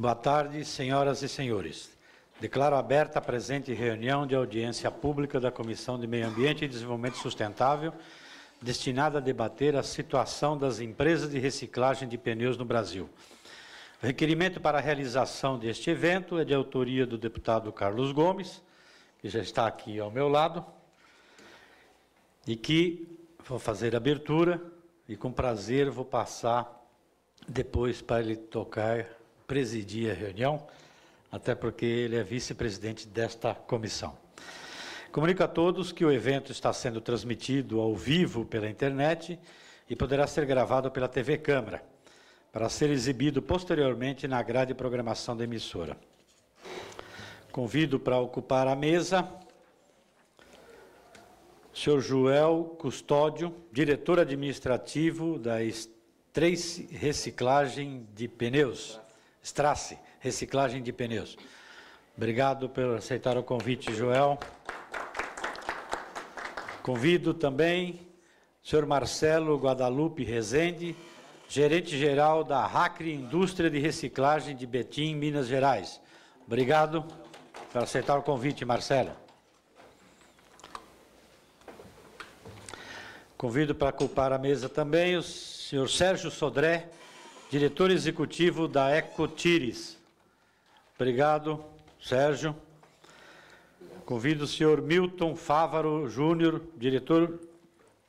Boa tarde, senhoras e senhores. Declaro aberta a presente reunião de audiência pública da Comissão de Meio Ambiente e Desenvolvimento Sustentável, destinada a debater a situação das empresas de reciclagem de pneus no Brasil. O requerimento para a realização deste evento é de autoria do deputado Carlos Gomes, que já está aqui ao meu lado, e que vou fazer a abertura e com prazer vou passar depois para ele tocar presidir a reunião, até porque ele é vice-presidente desta comissão. Comunico a todos que o evento está sendo transmitido ao vivo pela internet e poderá ser gravado pela TV Câmara, para ser exibido posteriormente na grade de programação da emissora. Convido para ocupar a mesa o senhor Joel Custódio, diretor administrativo da Três Reciclagem de Pneus. Strasse, reciclagem de pneus. Obrigado por aceitar o convite, Joel. Convido também o senhor Marcelo Guadalupe Rezende, gerente-geral da Racre Indústria de Reciclagem de Betim, Minas Gerais. Obrigado por aceitar o convite, Marcelo. Convido para ocupar a mesa também o senhor Sérgio Sodré, diretor executivo da Ecotires. Obrigado, Sérgio. Convido o senhor Milton Fávaro Júnior, diretor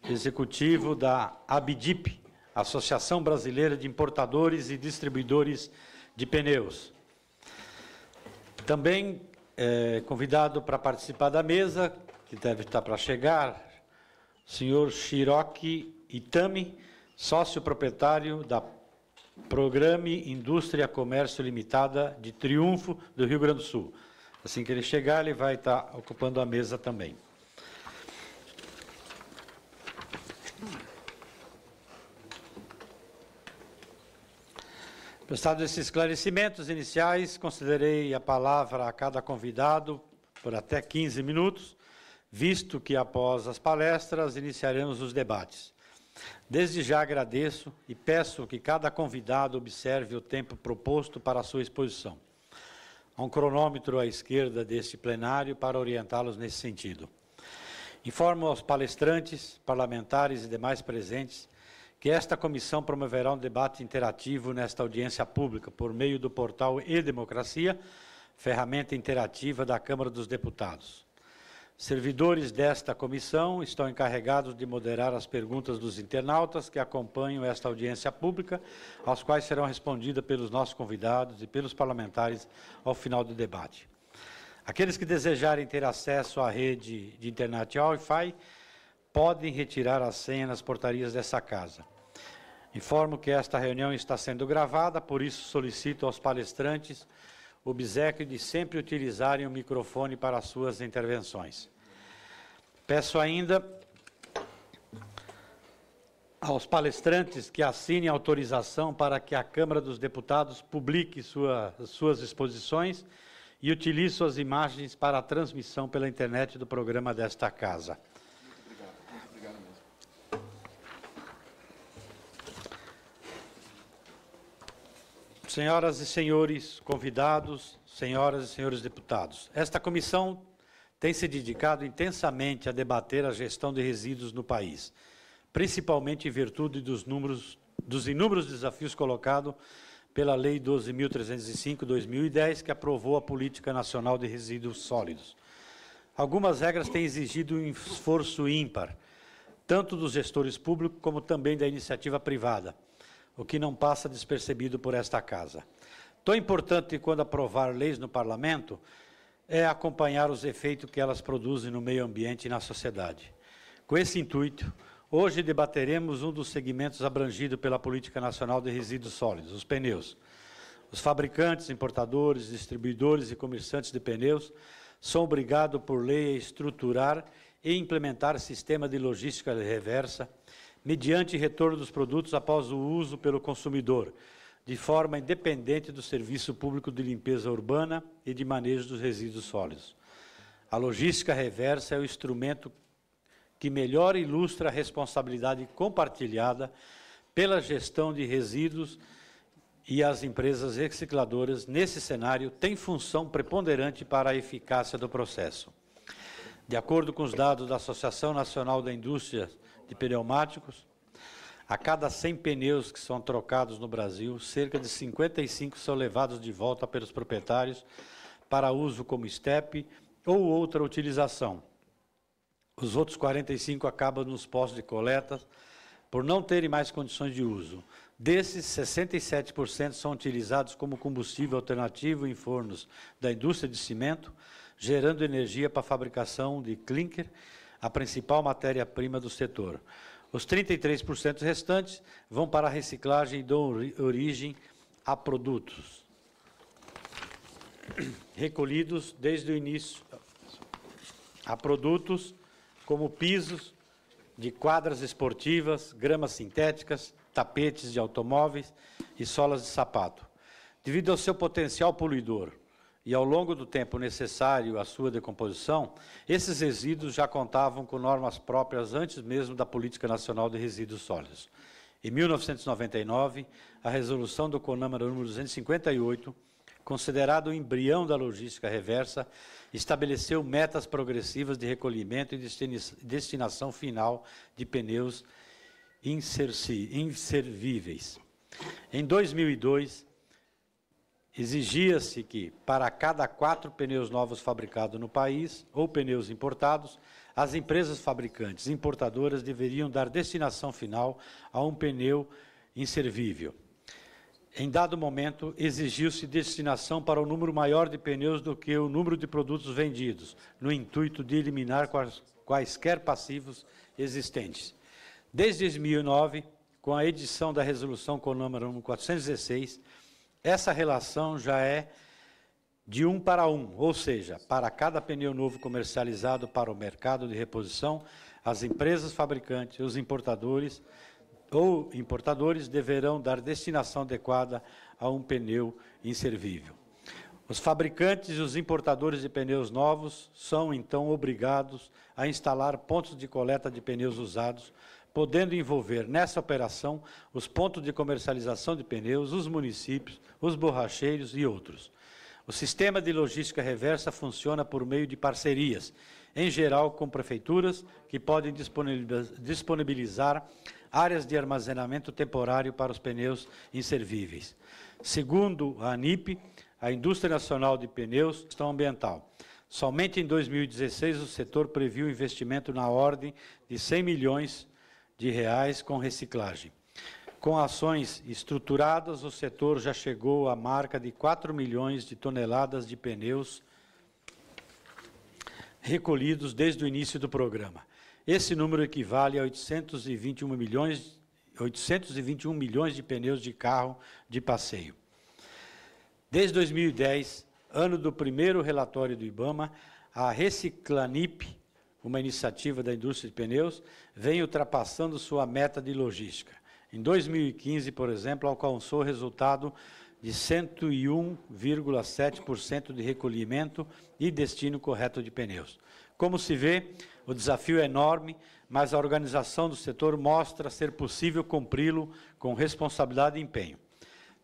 executivo da ABDIP, Associação Brasileira de Importadores e Distribuidores de Pneus. Também é, convidado para participar da mesa, que deve estar para chegar, o senhor Shiroki Itami, sócio proprietário da Programe Indústria Comércio Limitada de Triunfo do Rio Grande do Sul. Assim que ele chegar, ele vai estar tá ocupando a mesa também. Prestados esses esclarecimentos iniciais, considerei a palavra a cada convidado por até 15 minutos, visto que após as palestras iniciaremos os debates. Desde já agradeço e peço que cada convidado observe o tempo proposto para a sua exposição. Há um cronômetro à esquerda deste plenário para orientá-los nesse sentido. Informo aos palestrantes, parlamentares e demais presentes que esta comissão promoverá um debate interativo nesta audiência pública por meio do portal e-Democracia, ferramenta interativa da Câmara dos Deputados. Servidores desta comissão estão encarregados de moderar as perguntas dos internautas que acompanham esta audiência pública, às quais serão respondidas pelos nossos convidados e pelos parlamentares ao final do debate. Aqueles que desejarem ter acesso à rede de internet Wi-Fi podem retirar a senha nas portarias dessa casa. Informo que esta reunião está sendo gravada, por isso solicito aos palestrantes obsequio de sempre utilizarem o microfone para suas intervenções. Peço ainda aos palestrantes que assinem autorização para que a Câmara dos Deputados publique sua, suas exposições e utilize suas imagens para a transmissão pela internet do programa desta casa. Senhoras e senhores convidados, senhoras e senhores deputados, esta comissão tem se dedicado intensamente a debater a gestão de resíduos no país, principalmente em virtude dos, números, dos inúmeros desafios colocados pela Lei 12.305-2010, que aprovou a Política Nacional de Resíduos Sólidos. Algumas regras têm exigido um esforço ímpar, tanto dos gestores públicos como também da iniciativa privada o que não passa despercebido por esta casa. Tão importante quando aprovar leis no parlamento é acompanhar os efeitos que elas produzem no meio ambiente e na sociedade. Com esse intuito, hoje debateremos um dos segmentos abrangido pela Política Nacional de Resíduos Sólidos, os pneus. Os fabricantes, importadores, distribuidores e comerciantes de pneus são obrigados por lei a estruturar e implementar sistema de logística de reversa mediante retorno dos produtos após o uso pelo consumidor, de forma independente do Serviço Público de Limpeza Urbana e de Manejo dos Resíduos Sólidos. A logística reversa é o instrumento que melhor ilustra a responsabilidade compartilhada pela gestão de resíduos e as empresas recicladoras, nesse cenário, têm função preponderante para a eficácia do processo. De acordo com os dados da Associação Nacional da Indústria de pneumáticos. A cada 100 pneus que são trocados no Brasil, cerca de 55 são levados de volta pelos proprietários para uso como estepe ou outra utilização. Os outros 45 acabam nos postos de coleta por não terem mais condições de uso. Desses, 67% são utilizados como combustível alternativo em fornos da indústria de cimento, gerando energia para a fabricação de clinker a principal matéria-prima do setor. Os 33% restantes vão para a reciclagem e dão origem a produtos recolhidos desde o início a produtos como pisos de quadras esportivas, gramas sintéticas, tapetes de automóveis e solas de sapato. Devido ao seu potencial poluidor, e ao longo do tempo necessário à sua decomposição, esses resíduos já contavam com normas próprias antes mesmo da Política Nacional de Resíduos Sólidos. Em 1999, a resolução do CONAMA nº 258, considerado o embrião da logística reversa, estabeleceu metas progressivas de recolhimento e destinação final de pneus inservíveis. Em 2002, Exigia-se que, para cada quatro pneus novos fabricados no país, ou pneus importados, as empresas fabricantes e importadoras deveriam dar destinação final a um pneu inservível. Em dado momento, exigiu-se destinação para o um número maior de pneus do que o número de produtos vendidos, no intuito de eliminar quaisquer passivos existentes. Desde 2009, com a edição da Resolução com número 416, essa relação já é de um para um, ou seja, para cada pneu novo comercializado para o mercado de reposição, as empresas fabricantes, os importadores ou importadores deverão dar destinação adequada a um pneu inservível. Os fabricantes e os importadores de pneus novos são então obrigados a instalar pontos de coleta de pneus usados podendo envolver nessa operação os pontos de comercialização de pneus, os municípios, os borracheiros e outros. O sistema de logística reversa funciona por meio de parcerias, em geral com prefeituras, que podem disponibilizar áreas de armazenamento temporário para os pneus inservíveis. Segundo a ANIP, a Indústria Nacional de Pneus Questão Ambiental. Somente em 2016, o setor previu investimento na ordem de 100 milhões de reais com reciclagem. Com ações estruturadas, o setor já chegou à marca de 4 milhões de toneladas de pneus recolhidos desde o início do programa. Esse número equivale a 821 milhões, 821 milhões de pneus de carro de passeio. Desde 2010, ano do primeiro relatório do IBAMA, a Reciclanip uma iniciativa da indústria de pneus, vem ultrapassando sua meta de logística. Em 2015, por exemplo, alcançou resultado de 101,7% de recolhimento e destino correto de pneus. Como se vê, o desafio é enorme, mas a organização do setor mostra ser possível cumpri-lo com responsabilidade e empenho.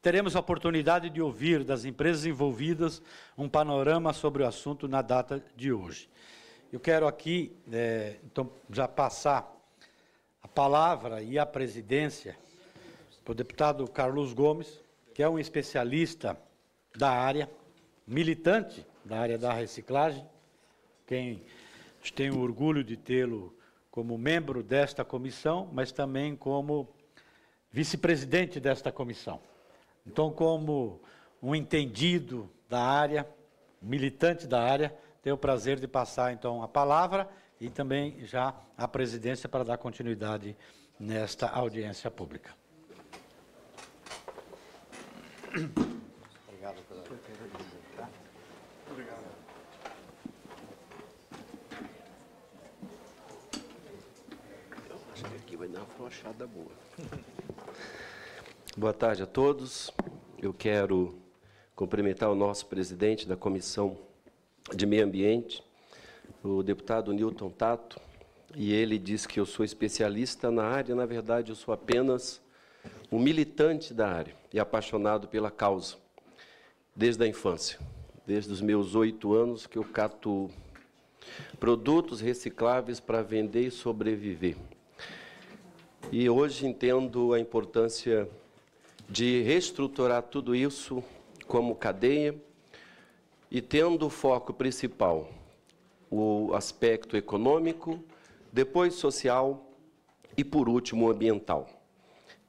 Teremos a oportunidade de ouvir das empresas envolvidas um panorama sobre o assunto na data de hoje. Eu quero aqui, é, então, já passar a palavra e a presidência para o deputado Carlos Gomes, que é um especialista da área, militante da área da reciclagem, quem tem o orgulho de tê-lo como membro desta comissão, mas também como vice-presidente desta comissão. Então, como um entendido da área, militante da área, tenho o prazer de passar, então, a palavra e também já a presidência para dar continuidade nesta audiência pública. Obrigado pela... Obrigado. Acho que aqui vai dar uma frouxada boa. Boa tarde a todos. Eu quero cumprimentar o nosso presidente da Comissão de Meio Ambiente, o deputado Newton Tato, e ele diz que eu sou especialista na área, na verdade eu sou apenas um militante da área e apaixonado pela causa, desde a infância, desde os meus oito anos que eu cato produtos recicláveis para vender e sobreviver. E hoje entendo a importância de reestruturar tudo isso como cadeia, e tendo o foco principal o aspecto econômico, depois social e, por último, ambiental,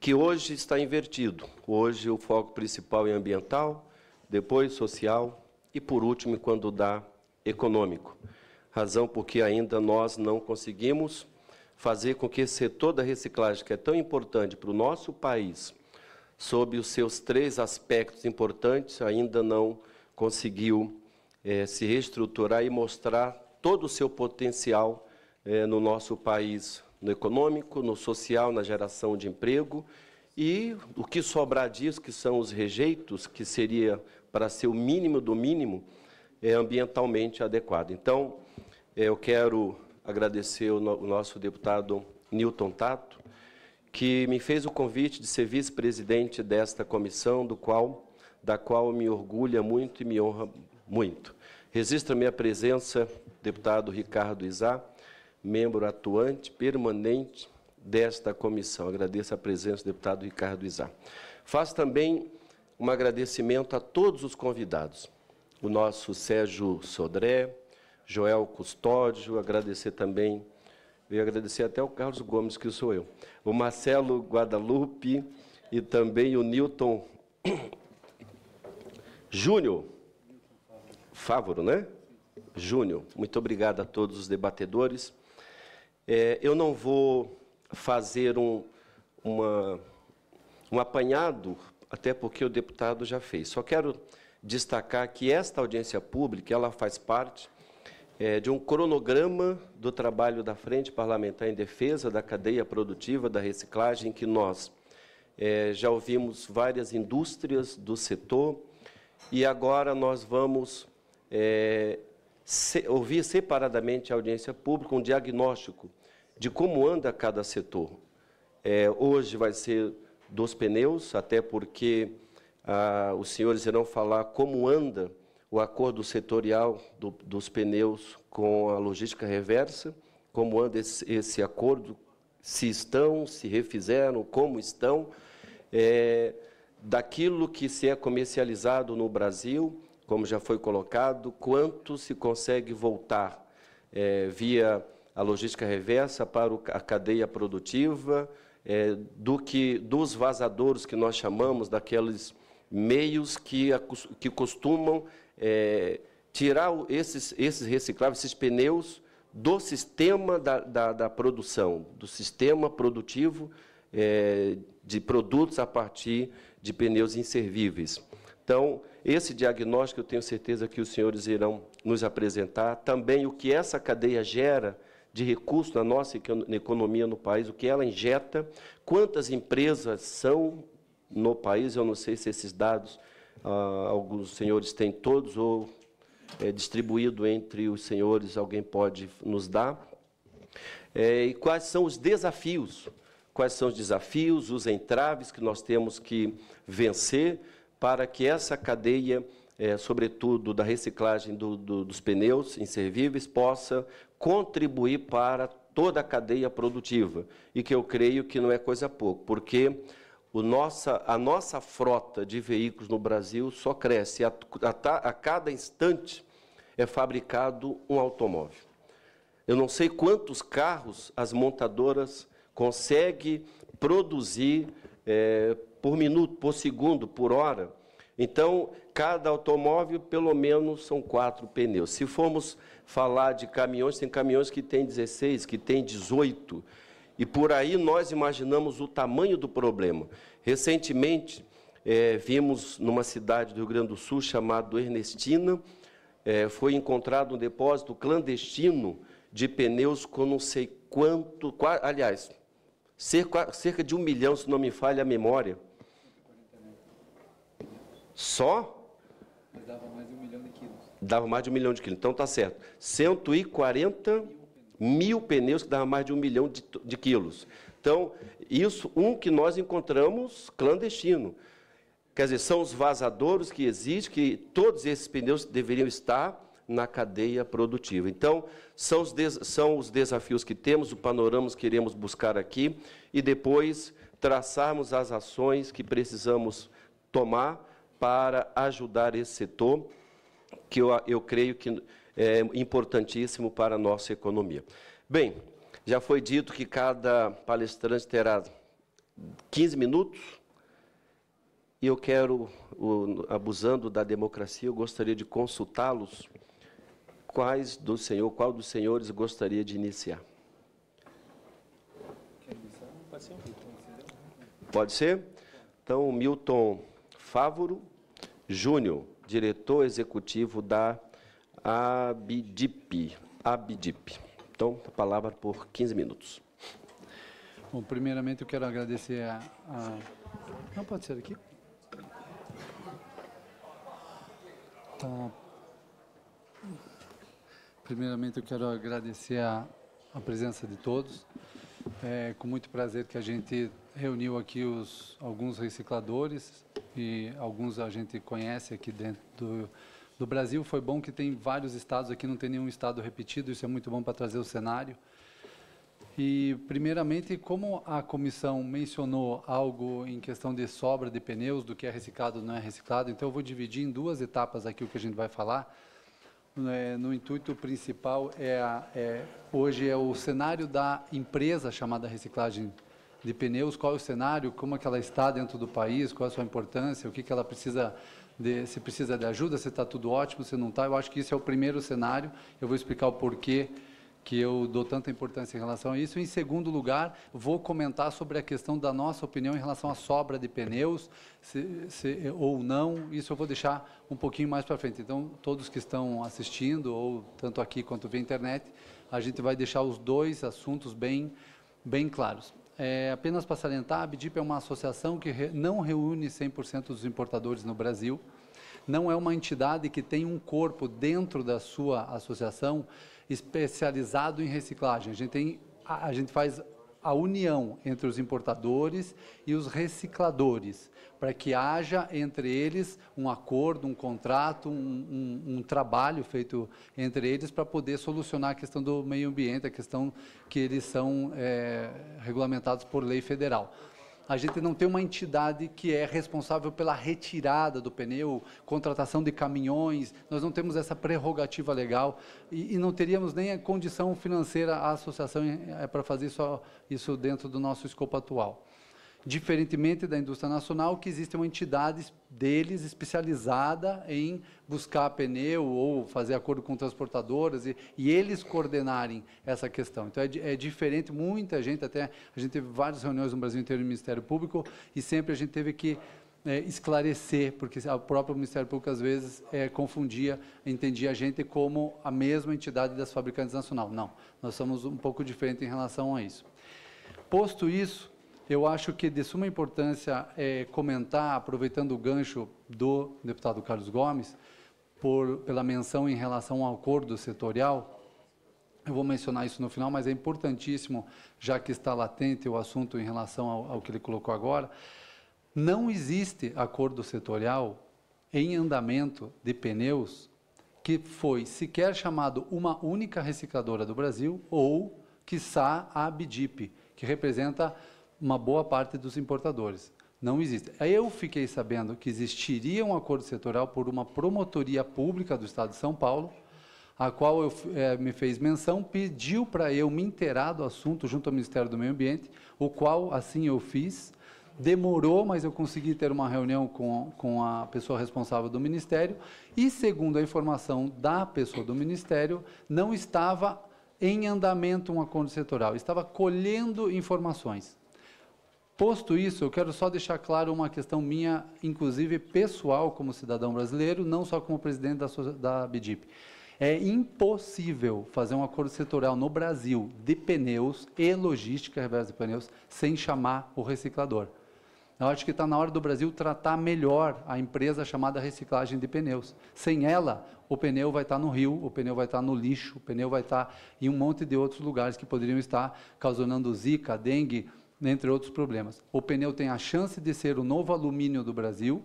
que hoje está invertido. Hoje o foco principal é ambiental, depois social e, por último, quando dá, econômico. Razão porque ainda nós não conseguimos fazer com que esse setor da reciclagem, que é tão importante para o nosso país, sob os seus três aspectos importantes, ainda não conseguiu é, se reestruturar e mostrar todo o seu potencial é, no nosso país, no econômico, no social, na geração de emprego. E o que sobrar disso, que são os rejeitos, que seria para ser o mínimo do mínimo, é ambientalmente adequado. Então, eh, eu quero agradecer o, no, o nosso deputado Newton Tato, que me fez o convite de ser vice-presidente desta comissão, do qual da qual me orgulha muito e me honra muito. Registro minha presença, deputado Ricardo Izá, membro atuante, permanente desta comissão. Agradeço a presença do deputado Ricardo Izá. Faço também um agradecimento a todos os convidados, o nosso Sérgio Sodré, Joel Custódio, agradecer também, e agradecer até o Carlos Gomes, que sou eu, o Marcelo Guadalupe e também o Newton Júnior. Fávoro, né? Júnior, muito obrigado a todos os debatedores. É, eu não vou fazer um, uma, um apanhado, até porque o deputado já fez. Só quero destacar que esta audiência pública ela faz parte é, de um cronograma do trabalho da Frente Parlamentar em Defesa da Cadeia Produtiva da Reciclagem, que nós é, já ouvimos várias indústrias do setor, e agora nós vamos é, se, ouvir separadamente a audiência pública um diagnóstico de como anda cada setor. É, hoje vai ser dos pneus, até porque ah, os senhores irão falar como anda o acordo setorial do, dos pneus com a logística reversa, como anda esse, esse acordo, se estão, se refizeram, como estão. É, daquilo que se é comercializado no Brasil, como já foi colocado, quanto se consegue voltar é, via a logística reversa para a cadeia produtiva, é, do que dos vazadores que nós chamamos, daqueles meios que, que costumam é, tirar esses, esses recicláveis, esses pneus, do sistema da, da, da produção, do sistema produtivo de produtos a partir de pneus inservíveis. Então, esse diagnóstico eu tenho certeza que os senhores irão nos apresentar. Também o que essa cadeia gera de recurso na nossa economia no país, o que ela injeta, quantas empresas são no país, eu não sei se esses dados ah, alguns senhores têm todos ou é, distribuído entre os senhores, alguém pode nos dar. É, e quais são os desafios? quais são os desafios, os entraves que nós temos que vencer para que essa cadeia, é, sobretudo da reciclagem do, do, dos pneus inservíveis, possa contribuir para toda a cadeia produtiva. E que eu creio que não é coisa pouco, porque nossa, a nossa frota de veículos no Brasil só cresce. A, a, a cada instante é fabricado um automóvel. Eu não sei quantos carros as montadoras consegue produzir é, por minuto, por segundo, por hora. Então, cada automóvel, pelo menos, são quatro pneus. Se formos falar de caminhões, tem caminhões que têm 16, que têm 18. E por aí nós imaginamos o tamanho do problema. Recentemente, é, vimos numa cidade do Rio Grande do Sul chamada Ernestina, é, foi encontrado um depósito clandestino de pneus com não sei quanto, aliás, Cerca, cerca de um milhão, se não me falha a memória. Só? Mas dava mais de um milhão de quilos. Dava mais de um milhão de quilos, então tá certo. 140 mil pneus que dava mais de um milhão de, de quilos. Então, isso, um que nós encontramos clandestino. Quer dizer, são os vazadores que existem, que todos esses pneus deveriam estar na cadeia produtiva. Então, são os, são os desafios que temos, o panorama que queremos buscar aqui e depois traçarmos as ações que precisamos tomar para ajudar esse setor, que eu, eu creio que é importantíssimo para a nossa economia. Bem, já foi dito que cada palestrante terá 15 minutos, e eu quero, abusando da democracia, eu gostaria de consultá-los quais do Senhor, qual dos senhores gostaria de iniciar? Pode ser? Então, Milton Fávoro Júnior, diretor executivo da Abidip. ABDIP. Então, a palavra por 15 minutos. Bom, primeiramente eu quero agradecer a... a... Não pode ser aqui? Tá Primeiramente, eu quero agradecer a, a presença de todos. É com muito prazer que a gente reuniu aqui os, alguns recicladores e alguns a gente conhece aqui dentro do, do Brasil. Foi bom que tem vários estados aqui, não tem nenhum estado repetido, isso é muito bom para trazer o cenário. E, primeiramente, como a comissão mencionou algo em questão de sobra de pneus, do que é reciclado não é reciclado, então eu vou dividir em duas etapas aqui o que a gente vai falar né, no intuito principal é, a, é, hoje é o cenário da empresa chamada reciclagem de pneus, qual é o cenário, como é que ela está dentro do país, qual é a sua importância, o que, que ela precisa de, se precisa de ajuda, se está tudo ótimo, se não está. Eu acho que isso é o primeiro cenário. Eu vou explicar o porquê que eu dou tanta importância em relação a isso. Em segundo lugar, vou comentar sobre a questão da nossa opinião em relação à sobra de pneus, se, se, ou não, isso eu vou deixar um pouquinho mais para frente. Então, todos que estão assistindo, ou tanto aqui quanto via internet, a gente vai deixar os dois assuntos bem, bem claros. É, apenas para salientar, a BDIP é uma associação que re, não reúne 100% dos importadores no Brasil, não é uma entidade que tem um corpo dentro da sua associação especializado em reciclagem. A gente, tem, a, a gente faz a união entre os importadores e os recicladores, para que haja entre eles um acordo, um contrato, um, um, um trabalho feito entre eles para poder solucionar a questão do meio ambiente, a questão que eles são é, regulamentados por lei federal a gente não tem uma entidade que é responsável pela retirada do pneu, contratação de caminhões, nós não temos essa prerrogativa legal e, e não teríamos nem a condição financeira, a associação é, é para fazer só isso dentro do nosso escopo atual diferentemente da indústria nacional, que existe uma entidade deles especializada em buscar pneu ou fazer acordo com transportadoras e, e eles coordenarem essa questão. Então, é, é, diferente, muita gente, até a gente teve várias reuniões no Brasil inteiro no Ministério Público e sempre a gente teve que é, esclarecer, porque o próprio Ministério Público, às vezes, é, confundia, entendia a gente como a mesma entidade das fabricantes nacional. Não, nós somos um pouco diferente em relação a isso. Posto isso, eu acho que de suma importância é, comentar, aproveitando o gancho do deputado Carlos Gomes, por, pela menção em relação ao acordo setorial. Eu vou mencionar isso no final, mas é importantíssimo, já que está latente o assunto em relação ao, ao que ele colocou agora. Não existe acordo setorial em andamento de pneus que foi sequer chamado uma única recicladora do Brasil ou, quiçá, a ABDIP, que representa uma boa parte dos importadores. Não existe. Eu fiquei sabendo que existiria um acordo setorial por uma promotoria pública do Estado de São Paulo, a qual eu, é, me fez menção, pediu para eu me inteirar do assunto junto ao Ministério do Meio Ambiente, o qual assim eu fiz. Demorou, mas eu consegui ter uma reunião com, com a pessoa responsável do Ministério e, segundo a informação da pessoa do Ministério, não estava em andamento um acordo setorial, estava colhendo informações. Posto isso, eu quero só deixar claro uma questão minha, inclusive pessoal, como cidadão brasileiro, não só como presidente da, da BDIP. É impossível fazer um acordo setorial no Brasil de pneus e logística reversa de pneus sem chamar o reciclador. Eu acho que está na hora do Brasil tratar melhor a empresa chamada reciclagem de pneus. Sem ela, o pneu vai estar tá no rio, o pneu vai estar tá no lixo, o pneu vai estar tá em um monte de outros lugares que poderiam estar causando zika, dengue, entre outros problemas. O pneu tem a chance de ser o novo alumínio do Brasil,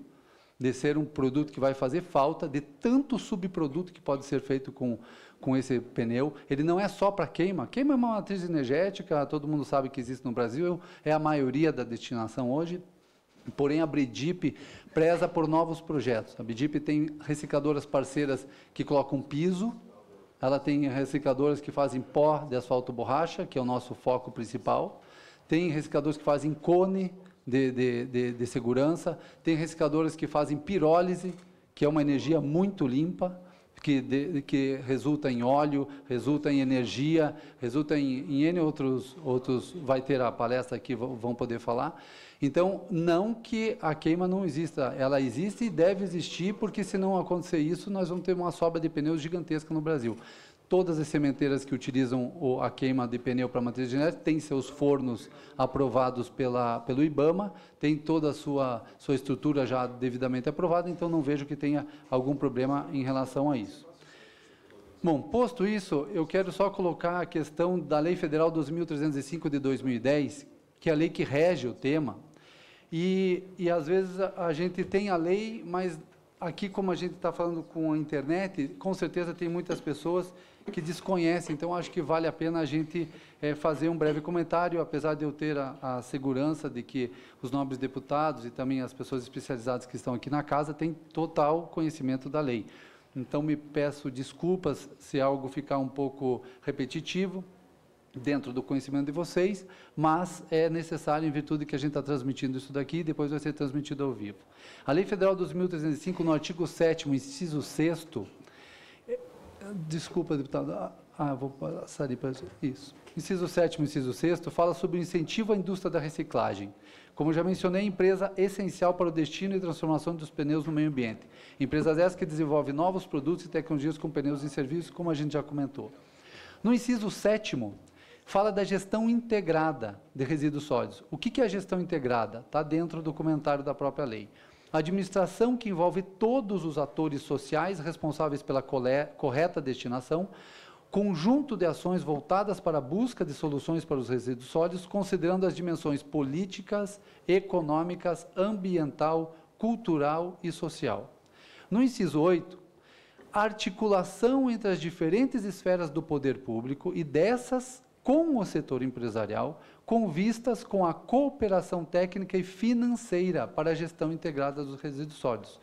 de ser um produto que vai fazer falta, de tanto subproduto que pode ser feito com, com esse pneu. Ele não é só para queima. Queima é uma matriz energética, todo mundo sabe que existe no Brasil, é a maioria da destinação hoje. Porém, a Bredip preza por novos projetos. A Bredip tem recicladoras parceiras que colocam piso, ela tem recicladoras que fazem pó de asfalto borracha, que é o nosso foco principal tem ressecadoras que fazem cone de, de, de, de segurança, tem ressecadoras que fazem pirólise, que é uma energia muito limpa, que, de, que, resulta em óleo, resulta em energia, resulta em, em N outros, outros, vai ter a palestra que vão poder falar. Então, não que a queima não exista, ela existe e deve existir, porque se não acontecer isso, nós vamos ter uma sobra de pneus gigantesca no Brasil. Todas as sementeiras que utilizam a queima de pneu para matriz genética têm seus fornos aprovados pela, pelo IBAMA, tem toda a sua, sua estrutura já devidamente aprovada, então não vejo que tenha algum problema em relação a isso. Bom, posto isso, eu quero só colocar a questão da Lei Federal 2305 de 2010, que é a lei que rege o tema. E, e às vezes a, a gente tem a lei, mas aqui, como a gente está falando com a internet, com certeza tem muitas pessoas que desconhece. Então, acho que vale a pena a gente é, fazer um breve comentário, apesar de eu ter a, a, segurança de que os nobres deputados e também as pessoas especializadas que estão aqui na casa têm total conhecimento da lei. Então, me peço desculpas se algo ficar um pouco repetitivo dentro do conhecimento de vocês, mas é necessário em virtude que a gente está transmitindo isso daqui e depois vai ser transmitido ao vivo. A Lei Federal 2.305, no artigo 7 inciso 6 Desculpa, deputado. Ah, ah vou passar ali para isso. Inciso 7 e inciso 6 fala sobre o incentivo à indústria da reciclagem. Como já mencionei, empresa essencial para o destino e transformação dos pneus no meio ambiente. Empresa dessas que desenvolve novos produtos e tecnologias com pneus em serviço, como a gente já comentou. No inciso 7 fala da gestão integrada de resíduos sólidos. O que é a gestão integrada? Está dentro do comentário da própria lei administração que envolve todos os atores sociais responsáveis pela correta destinação, conjunto de ações voltadas para a busca de soluções para os resíduos sólidos, considerando as dimensões políticas, econômicas, ambiental, cultural e social. No inciso 8, articulação entre as diferentes esferas do poder público e dessas com o setor empresarial, com vistas com a cooperação técnica e financeira para a gestão integrada dos resíduos sólidos.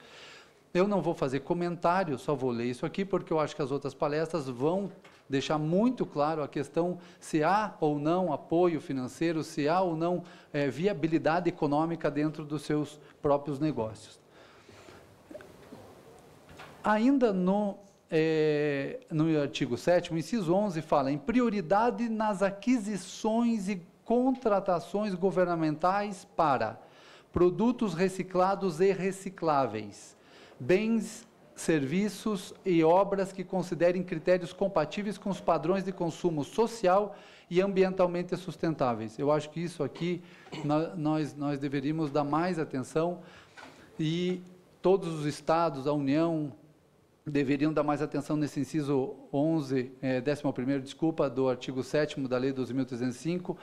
Eu não vou fazer comentário, só vou ler isso aqui, porque eu acho que as outras palestras vão deixar muito claro a questão se há ou não apoio financeiro, se há ou não é, viabilidade econômica dentro dos seus próprios negócios. Ainda no, é, no artigo 7, o inciso 11 fala em prioridade nas aquisições e contratações governamentais para produtos reciclados e recicláveis, bens, serviços e obras que considerem critérios compatíveis com os padrões de consumo social e ambientalmente sustentáveis. Eu acho que isso aqui nós, nós deveríamos dar mais atenção e todos os estados, a União, deveriam dar mais atenção nesse inciso 11, é, 11 desculpa, do artigo 7 da Lei 2.305,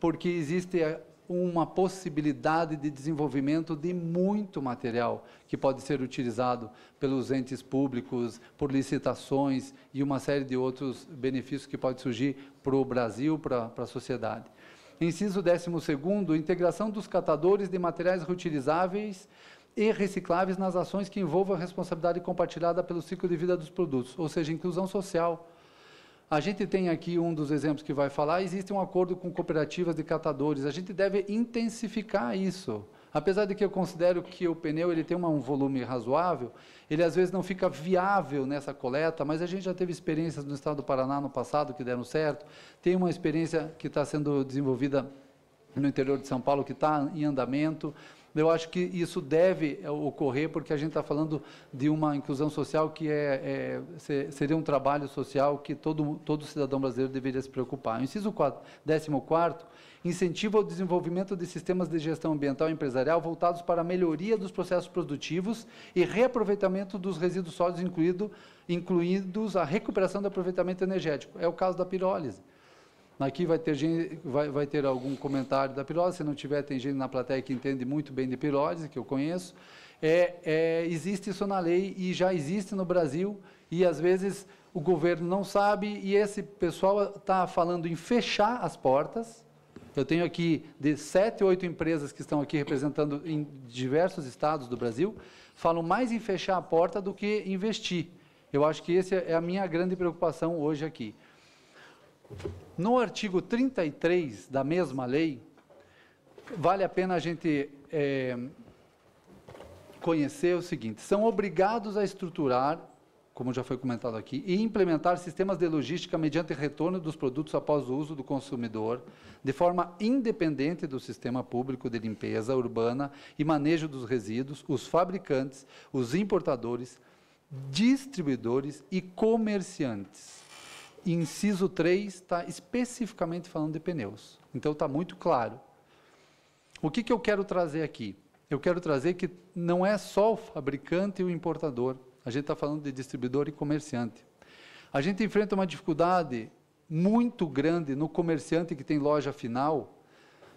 porque existe eh, uma possibilidade de desenvolvimento de muito material que pode ser utilizado pelos entes públicos, por licitações e uma série de outros benefícios que pode surgir para o Brasil, para a sociedade. Inciso 12, integração dos catadores de materiais reutilizáveis e recicláveis nas ações que envolvam a responsabilidade compartilhada pelo ciclo de vida dos produtos, ou seja, inclusão social, a gente tem aqui um dos exemplos que vai falar, existe um acordo com cooperativas de catadores, a gente deve intensificar isso. Apesar de que eu considero que o pneu ele tem um volume razoável, ele às vezes não fica viável nessa coleta, mas a gente já teve experiências no estado do Paraná no passado que deram certo, tem uma experiência que está sendo desenvolvida no interior de São Paulo que está em andamento, eu acho que isso deve é, ocorrer, porque a gente está falando de uma inclusão social que é, é, seria um trabalho social que todo, todo cidadão brasileiro deveria se preocupar. O inciso 14, incentiva o desenvolvimento de sistemas de gestão ambiental e empresarial voltados para a melhoria dos processos produtivos e reaproveitamento dos resíduos sólidos, incluído, incluídos a recuperação do aproveitamento energético. É o caso da pirólise. Aqui vai ter, gente, vai, vai ter algum comentário da pilose, se não tiver, tem gente na plateia que entende muito bem de pilose, que eu conheço. É, é, existe isso na lei e já existe no Brasil, e às vezes o governo não sabe, e esse pessoal está falando em fechar as portas. Eu tenho aqui de sete, oito empresas que estão aqui representando em diversos estados do Brasil, falam mais em fechar a porta do que investir. Eu acho que essa é a minha grande preocupação hoje aqui. No artigo 33 da mesma lei, vale a pena a gente é, conhecer o seguinte: são obrigados a estruturar, como já foi comentado aqui, e implementar sistemas de logística mediante retorno dos produtos após o uso do consumidor, de forma independente do sistema público de limpeza urbana e manejo dos resíduos, os fabricantes, os importadores, distribuidores e comerciantes. E inciso 3 está especificamente falando de pneus. Então está muito claro. O que, que eu quero trazer aqui? Eu quero trazer que não é só o fabricante e o importador. A gente está falando de distribuidor e comerciante. A gente enfrenta uma dificuldade muito grande no comerciante que tem loja final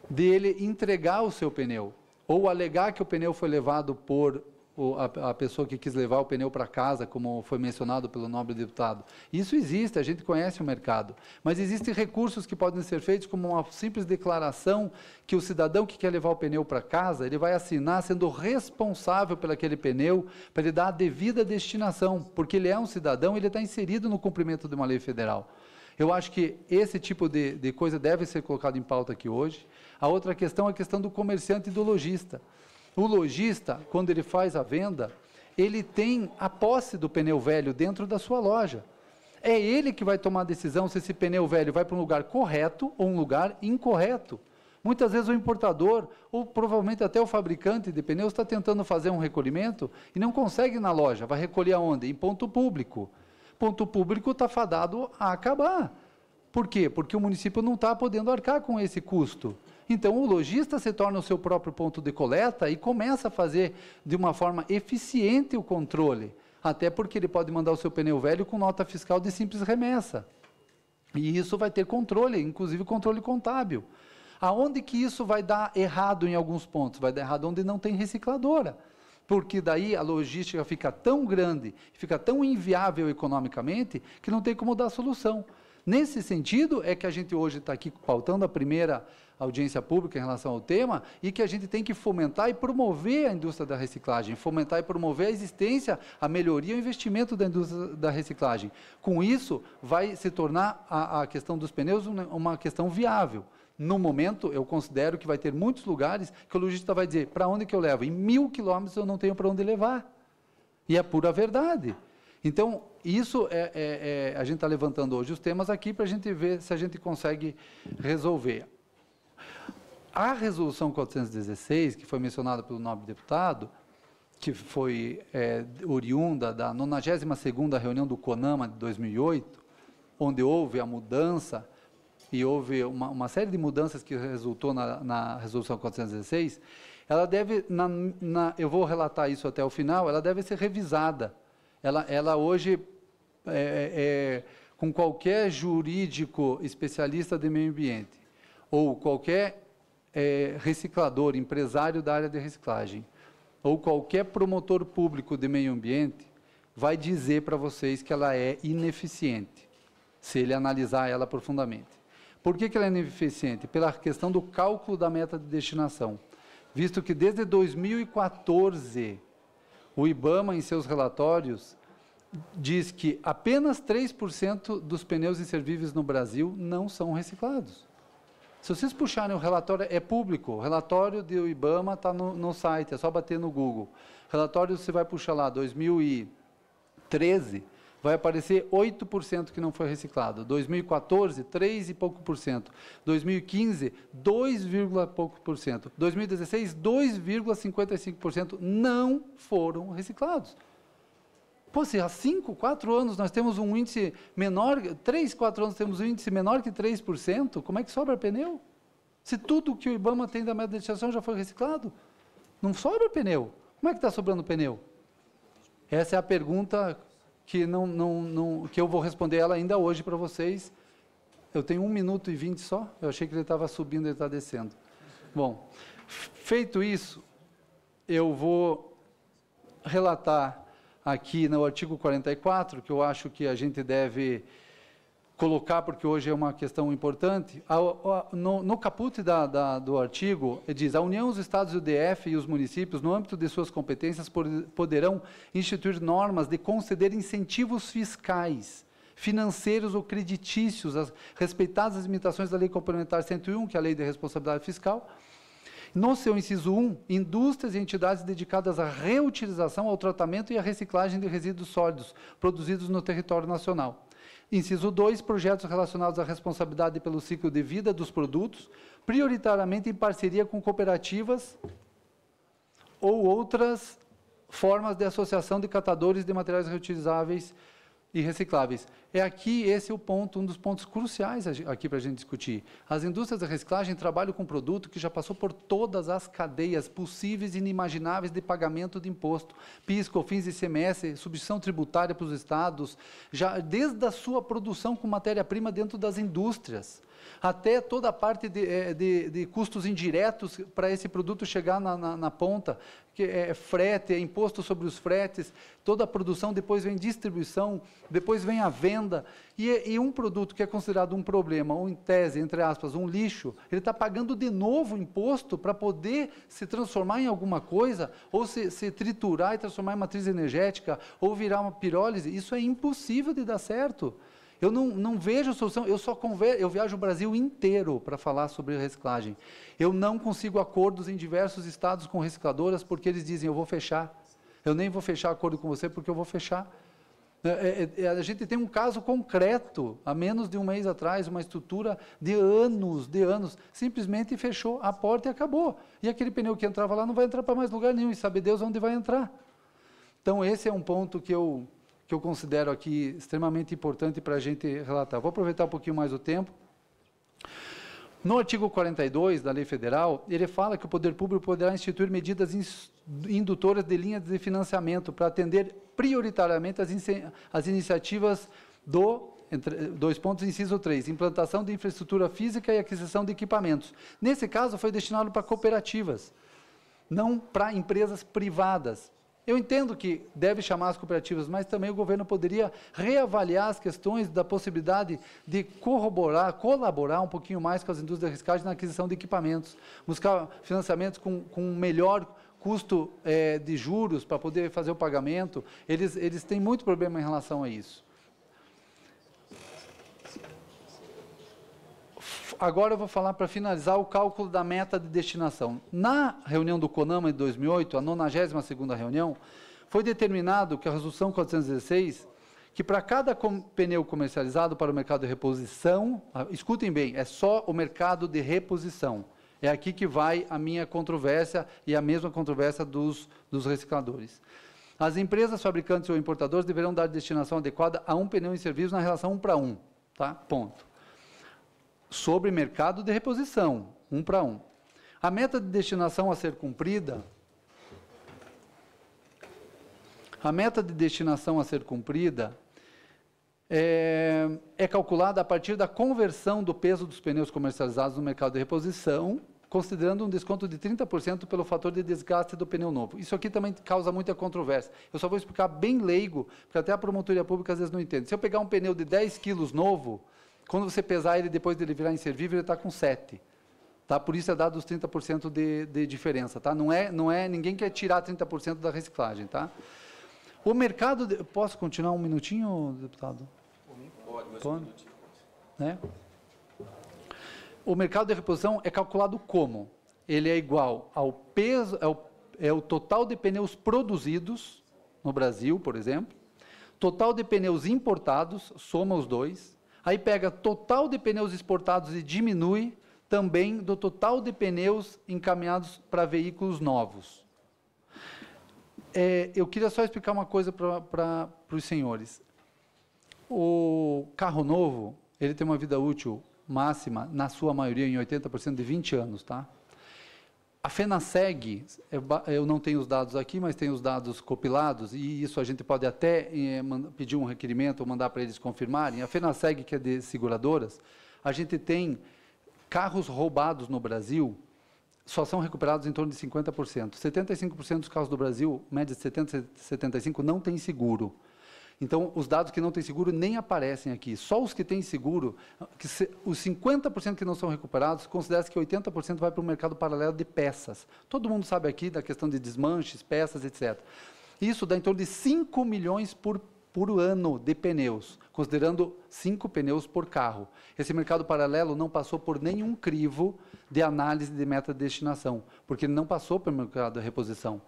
de ele entregar o seu pneu ou alegar que o pneu foi levado por o, a, a, pessoa que quis levar o pneu para casa, como foi mencionado pelo nobre deputado. Isso existe, a gente conhece o mercado. Mas existem recursos que podem ser feitos, como uma simples declaração que o cidadão que quer levar o pneu para casa, ele vai assinar sendo responsável pelo aquele pneu, para ele dar a devida destinação, porque ele é um cidadão, ele está inserido no cumprimento de uma lei federal. Eu acho que esse tipo de, de coisa deve ser colocado em pauta aqui hoje. A outra questão é a questão do comerciante e do lojista. O lojista, quando ele faz a venda, ele tem a posse do pneu velho dentro da sua loja. É ele que vai tomar a decisão se esse pneu velho vai para um lugar correto ou um lugar incorreto. Muitas vezes o importador, ou provavelmente até o fabricante de pneus, está tentando fazer um recolhimento e não consegue na loja. Vai recolher aonde? Em ponto público. Ponto público está fadado a acabar. Por quê? Porque o município não está podendo arcar com esse custo. Então, o lojista se torna o seu próprio ponto de coleta e começa a fazer de uma forma eficiente o controle, até porque ele pode mandar o seu pneu velho com nota fiscal de simples remessa. E isso vai ter controle, inclusive controle contábil. Aonde que isso vai dar errado em alguns pontos? Vai dar errado onde não tem recicladora porque daí a logística fica tão grande, fica tão inviável economicamente, que não tem como dar solução. Nesse sentido é que a gente hoje está aqui pautando a primeira audiência pública em relação ao tema e que a gente tem que fomentar e promover a indústria da reciclagem, fomentar e promover a existência, a melhoria e o investimento da indústria da reciclagem. Com isso, vai se tornar a, a questão dos pneus uma questão viável. No momento, eu considero que vai ter muitos lugares que o logista vai dizer, para onde que eu levo? Em mil quilômetros eu não tenho para onde levar. E é pura verdade. Então, isso é, é, é a gente está levantando hoje os temas aqui para a gente ver se a gente consegue resolver a resolução 416, que foi mencionada pelo nobre deputado, que foi é, oriunda da 92ª reunião do CONAMA de 2008, onde houve a mudança e houve uma, uma série de mudanças que resultou na, na resolução 416, ela deve, na, na, eu vou relatar isso até o final, ela deve ser revisada. Ela, ela hoje, é, é, é com qualquer jurídico especialista de meio ambiente, ou qualquer é, reciclador, empresário da área de reciclagem, ou qualquer promotor público de meio ambiente, vai dizer para vocês que ela é ineficiente, se ele analisar ela profundamente. Por que, que ela é ineficiente? Pela questão do cálculo da meta de destinação. Visto que desde 2014, o IBAMA, em seus relatórios, diz que apenas 3% dos pneus inservíveis no Brasil não são reciclados. Se vocês puxarem o relatório, é público. O relatório do IBAMA está no, no site, é só bater no Google. Relatório você vai puxar lá, 2013, vai aparecer 8% que não foi reciclado. 2014, 3 e pouco por cento. 2015, 2, pouco por cento. 2016, 2,55% não foram reciclados. Pô, se há 5, 4 anos nós temos um índice menor, 3, 4 anos temos um índice menor que 3%, como é que sobra pneu? Se tudo que o IBAMA tem da meta de destinação já foi reciclado, não sobra pneu. Como é que está sobrando pneu? Essa é a pergunta que, não, não, não, que eu vou responder ela ainda hoje para vocês. Eu tenho um minuto e vinte só. Eu achei que ele estava subindo, e está descendo. Bom, feito isso, eu vou relatar aqui no artigo 44, que eu acho que a gente deve colocar, porque hoje é uma questão importante, no, caput da, da, do artigo, diz, a União, os Estados e o DF e os municípios, no âmbito de suas competências, poderão instituir normas de conceder incentivos fiscais, financeiros ou creditícios, as, respeitadas as limitações da Lei Complementar 101, que é a Lei de Responsabilidade Fiscal, no seu inciso 1, indústrias e entidades dedicadas à reutilização, ao tratamento e à reciclagem de resíduos sólidos produzidos no território nacional. Inciso 2, projetos relacionados à responsabilidade pelo ciclo de vida dos produtos, prioritariamente em parceria com cooperativas ou outras formas de associação de catadores de materiais reutilizáveis e recicláveis. É aqui, esse é o ponto, um dos pontos cruciais aqui para a gente discutir. As indústrias da reciclagem trabalham com produto que já passou por todas as cadeias possíveis e inimagináveis de pagamento de imposto, PIS, COFINS, ICMS, substituição tributária para os estados, já desde a sua produção com matéria-prima dentro das indústrias até toda a parte de, eh, de, de custos indiretos para esse produto chegar na, na, na, ponta, que é, é frete, é imposto sobre os fretes, toda a produção, depois vem distribuição, depois vem a venda. E, e um produto que é considerado um problema, ou em tese, entre aspas, um lixo, ele está pagando de novo imposto para poder se transformar em alguma coisa, ou se, se triturar e transformar em matriz energética, ou virar uma pirólise. Isso é impossível de dar certo. Eu não, não vejo solução, eu só converso, eu viajo o Brasil inteiro para falar sobre reciclagem. Eu não consigo acordos em diversos estados com recicladoras porque eles dizem, eu vou fechar. Eu nem vou fechar acordo com você porque eu vou fechar. É, é, é, a gente tem um caso concreto, há menos de um mês atrás, uma estrutura de anos, de anos, simplesmente fechou a porta e acabou. E aquele pneu que entrava lá não vai entrar para mais lugar nenhum, e sabe Deus onde vai entrar. Então, esse é um ponto que eu que eu considero aqui extremamente importante para a gente relatar. Vou aproveitar um pouquinho mais o tempo. No artigo 42 da Lei Federal, ele fala que o poder público poderá instituir medidas indutoras de linhas de financiamento para atender prioritariamente as, as iniciativas do entre, dois pontos, inciso 3, implantação de infraestrutura física e aquisição de equipamentos. Nesse caso, foi destinado para cooperativas, não para empresas privadas. Eu entendo que deve chamar as cooperativas, mas também o governo poderia reavaliar as questões da possibilidade de corroborar, colaborar um pouquinho mais com as indústrias de riscagem na aquisição de equipamentos, buscar financiamentos com, com melhor custo é, de juros para poder fazer o pagamento. Eles, eles têm muito problema em relação a isso. agora eu vou falar para finalizar o cálculo da meta de destinação. Na reunião do CONAMA em 2008, a 92ª reunião, foi determinado que a resolução 416, que para cada com, pneu comercializado para o mercado de reposição, ah, escutem bem, é só o mercado de reposição. É aqui que vai a minha controvérsia e a mesma controvérsia dos, dos recicladores. As empresas, fabricantes ou importadores deverão dar destinação adequada a um pneu em serviço na relação 1 para 1. Tá? Ponto sobre mercado de reposição, um para um. A meta de destinação a ser cumprida. A meta de destinação a ser cumprida é, é calculada a partir da conversão do peso dos pneus comercializados no mercado de reposição considerando um desconto de 30% pelo fator de desgaste do pneu novo. Isso aqui também causa muita controvérsia. Eu só vou explicar bem leigo, porque até a promotoria pública às vezes não entende. Se eu pegar um pneu de 10 quilos novo, quando você pesar ele depois dele virar inservível, ele está com 7. Tá? Por isso é dado os 30% de, de diferença. Tá? Não é, não é, ninguém quer tirar 30% da reciclagem. Tá? O mercado. De, posso continuar um minutinho, deputado? Pode, mas Pode? Um né? O mercado de reposição é calculado como? Ele é igual ao peso, é o, é o total de pneus produzidos no Brasil, por exemplo, total de pneus importados, soma os dois, Aí pega total de pneus exportados e diminui também do total de pneus encaminhados para veículos novos. É, eu queria só explicar uma coisa para os senhores. O carro novo, ele tem uma vida útil máxima, na sua maioria, em 80% de 20 anos, tá? A FENASEG, eu não tenho os dados aqui, mas tenho os dados compilados, e isso a gente pode até eh, pedir um requerimento ou mandar para eles confirmarem. A FENASEG, que é de seguradoras, a gente tem carros roubados no Brasil só são recuperados em torno de 50%. 75% dos carros do Brasil, média de 70, 75%, não tem seguro. Então, os dados que não têm seguro nem aparecem aqui. Só os que têm seguro, que se, os 50% que não são recuperados, considera-se que 80% vai para o mercado paralelo de peças. Todo mundo sabe aqui da questão de desmanches, peças, etc. Isso dá em torno de 5 milhões por por ano de pneus, considerando cinco pneus por carro. Esse mercado paralelo não passou por nenhum crivo de análise de meta de destinação, porque ele não passou pelo mercado de reposição.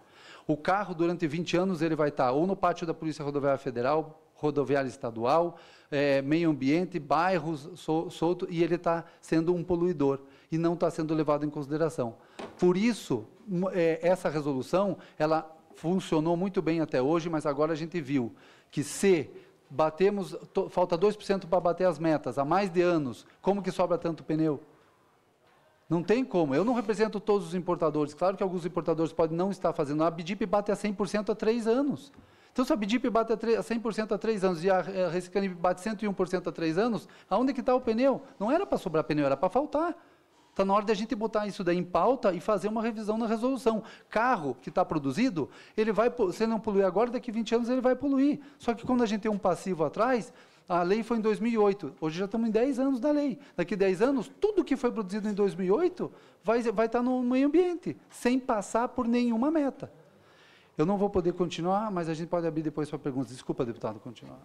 O carro, durante 20 anos, ele vai estar ou no pátio da Polícia Rodoviária Federal, rodoviária estadual, é, meio ambiente, bairros sol, solto, e ele está sendo um poluidor e não está sendo levado em consideração. Por isso, é, essa resolução, ela funcionou muito bem até hoje, mas agora a gente viu que se batemos, to, falta 2% para bater as metas, há mais de anos, como que sobra tanto pneu? Não tem como. Eu não represento todos os importadores. Claro que alguns importadores podem não estar fazendo. A BDIP bate a 100% há três anos. Então, se a BDIP bate a 100% há três anos e a Rescanib bate 101% há três anos, aonde que está o pneu? Não era para sobrar pneu, era para faltar. Está na hora de a gente botar isso daí em pauta e fazer uma revisão na resolução. Carro que está produzido, ele vai, se não poluir agora, daqui 20 anos ele vai poluir. Só que quando a gente tem um passivo atrás, a lei foi em 2008, hoje já estamos em 10 anos da lei. Daqui 10 anos, tudo que foi produzido em 2008 vai, vai estar tá no meio ambiente, sem passar por nenhuma meta. Eu não vou poder continuar, mas a gente pode abrir depois para perguntas. Desculpa, deputado, continuar.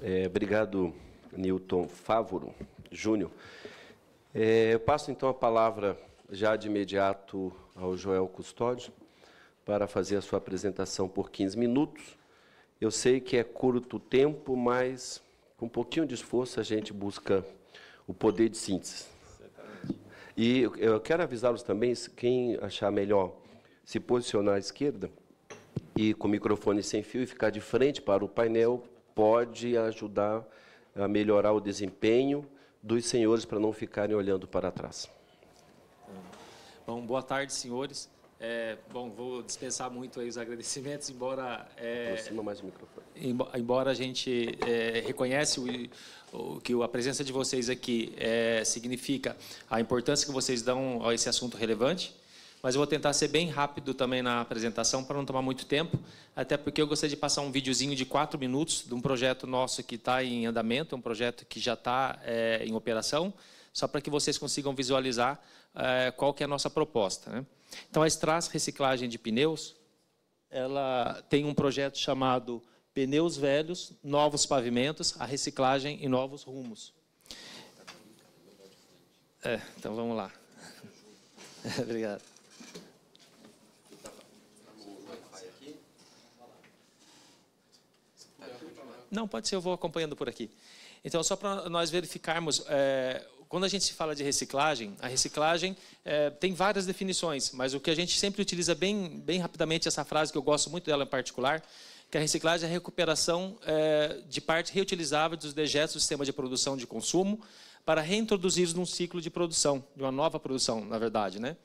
É, obrigado, Newton Fávoro Júnior. É, eu passo então a palavra já de imediato ao Joel Custódio para fazer a sua apresentação por 15 minutos eu sei que é curto o tempo, mas com um pouquinho de esforço a gente busca o poder de síntese. E eu quero avisá-los também, quem achar melhor se posicionar à esquerda e com o microfone sem fio e ficar de frente para o painel, pode ajudar a melhorar o desempenho dos senhores para não ficarem olhando para trás. Bom, boa tarde, senhores. É, bom, vou dispensar muito aí os agradecimentos, embora... É, Aproxima mais o microfone. Embora a gente é, reconhece o, o, que a presença de vocês aqui é, significa a importância que vocês dão a esse assunto relevante, mas eu vou tentar ser bem rápido também na apresentação para não tomar muito tempo, até porque eu gostaria de passar um videozinho de quatro minutos de um projeto nosso que está em andamento, um projeto que já está é, em operação, só para que vocês consigam visualizar é, qual que é a nossa proposta, né? Então, a Strass Reciclagem de Pneus ela tem um projeto chamado Pneus Velhos, Novos Pavimentos, a Reciclagem e Novos Rumos. É, então, vamos lá. Obrigado. Não, pode ser, eu vou acompanhando por aqui. Então, só para nós verificarmos é, quando a gente se fala de reciclagem, a reciclagem é, tem várias definições, mas o que a gente sempre utiliza bem, bem rapidamente, essa frase que eu gosto muito dela em particular, que a reciclagem é a recuperação é, de parte reutilizável dos dejetos do sistema de produção de consumo para reintroduzi-los num ciclo de produção, de uma nova produção, na verdade. Né?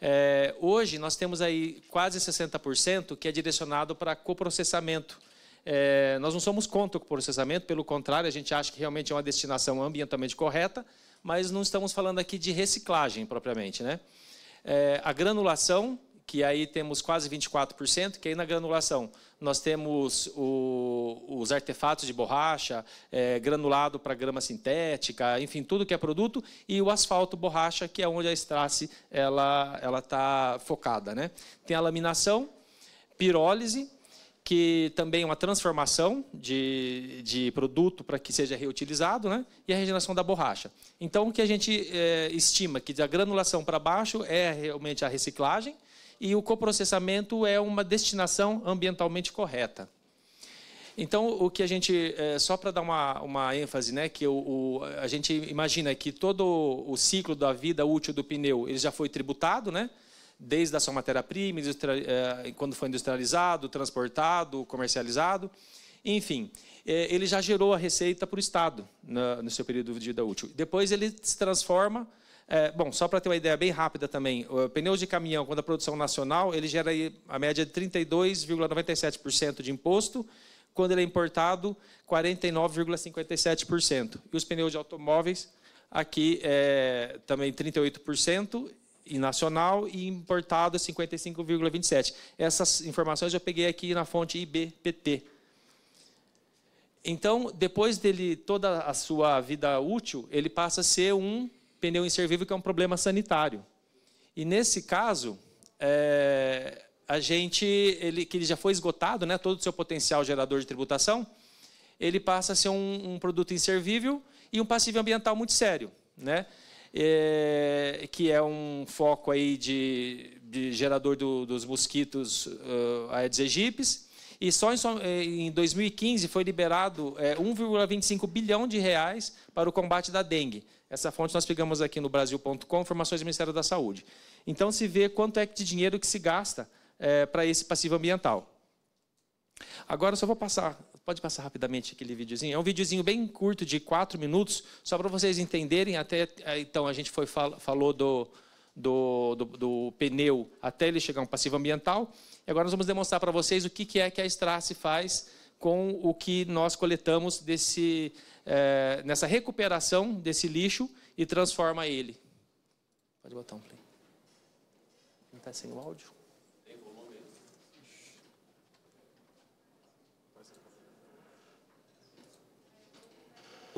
É, hoje, nós temos aí quase 60% que é direcionado para coprocessamento. É, nós não somos contra o processamento, pelo contrário, a gente acha que realmente é uma destinação ambientalmente correta, mas não estamos falando aqui de reciclagem propriamente. Né? É, a granulação, que aí temos quase 24%, que aí na granulação nós temos o, os artefatos de borracha, é, granulado para grama sintética, enfim, tudo que é produto, e o asfalto borracha, que é onde a estrace ela está focada. Né? Tem a laminação, pirólise, que também uma transformação de, de produto para que seja reutilizado, né? e a regeneração da borracha. Então, o que a gente é, estima que da granulação para baixo é realmente a reciclagem, e o coprocessamento é uma destinação ambientalmente correta. Então, o que a gente, é, só para dar uma, uma ênfase, né, que o, o, a gente imagina que todo o ciclo da vida útil do pneu ele já foi tributado, né? desde a sua matéria-prima, eh, quando foi industrializado, transportado, comercializado. Enfim, eh, ele já gerou a receita para o Estado no seu período de vida útil. Depois ele se transforma. Eh, bom, só para ter uma ideia bem rápida também, pneus de caminhão, quando a produção nacional, ele gera a média de 32,97% de imposto, quando ele é importado, 49,57%. E os pneus de automóveis, aqui é, também 38%, e nacional e importado 55,27. Essas informações eu peguei aqui na fonte IBPT. Então, depois dele toda a sua vida útil, ele passa a ser um pneu inservível que é um problema sanitário. E nesse caso, é, a gente, ele, que ele já foi esgotado, né, todo o seu potencial gerador de tributação, ele passa a ser um, um produto inservível e um passivo ambiental muito sério, né? é, que é um foco aí de, de gerador do, dos mosquitos uh, Aedes aegyptes E só em, é, em 2015 foi liberado é, 1,25 bilhão de reais para o combate da dengue. Essa fonte nós pegamos aqui no Brasil.com, informações do Ministério da Saúde. Então se vê quanto é de dinheiro que se gasta é, para esse passivo ambiental. Agora eu só vou passar Pode passar rapidamente aquele videozinho. É um videozinho bem curto, de quatro minutos, só para vocês entenderem. Até é, então a gente foi, falou do, do, do, do pneu até ele chegar a um passivo ambiental. E agora nós vamos demonstrar para vocês o que, que é que a Strasse faz com o que nós coletamos desse, é, nessa recuperação desse lixo e transforma ele. Pode botar um play. Não está sem o áudio?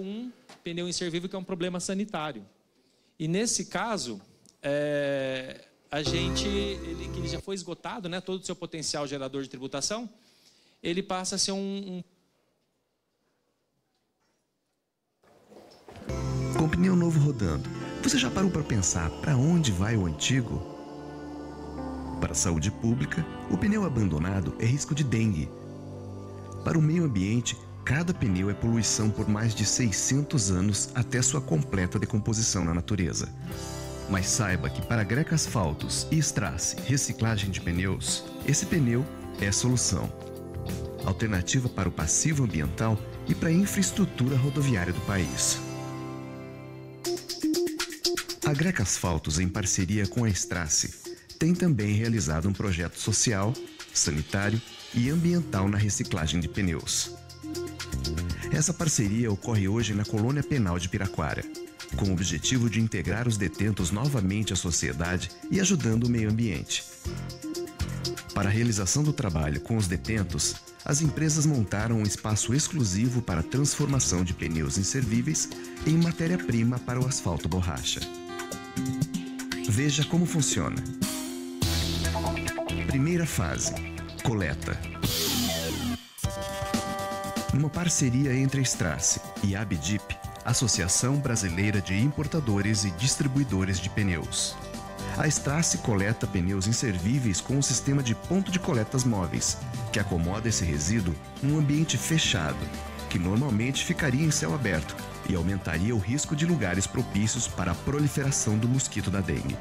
um pneu inservível, que é um problema sanitário. E nesse caso, é, a gente, ele, que ele já foi esgotado, né, todo o seu potencial gerador de tributação, ele passa a ser um, um com pneu novo rodando, você já parou para pensar para onde vai o antigo? Para a saúde pública, o pneu abandonado é risco de dengue. Para o meio ambiente, cada pneu é poluição por mais de 600 anos até sua completa decomposição na natureza. Mas saiba que para greca asfaltos e estrace, reciclagem de pneus, esse pneu é a solução. Alternativa para o passivo ambiental e para a infraestrutura rodoviária do país. A Greca Asfaltos, em parceria com a Estrace, tem também realizado um projeto social, sanitário e ambiental na reciclagem de pneus. Essa parceria ocorre hoje na Colônia Penal de Piraquara, com o objetivo de integrar os detentos novamente à sociedade e ajudando o meio ambiente. Para a realização do trabalho com os detentos, as empresas montaram um espaço exclusivo para a transformação de pneus inservíveis em matéria-prima para o asfalto borracha. Veja como funciona. Primeira fase: coleta uma parceria entre a Strasse e a Abdip, Associação Brasileira de Importadores e Distribuidores de Pneus. A Strasse coleta pneus inservíveis com um sistema de ponto de coletas móveis, que acomoda esse resíduo num ambiente fechado, que normalmente ficaria em céu aberto e aumentaria o risco de lugares propícios para a proliferação do mosquito da dengue.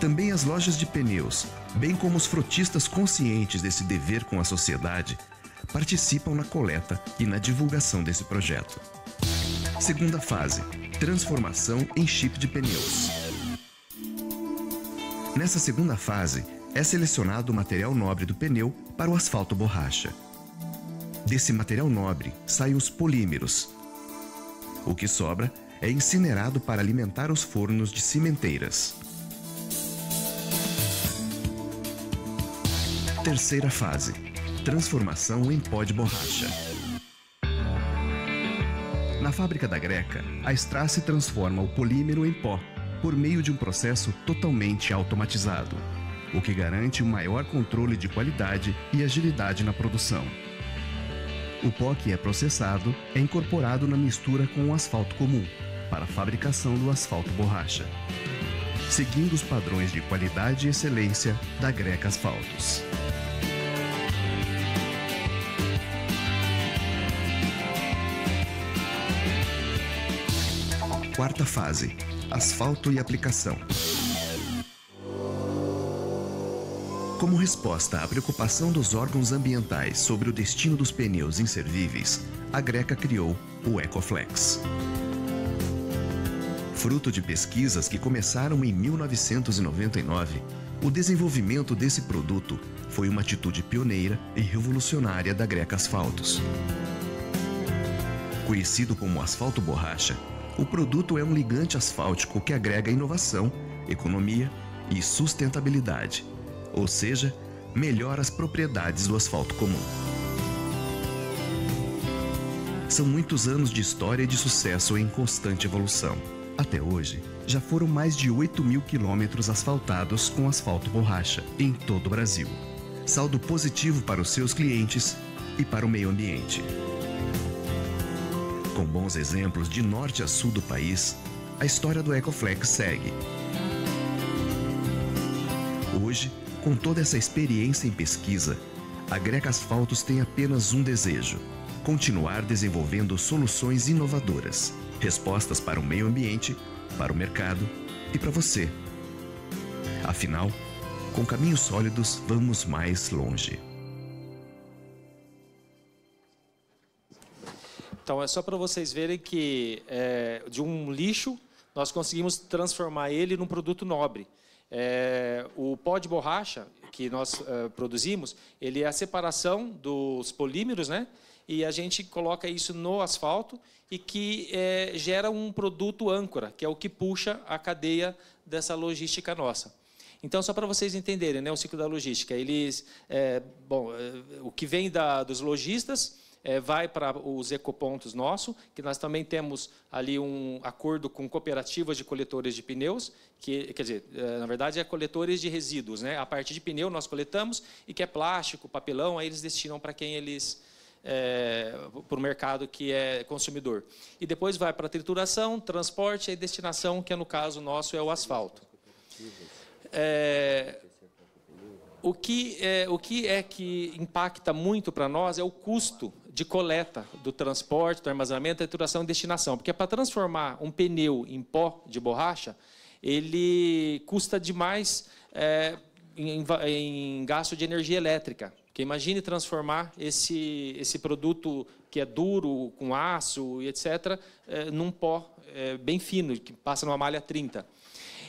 Também as lojas de pneus, bem como os frotistas conscientes desse dever com a sociedade, participam na coleta e na divulgação desse projeto. Segunda fase: transformação em chip de pneus. Nessa segunda fase, é selecionado o material nobre do pneu para o asfalto borracha. Desse material nobre saem os polímeros. O que sobra é incinerado para alimentar os fornos de cimenteiras. Terceira fase: transformação em pó de borracha. Na fábrica da Greca, a Strasse transforma o polímero em pó por meio de um processo totalmente automatizado, o que garante um maior controle de qualidade e agilidade na produção. O pó que é processado é incorporado na mistura com o asfalto comum para a fabricação do asfalto borracha, seguindo os padrões de qualidade e excelência da Greca Asfaltos. quarta fase: asfalto e aplicação. Como resposta à preocupação dos órgãos ambientais sobre o destino dos pneus inservíveis, a Greca criou o Ecoflex. Fruto de pesquisas que começaram em 1999, o desenvolvimento desse produto foi uma atitude pioneira e revolucionária da Greca Asfaltos. Conhecido como asfalto borracha, o produto é um ligante asfáltico que agrega inovação, economia e sustentabilidade, ou seja, melhora as propriedades do asfalto comum. São muitos anos de história e de sucesso em constante evolução. Até hoje, já foram mais de 8 mil quilômetros asfaltados com asfalto borracha em todo o Brasil. Saldo positivo para os seus clientes e para o meio ambiente com bons exemplos de norte a sul do país, a história do Ecoflex segue. Hoje, com toda essa experiência em pesquisa, a Greca Asfaltos tem apenas um desejo: continuar desenvolvendo soluções inovadoras, respostas para o meio ambiente, para o mercado e para você. Afinal, com caminhos sólidos vamos mais longe. Então é só para vocês verem que é, de um lixo nós conseguimos transformar ele num produto nobre. É, o pó de borracha que nós é, produzimos, ele é a separação dos polímeros, né? E a gente coloca isso no asfalto e que é, gera um produto âncora, que é o que puxa a cadeia dessa logística nossa. Então, só para vocês entenderem, né, o ciclo da logística, eles, é, bom, é, o que vem da, dos lojistas é, vai para os ecopontos nosso, que nós também temos ali um acordo com cooperativas de coletores de pneus, que, quer dizer, é, na verdade, é coletores de resíduos. Né? A parte de pneu nós coletamos e que é plástico, papelão, aí eles destinam para quem eles... É, para o mercado que é consumidor. E depois vai para trituração, transporte e destinação, que é, no caso nosso é o asfalto. É, o, que é, o que é que impacta muito para nós é o custo de coleta do transporte, do armazenamento, da trituração e destinação. Porque para transformar um pneu em pó de borracha, ele custa demais é, em, em, gasto de energia elétrica. Porque imagine transformar esse, esse produto que é duro, com aço e etc., é, num pó é, bem fino, que passa numa malha 30.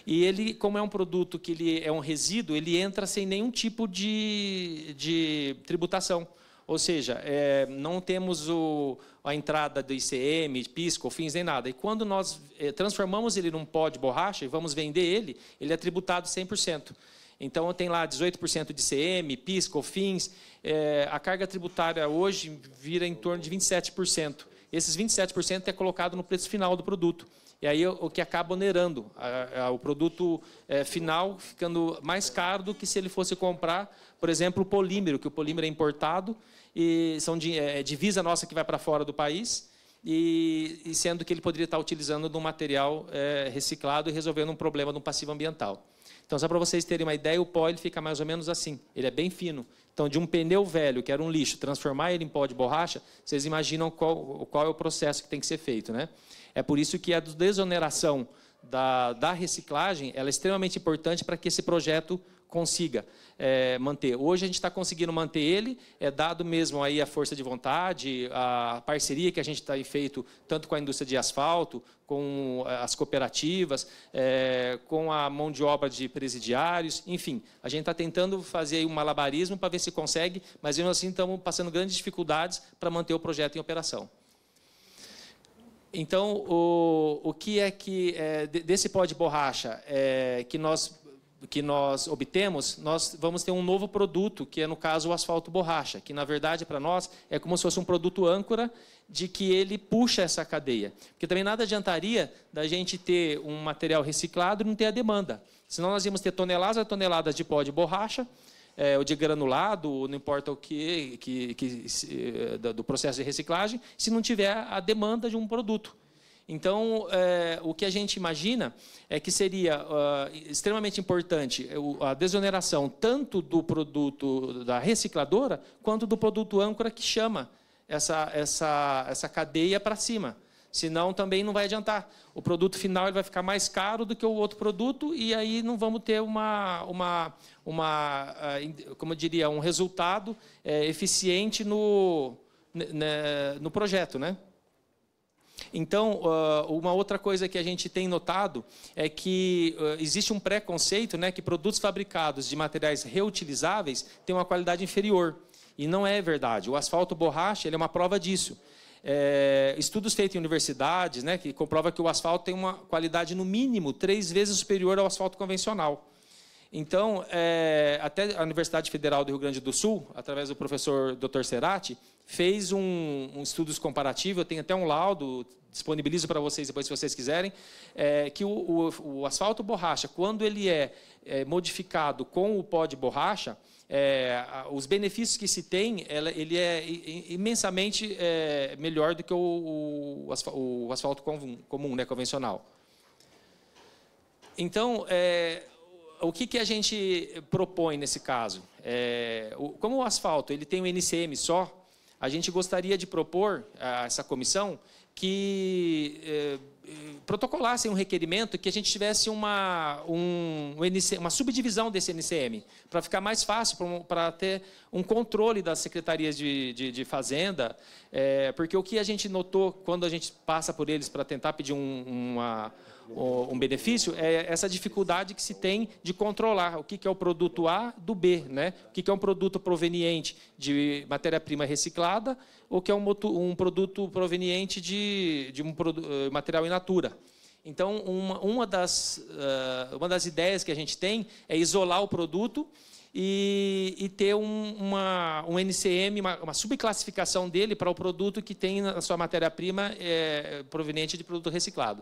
E ele, como é um produto que ele é um resíduo, ele entra sem nenhum tipo de, de tributação. Ou seja, é, não temos o, a entrada do ICM, PISCO, fins nem nada. E quando nós é, transformamos ele num pó de borracha e vamos vender ele, ele é tributado 100%. Então, tem lá 18% de CM, PIS, COFINS. É, a carga tributária hoje vira em torno de 27%. Esses 27% é colocado no preço final do produto. E aí é o que acaba onerando a, a, o produto é, final ficando mais caro do que se ele fosse comprar, por exemplo, o polímero, que o polímero é importado e são de, é, é, divisa nossa que vai para fora do país, e, e, sendo que ele poderia estar utilizando de um material é, reciclado e resolvendo um problema de um passivo ambiental. Então, só para vocês terem uma ideia, o pó ele fica mais ou menos assim. Ele é bem fino. Então, de um pneu velho, que era um lixo, transformar ele em pó de borracha, vocês imaginam qual, qual é o processo que tem que ser feito. Né? É por isso que a desoneração da, da reciclagem ela é extremamente importante para que esse projeto consiga é, manter. Hoje a gente está conseguindo manter ele, é dado mesmo aí a força de vontade, a parceria que a gente está feito tanto com a indústria de asfalto, com é, as cooperativas, é, com a mão de obra de presidiários, enfim. A gente está tentando fazer um malabarismo para ver se consegue, mas mesmo assim estamos passando grandes dificuldades para manter o projeto em operação. Então, o, o que é que, é, desse pó de borracha, é, que nós que nós obtemos, nós vamos ter um novo produto, que é, no caso, o asfalto borracha, que, na verdade, para nós, é como se fosse um produto âncora de que ele puxa essa cadeia. Porque também nada adiantaria da gente ter um material reciclado e não ter a demanda. Senão nós íamos ter toneladas e toneladas de pó de borracha, é, ou de granulado, ou não importa o que, que, que eh, do processo de reciclagem, se não tiver a demanda de um produto. Então, é, o que a gente imagina é que seria uh, extremamente importante eh, a desoneração tanto do produto da recicladora quanto do produto âncora que chama essa, essa, essa cadeia para cima. Senão, também não vai adiantar. O produto final ele vai ficar mais caro do que o outro produto e aí não vamos ter uma, uma, uma ah, como eu diria, um resultado é, eficiente no, né, no projeto, né? Então, ah, uma outra coisa que a gente tem notado é que ah, existe um preconceito né, que produtos fabricados de materiais reutilizáveis têm uma qualidade inferior. E não é verdade. O asfalto borracha é uma prova disso. É, estudos feitos em universidades, né, que comprovam que o asfalto tem uma qualidade no mínimo três vezes superior ao asfalto convencional. Então, é, até a Universidade Federal do Rio Grande do Sul, através do professor Dr. Serati, fez um, um estudos comparativo, eu tenho até um laudo, disponibilizo para vocês depois, se vocês quiserem, é, que o, o, o, asfalto borracha, quando ele é, é, modificado com o pó de borracha, é, os benefícios que se tem, ela, ele é imensamente é, melhor do que o, o asfalto comum, comum né, convencional. Então, é, o que, que a gente propõe nesse caso? É, o, como o asfalto ele tem o um NCM só, a gente gostaria de propor a essa comissão que é, é protocolassem um requerimento que a gente tivesse uma, um, um NC, uma subdivisão desse NCM, para ficar mais fácil, para ter um controle das secretarias de, de, de fazenda, é, porque o que a gente notou quando a gente passa por eles para tentar pedir um, uma, um benefício é essa dificuldade que se tem de controlar o que é o produto A do B, né? o que é um produto proveniente de matéria-prima reciclada ou que é um, produto proveniente de, de um eh, material in natura. Então, uma, uma, das, eh, uma das ideias que a gente tem é isolar o produto e, e, ter um, uma, um NCM, uma, uma, subclassificação dele para o produto que tem na sua matéria-prima é, proveniente de produto reciclado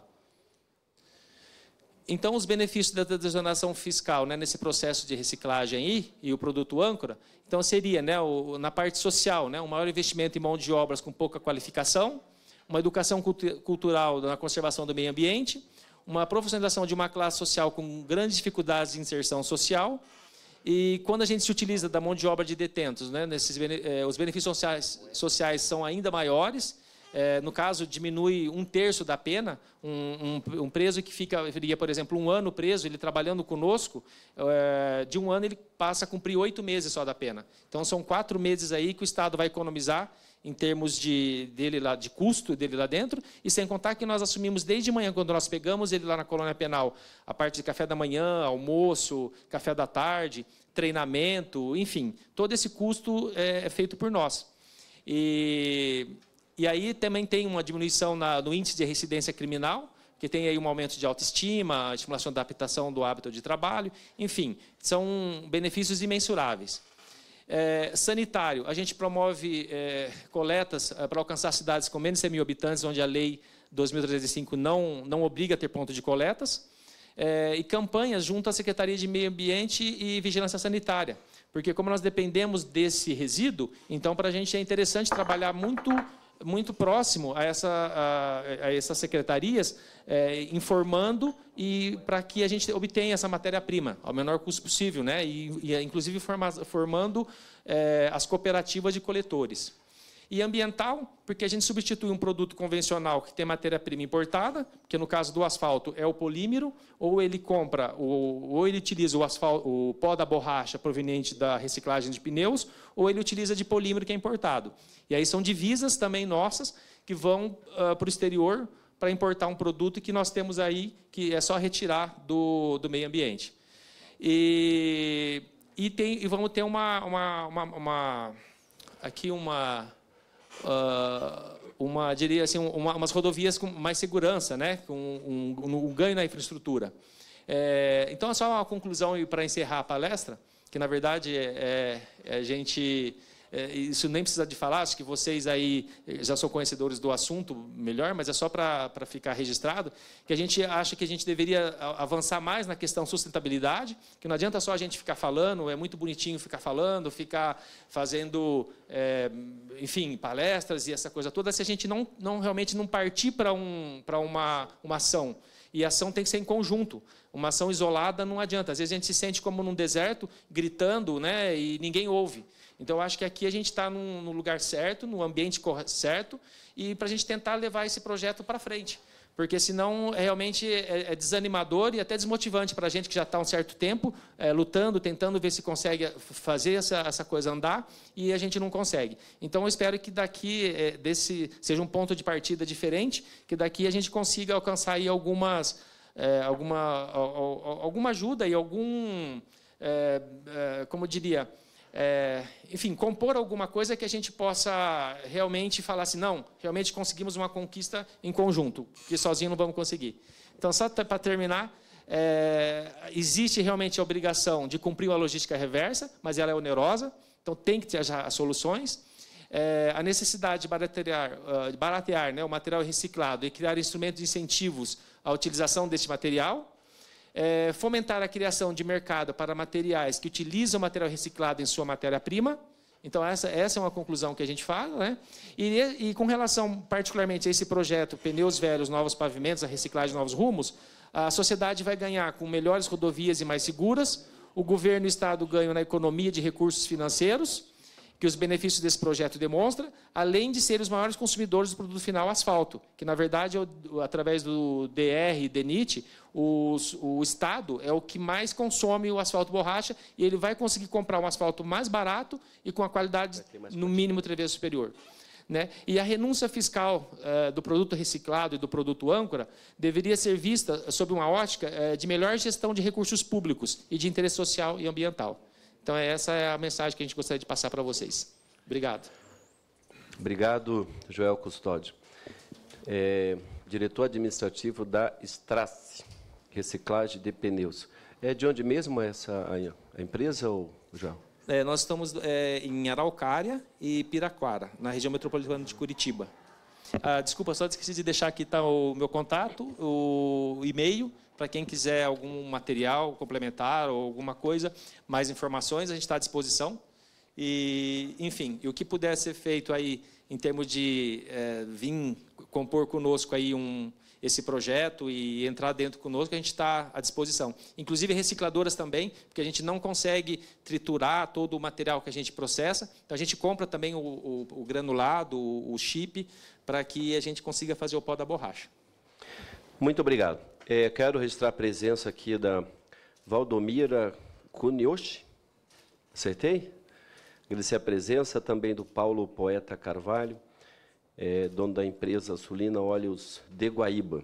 então, os benefícios da desoneração fiscal né, nesse processo de reciclagem aí, e o produto âncora, então seria né, o, na parte social, né, um maior investimento em mão de obras com pouca qualificação, uma educação cultu cultural na conservação do meio ambiente, uma profissionalização de uma classe social com grandes dificuldades de inserção social, e quando a gente se utiliza da mão de obra de detentos, né, nesses, eh, os benefícios sociais, sociais são ainda maiores, é, no caso, diminui um terço da pena. Um, um, um preso que ficaria, por exemplo, um ano preso, ele trabalhando conosco, é, de um ano ele passa a cumprir oito meses só da pena. Então, são quatro meses aí que o Estado vai economizar em termos de, dele lá, de custo dele lá dentro, e sem contar que nós assumimos desde manhã, quando nós pegamos ele lá na colônia penal, a parte de café da manhã, almoço, café da tarde, treinamento, enfim, todo esse custo é, é feito por nós. E e aí também tem uma diminuição na, no índice de recidência criminal, que tem aí um aumento de autoestima, estimulação da adaptação do hábito de trabalho, enfim, são benefícios imensuráveis. É, sanitário, a gente promove é, coletas é, para alcançar cidades com menos de 100 mil habitantes, onde a lei 2.305 não, não obriga a ter ponto de coletas, é, e campanhas junto à Secretaria de Meio Ambiente e Vigilância Sanitária, porque como nós dependemos desse resíduo, então para a gente é interessante trabalhar muito muito próximo a, essa, a, a essas secretarias, é, informando e para que a gente obtenha essa matéria-prima ao menor custo possível, né? e, e inclusive forma, formando é, as cooperativas de coletores. E ambiental, porque a gente substitui um produto convencional que tem matéria-prima importada, que no caso do asfalto é o polímero, ou ele compra, ou, ou ele utiliza o, asfalto, o pó da borracha proveniente da reciclagem de pneus, ou ele utiliza de polímero que é importado. E aí são divisas também nossas que vão uh, para o exterior para importar um produto que nós temos aí, que é só retirar do, do meio ambiente. E, e, tem, e vamos ter uma, uma, uma, uma aqui uma uh, uma, diria assim, uma, umas rodovias com mais segurança, né? com um, um, um ganho na infraestrutura. É, então, é só uma conclusão para encerrar a palestra, que na verdade é, é, é a gente é, isso nem precisa de falar, acho que vocês aí eh, já são conhecedores do assunto melhor, mas é só para ficar registrado, que a gente acha que a gente deveria avançar mais na questão sustentabilidade, que não adianta só a gente ficar falando, é muito bonitinho ficar falando, ficar fazendo, é, enfim, palestras e essa coisa toda, se a gente não, não realmente não partir para um, uma, uma ação. E a ação tem que ser em conjunto. Uma ação isolada não adianta. Às vezes a gente se sente como num deserto, gritando, né, e ninguém ouve. Então, acho que aqui a gente está no lugar certo, no ambiente certo, e para a gente tentar levar esse projeto para frente. Porque senão realmente é, é desanimador e até desmotivante para a gente que já está há um certo tempo é, lutando, tentando ver se consegue fazer essa, essa coisa andar e a gente não consegue. Então eu espero que daqui é, desse seja um ponto de partida diferente, que daqui a gente consiga alcançar aí algumas, é, alguma, alguma ajuda e algum, é, é, como eu diria, é, enfim, compor alguma coisa que a gente possa realmente falar assim, não, realmente conseguimos uma conquista em conjunto, que sozinho não vamos conseguir. Então, só para terminar, é, existe realmente a obrigação de cumprir a logística reversa, mas ela é onerosa, então tem que ter as soluções. É, a necessidade de baratear, ah, de baratear né, o material reciclado e criar instrumentos de incentivos à utilização deste material é, fomentar a criação de mercado para materiais que utilizam material reciclado em sua matéria-prima. Então, essa, essa é uma conclusão que a gente fala. Né? E, e com relação, particularmente, a esse projeto Pneus Velhos, Novos Pavimentos, a reciclagem de novos rumos, a sociedade vai ganhar com melhores rodovias e mais seguras, o governo e o Estado ganham na economia de recursos financeiros, que os benefícios desse projeto demonstra, além de ser os maiores consumidores do produto final asfalto, que na verdade é através do DR e DENIT, os, o Estado é o que mais consome o asfalto borracha e ele vai conseguir comprar um asfalto mais barato e com a qualidade no mínimo três vezes superior. Né? E a renúncia fiscal eh, do produto reciclado e do produto âncora deveria ser vista sob uma ótica eh, de melhor gestão de recursos públicos e de interesse social e ambiental. Então, é, essa é a mensagem que a gente gostaria de passar para vocês. Obrigado. Obrigado, Joel Custódio. É, diretor administrativo da Strasse, reciclagem de pneus. É de onde mesmo essa a, empresa, ou Joel? É, nós estamos é, em Araucária e Piraquara, na região metropolitana de Curitiba. Ah, desculpa, só esqueci de deixar aqui tá, o meu contato, o e-mail, para quem quiser algum material complementar ou alguma coisa, mais informações, a gente está à disposição. E, enfim, e o que puder ser feito aí em termos de é, vir compor conosco aí um, esse projeto e entrar dentro conosco, a gente está à disposição. Inclusive recicladoras também, porque a gente não consegue triturar todo o material que a gente processa, então a gente compra também o, o, o granulado, o, o chip, para que a gente consiga fazer o pó da borracha. Muito obrigado. É, quero registrar a presença aqui da Valdomira Kunioshi. Acertei? Agradecer a presença também do Paulo Poeta Carvalho, é, dono da empresa Sulina Óleos de Guaíba.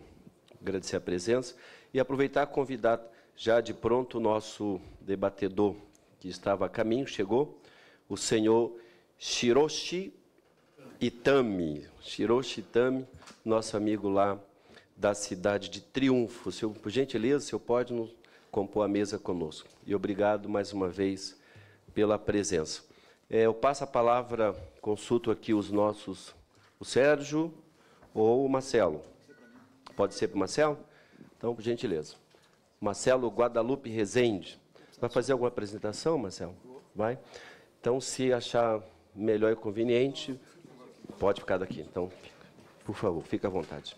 Agradecer a presença e aproveitar convidar já de pronto o nosso debatedor que estava a caminho, chegou, o senhor Shiroshi Itami. Shiroshi Itami, nosso amigo lá da cidade de Triunfo. Seu, por gentileza, o senhor pode nos compor a mesa conosco. E obrigado mais uma vez pela presença. É, eu passo a palavra, consulto aqui os nossos, o Sérgio ou o Marcelo. Pode ser para o Marcelo? Então, por gentileza. Marcelo Guadalupe Rezende. Vai fazer alguma apresentação, Marcelo? Vai? Então, se achar melhor e conveniente, pode ficar daqui. Então, por favor, fica à vontade.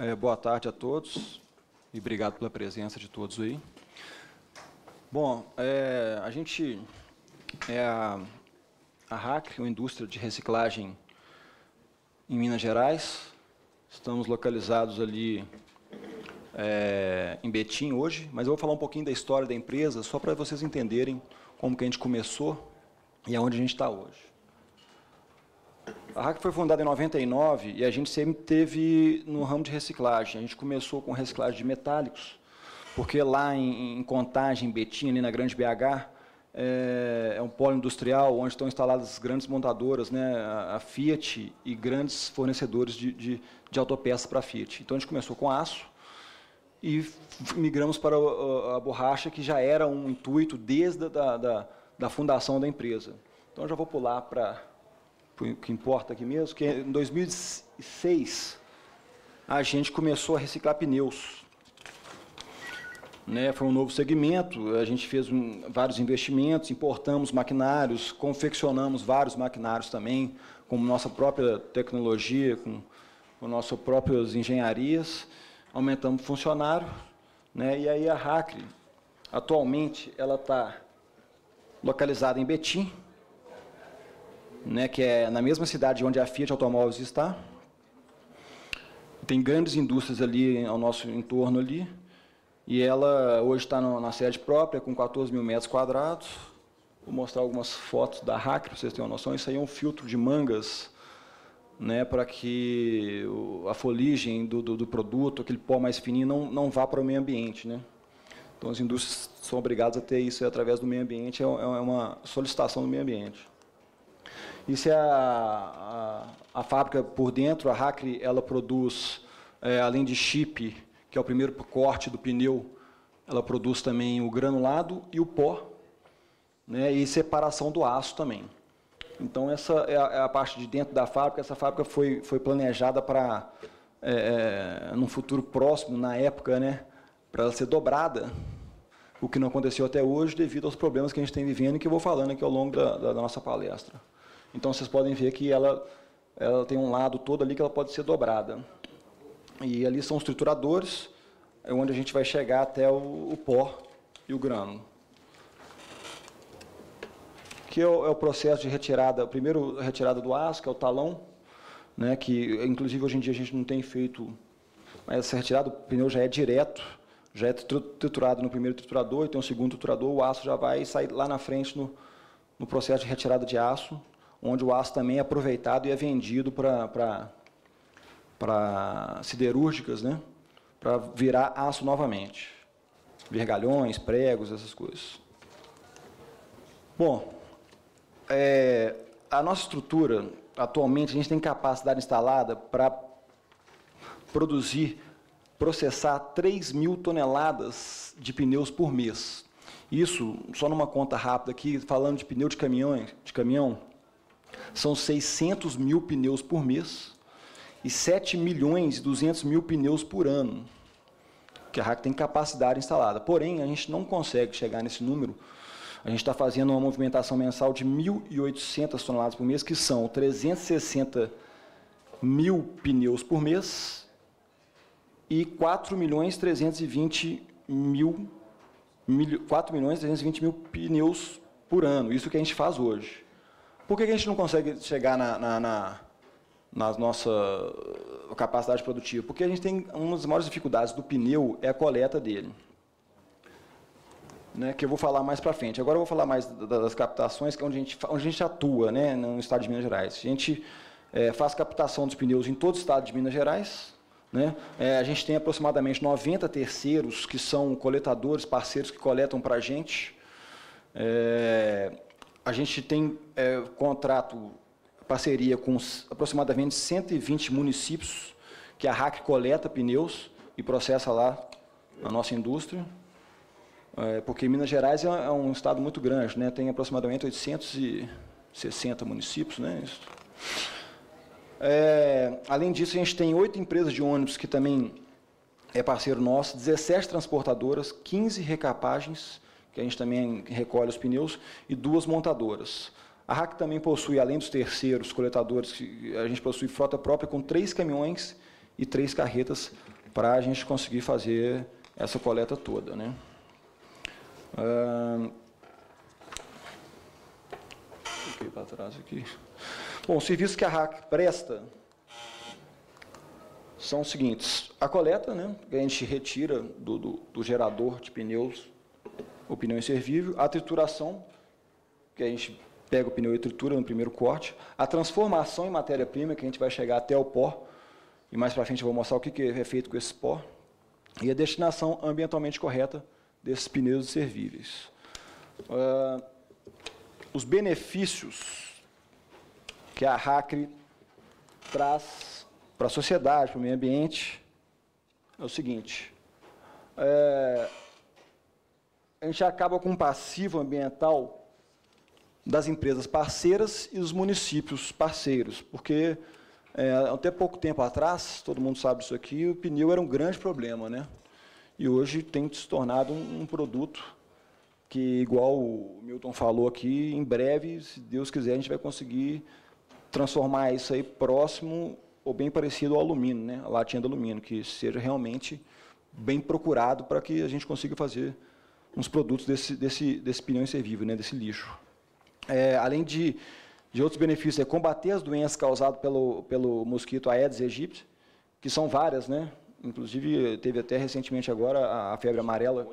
É, boa tarde a todos e obrigado pela presença de todos aí. Bom, é, a gente é a, a RAC, uma indústria de reciclagem em Minas Gerais. Estamos localizados ali é, em Betim hoje, mas eu vou falar um pouquinho da história da empresa só para vocês entenderem como que a gente começou e aonde a gente está hoje. A RAC foi fundada em 99 e a gente sempre teve no ramo de reciclagem. A gente começou com reciclagem de metálicos, porque lá em, em Contagem, Betim, ali na Grande BH, é, eh, é um polo industrial onde estão instaladas grandes montadoras, né, a, a Fiat e grandes fornecedores de, de, de autopeças para a Fiat. Então a gente começou com aço, e migramos para a, borracha, que já era um intuito desde a da, da, da fundação da empresa. Então, já vou pular para que importa aqui mesmo, que em 2006 a gente começou a reciclar pneus. Né, foi um novo segmento, a gente fez um, vários investimentos, importamos maquinários, confeccionamos vários maquinários também, com nossa própria tecnologia, com, com nossas próprias engenharias, aumentamos funcionário, né, e aí a Hackley, atualmente, ela está localizada em Betim, né, que é na mesma cidade onde a Fiat Automóveis está. Tem grandes indústrias ali ao nosso entorno ali. E ela hoje está na sede própria, com 14 mil metros quadrados. Vou mostrar algumas fotos da RAC, para vocês terem uma noção. Isso aí é um filtro de mangas, né, para que a foligem do, do, do, produto, aquele pó mais fininho, não, não vá para o meio ambiente. Né? Então, as indústrias são obrigadas a ter isso através do meio ambiente, é, é uma solicitação do meio ambiente. Isso é a, a, a fábrica por dentro, a Hackley, ela produz, é, além de chip, que é o primeiro corte do pneu, ela produz também o granulado e o pó, né, e separação do aço também. Então, essa é a, é a parte de dentro da fábrica. Essa fábrica foi, foi planejada para, é, é, num futuro próximo, na época, né, para ela ser dobrada, o que não aconteceu até hoje devido aos problemas que a gente tem vivendo e que eu vou falando aqui ao longo da, da, da nossa palestra. Então vocês podem ver que ela, ela tem um lado todo ali que ela pode ser dobrada. E ali são os trituradores, é onde a gente vai chegar até o, o pó e o grano. Que é o, é o, processo de retirada, primeiro retirada do aço, que é o talão, né, que inclusive hoje em dia a gente não tem feito essa retirada, o pneu já é direto, já é triturado no primeiro triturador, e tem um segundo triturador, o aço já vai sair lá na frente no, no processo de retirada de aço, onde o aço também é aproveitado e é vendido para siderúrgicas, né? para virar aço novamente. Vergalhões, pregos, essas coisas. Bom, é, a nossa estrutura, atualmente, a gente tem capacidade instalada para produzir, processar 3 mil toneladas de pneus por mês. Isso, só numa conta rápida aqui, falando de pneu de caminhão, de caminhão são 600 mil pneus por mês e 7 milhões e 200 mil pneus por ano que a RAC tem capacidade instalada. Porém, a gente não consegue chegar nesse número. A gente está fazendo uma movimentação mensal de 1.800 toneladas por mês, que são 360 mil pneus por mês e 4 milhões 320 mil, 4 milhões 320 mil pneus por ano. Isso que a gente faz hoje. Por que a gente não consegue chegar na, na, na, nossa capacidade produtiva? Porque a gente tem uma das maiores dificuldades do pneu é a coleta dele. Né, que eu vou falar mais para frente. Agora eu vou falar mais das captações, que é onde a gente, onde a gente atua né, no estado de Minas Gerais. A gente é, faz captação dos pneus em todo o estado de Minas Gerais. Né? É, a gente tem aproximadamente 90 terceiros que são coletadores, parceiros que coletam para a gente. É, a gente tem é, contrato, parceria com aproximadamente 120 municípios, que a RAC coleta pneus e processa lá na nossa indústria. É, porque Minas Gerais é, é, um estado muito grande, né? tem aproximadamente 860 municípios. Né? É, além disso, a gente tem oito empresas de ônibus que também é parceiro nosso, 17 transportadoras, 15 recapagens que a gente também recolhe os pneus, e duas montadoras. A RAC também possui, além dos terceiros coletadores, a gente possui frota própria com três caminhões e três carretas para a gente conseguir fazer essa coleta toda. Né? Ah, para trás aqui. Bom, os serviços que a RAC presta são os seguintes. A coleta, né, que a gente retira do, do, do gerador de pneus o pneu é inservível, a trituração, que a gente pega o pneu e tritura no primeiro corte, a transformação em matéria-prima, que a gente vai chegar até o pó, e mais para frente eu vou mostrar o que é feito com esse pó, e a destinação ambientalmente correta desses pneus inservíveis. Uh, os benefícios que a RACRE traz para a sociedade, para o meio ambiente, é o seguinte. É, a gente acaba com um passivo ambiental das empresas parceiras e os municípios parceiros, porque é, até pouco tempo atrás, todo mundo sabe isso aqui, o pneu era um grande problema, né? E hoje tem se tornado um, um produto que, igual o Milton falou aqui, em breve, se Deus quiser, a gente vai conseguir transformar isso aí próximo ou bem parecido ao alumínio, né? a latinha de alumínio, que seja realmente bem procurado para que a gente consiga fazer nos produtos desse, desse, desse pinhão vivo né, desse lixo. É, além de, de outros benefícios, é combater as doenças causadas pelo, pelo mosquito Aedes aegypti, que são várias, né? Inclusive, teve até recentemente agora a, a febre amarela,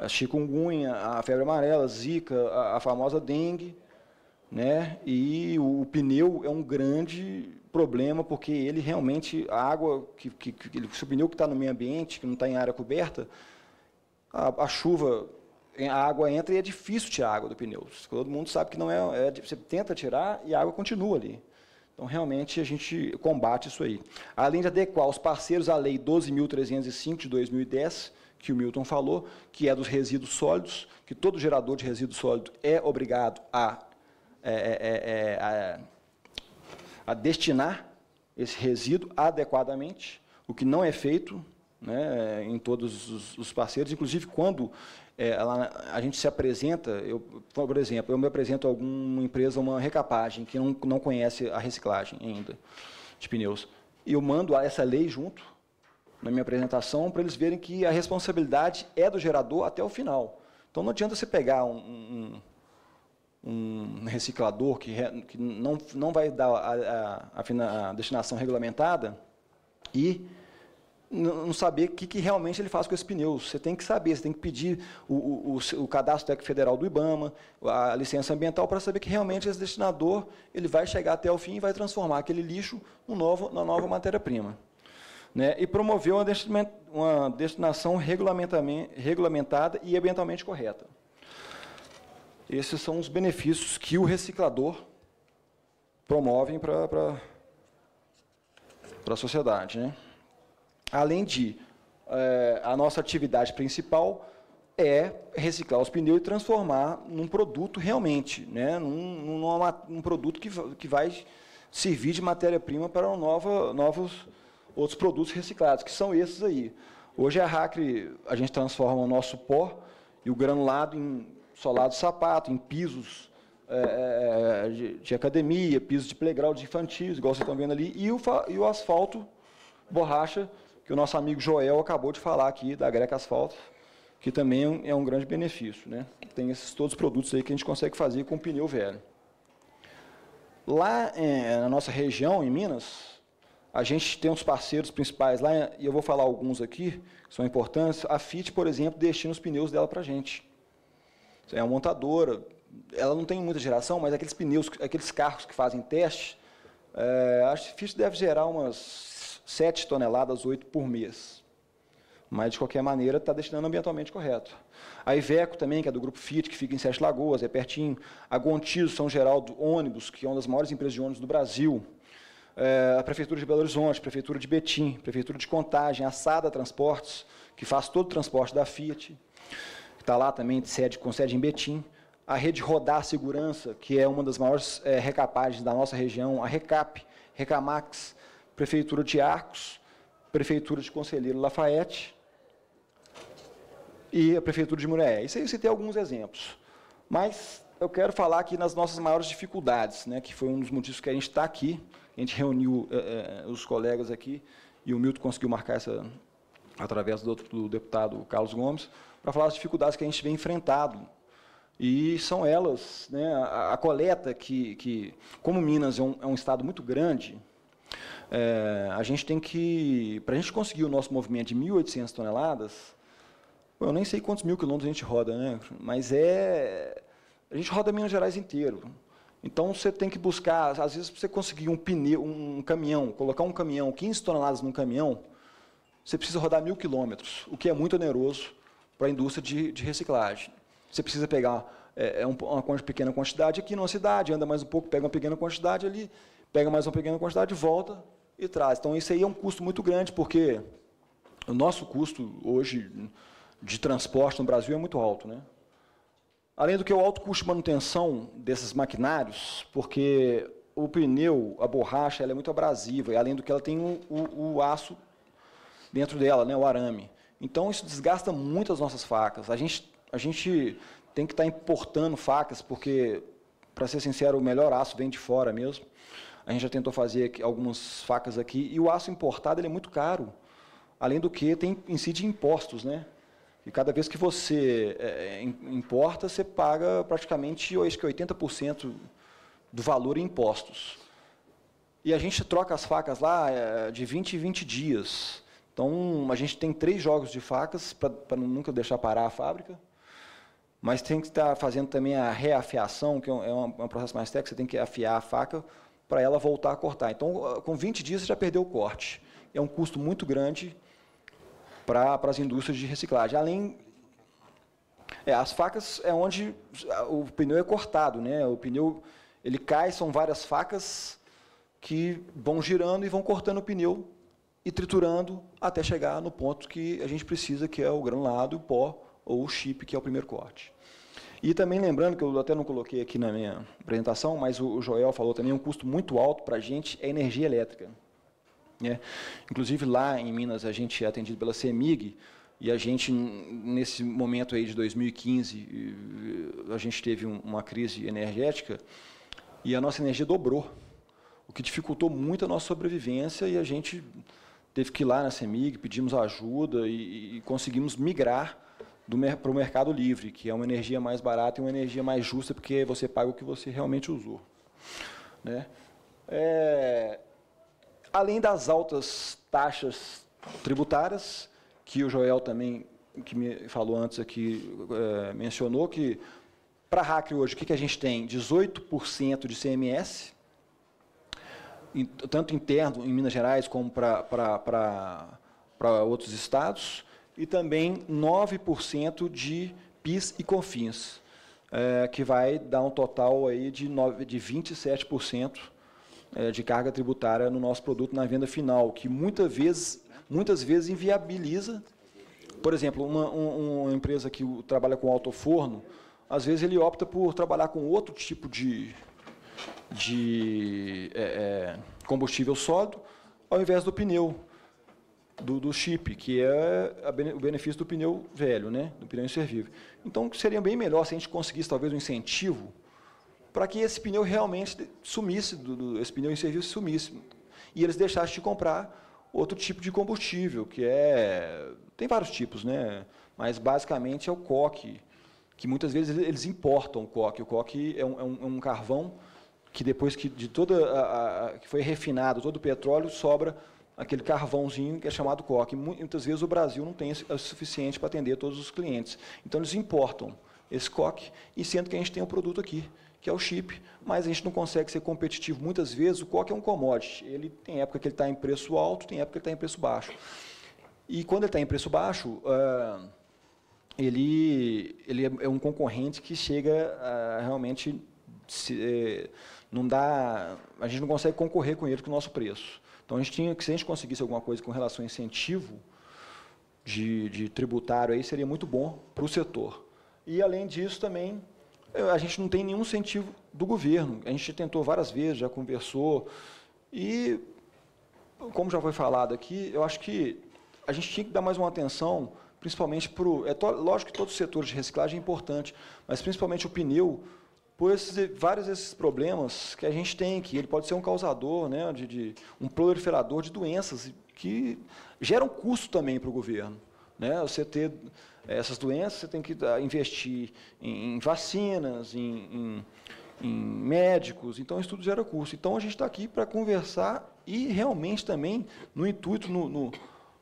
a chikungunya, a febre amarela, a zika, a, a famosa dengue, né? E o, o, pneu é um grande problema, porque ele realmente, a água, que, que, que, se o pneu que está no meio ambiente, que não está em área coberta, a, a, chuva a água entra e é difícil tirar a água do pneu. Todo mundo sabe que não é, é você tenta tirar e a água continua ali. Então, realmente, a gente combate isso aí. Além de adequar os parceiros à Lei 12.305 de 2010, que o Milton falou, que é dos resíduos sólidos, que todo gerador de resíduo sólido é obrigado a, é é, é, é, a, a destinar esse resíduo adequadamente, o que não é feito né, em todos os, os parceiros, inclusive quando é, ela, a gente se apresenta, eu, por exemplo, eu me apresento a alguma empresa, uma recapagem, que não, não conhece a reciclagem ainda de pneus. E eu mando essa lei junto na minha apresentação para eles verem que a responsabilidade é do gerador até o final. Então não adianta você pegar um, um, um reciclador que, re, que não, não vai dar a, a, a destinação regulamentada e não saber o que, que, realmente ele faz com esse pneu. Você tem que saber, você tem que pedir o, o, o, o cadastro técnico federal do IBAMA, a licença ambiental, para saber que realmente esse destinador ele vai chegar até o fim e vai transformar aquele lixo um novo, na nova matéria-prima. Né? E promover uma, uma destinação regulamentada e ambientalmente correta. Esses são os benefícios que o reciclador promove para a sociedade. Né? Além de, é, a nossa atividade principal é reciclar os pneus e transformar num produto realmente, né? num, num produto que, que vai servir de matéria-prima para nova, novos outros produtos reciclados, que são esses aí. Hoje a Hacre, a gente transforma o nosso pó e o granulado em solado sapato, em pisos é, de, de, academia, pisos de playground de infantis, igual vocês estão vendo ali, e o, e o asfalto borracha que o nosso amigo Joel acabou de falar aqui da Greca Asfalto, que também é, é um grande benefício. Né? Tem esses todos os produtos aí que a gente consegue fazer com pneu velho. Lá é, na nossa região, em Minas, a gente tem uns parceiros principais lá, e eu vou falar alguns aqui, que são importantes. A Fit, por exemplo, destina os pneus dela para a gente. É uma montadora, ela não tem muita geração, mas aqueles pneus, aqueles carros que fazem teste, é, acho que a Fit deve gerar umas 7 toneladas, 8 por mês. Mas, de qualquer maneira, está destinando ambientalmente correto. A Iveco também, que é do Grupo FIT, que fica em Sete Lagoas, é pertinho. A Gontijo, São Geraldo Ônibus, que é uma das maiores empresas de ônibus do Brasil. É, a Prefeitura de Belo Horizonte, Prefeitura de Betim, Prefeitura de Contagem, a Sada Transportes, que faz todo o transporte da Fiat, que está lá também sede, com sede em Betim a rede Rodar Segurança, que é uma das maiores é, recapagens da nossa região, a Recap, Recamax, Prefeitura de Arcos, Prefeitura de Conselheiro Lafayette e a Prefeitura de Muré. Isso aí eu citei alguns exemplos. Mas eu quero falar aqui nas nossas maiores dificuldades, né, que foi um dos motivos que a gente está aqui. A gente reuniu eh, eh, os colegas aqui e o Milton conseguiu marcar essa através do, outro, do deputado Carlos Gomes, para falar as dificuldades que a gente vem enfrentado. E são elas, né, a, a coleta que, que, como Minas é um, é um estado muito grande, é, a gente tem que, para a gente conseguir o nosso movimento de 1.800 toneladas, eu nem sei quantos mil quilômetros a gente roda, né? mas é, a gente roda Minas Gerais inteiro. Então você tem que buscar, às vezes, para você conseguir um pneu, um caminhão, colocar um caminhão, 15 toneladas num caminhão, você precisa rodar mil quilômetros, o que é muito oneroso para a indústria de, de reciclagem. Você precisa pegar é, é uma pequena quantidade aqui numa cidade, anda mais um pouco, pega uma pequena quantidade ali, pega mais uma pequena quantidade, volta e traz. Então, isso aí é um custo muito grande, porque o nosso custo hoje de transporte no Brasil é muito alto. Né? Além do que o alto custo de manutenção desses maquinários, porque o pneu, a borracha, ela é muito abrasiva, e além do que ela tem o, o, o aço dentro dela, né, o arame. Então, isso desgasta muito as nossas facas. A gente, a gente tem que estar tá importando facas, porque, para ser sincero, o melhor aço vem de fora mesmo. A gente já tentou fazer algumas facas aqui. E o aço importado ele é muito caro. Além do que, tem, incide impostos, né? E cada vez que você é, é importa, você paga praticamente 80% do valor em impostos. E a gente troca as facas lá é, de 20 em 20 dias. Então, a gente tem três jogos de facas para nunca deixar parar a fábrica. Mas tem que estar tá fazendo também a reafiação, que é, é um, é um processo mais técnico, você tem que afiar a faca para ela voltar a cortar. Então, ah, com 20 dias você já perdeu o corte. É um custo muito grande para as indústrias de reciclagem. Além, é, as facas é onde o pneu é cortado, né? O pneu ele cai, são várias facas que vão girando e vão cortando o pneu e triturando até chegar no ponto que a gente precisa, que é o granulado, o pó ou o chip, que é o primeiro corte. E também lembrando, que eu até não coloquei aqui na minha apresentação, mas o Joel falou também, é um custo muito alto para a gente é energia elétrica. Né? Inclusive lá em Minas a gente é atendido pela CEMIG, e a gente, nesse momento aí de 2015, eh, a gente teve uma crise energética e a nossa energia dobrou, o que dificultou muito a nossa sobrevivência e a gente teve que ir lá na CEMIG, pedimos ajuda e, e conseguimos migrar para o mercado livre, que é uma energia mais barata e uma energia mais justa, porque você paga o que você realmente usou. Né? É, além das altas taxas tributárias, que o Joel também, que me falou antes aqui, é, mencionou, que para a Hacker hoje, o que, que a gente tem? 18% de CMS, tanto interno em Minas Gerais como para outros estados e também 9% de PIS e COFINS, é, que vai dar um total aí de, 9, de 27% é, de carga tributária no nosso produto na venda final, que muitas vezes, muitas vezes inviabiliza. Por exemplo, uma, uma empresa que trabalha com alto forno às vezes ele opta por trabalhar com outro tipo de, de é, é combustível sólido, ao invés do pneu do, do chip, que é a, o benefício do pneu velho, né? do pneu inservível. Então, seria bem melhor se a gente conseguisse, talvez, um incentivo para que esse pneu realmente sumisse, do, do, esse pneu inservível sumisse. E eles deixassem de comprar outro tipo de combustível, que é... Tem vários tipos, né? Mas, basicamente, é o coque, que muitas vezes eles importam o coque. O coque é um, é um, é um carvão que depois que de toda a, a, que foi refinado todo o petróleo sobra aquele carvãozinho que é chamado coque. Muitas vezes o Brasil não tem o é suficiente para atender todos os clientes. Então, eles importam esse coque, e sendo que a gente tem o um produto aqui, que é o chip, mas a gente não consegue ser competitivo. Muitas vezes o coque é um commodity. Ele tem época que ele está em preço alto, tem época que ele está em preço baixo. E quando ele está em preço baixo, uh, ele, ele é, é um concorrente que chega a realmente se, eh, não dá, a gente não consegue concorrer com ele com o nosso preço. Então, a gente tinha que, se a gente conseguisse alguma coisa com relação a incentivo de, de tributário, aí seria muito bom para o setor. E, além disso, também, eh, a gente não tem nenhum incentivo do governo. A gente tentou várias vezes, já conversou, e, como já foi falado aqui, eu acho que a gente tinha que dar mais uma atenção principalmente para o. É lógico que todos os setores de reciclagem é importante, mas principalmente o pneu por esses, vários desses problemas que a gente tem, que ele pode ser um causador, né, de, de um proliferador de doenças que geram custo também para o governo. Né? Você ter eh, essas doenças, você tem que ah, investir em, em vacinas, em, em, em, médicos, então isso tudo gera custo. Então a gente está aqui para conversar e realmente também, no intuito, no, no,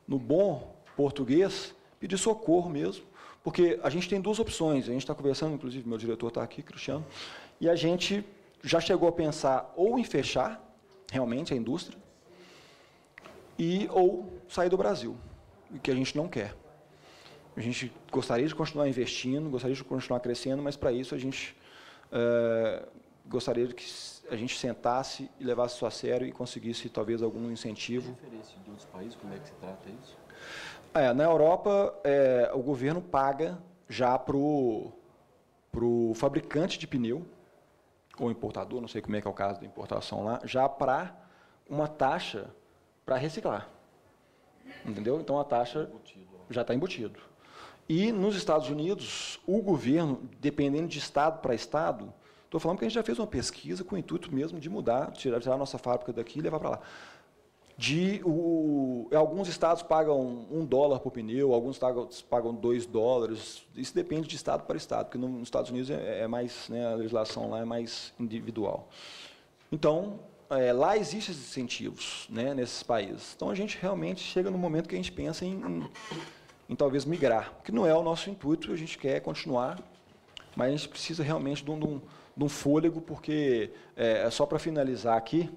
no bom português, pedir socorro mesmo porque a gente tem duas opções. A gente está conversando, inclusive, meu diretor está aqui, Cristiano, e a gente já chegou a pensar ou em fechar realmente a indústria, e ou sair do Brasil, o que a gente não quer. A gente gostaria de continuar investindo, gostaria de continuar crescendo, mas para isso a gente uh, gostaria que a gente sentasse e levasse isso a sério e conseguisse talvez algum incentivo. A diferença de outros países, como é que se trata isso? É, na Europa, é, o governo paga já para o pro fabricante de pneu, ou importador, não sei como é que é o caso da importação lá, já para uma taxa para reciclar. Entendeu? Então a taxa já está embutido. E nos Estados Unidos, o governo, dependendo de estado para estado, estou falando que a gente já fez uma pesquisa com o intuito mesmo de mudar, tirar, tirar a nossa fábrica daqui e levar para lá de o, é, alguns estados pagam um dólar por pneu, alguns estados pagam dois dólares. Isso depende de estado para estado, porque nos Estados Unidos é, é mais né, a legislação lá é mais individual. Então é, lá existem esses incentivos né, nesses países. Então a gente realmente chega no momento que a gente pensa em, em, em talvez migrar, que não é o nosso intuito. A gente quer continuar, mas a gente precisa realmente de um, de um, de um fôlego, porque é, é só para finalizar aqui.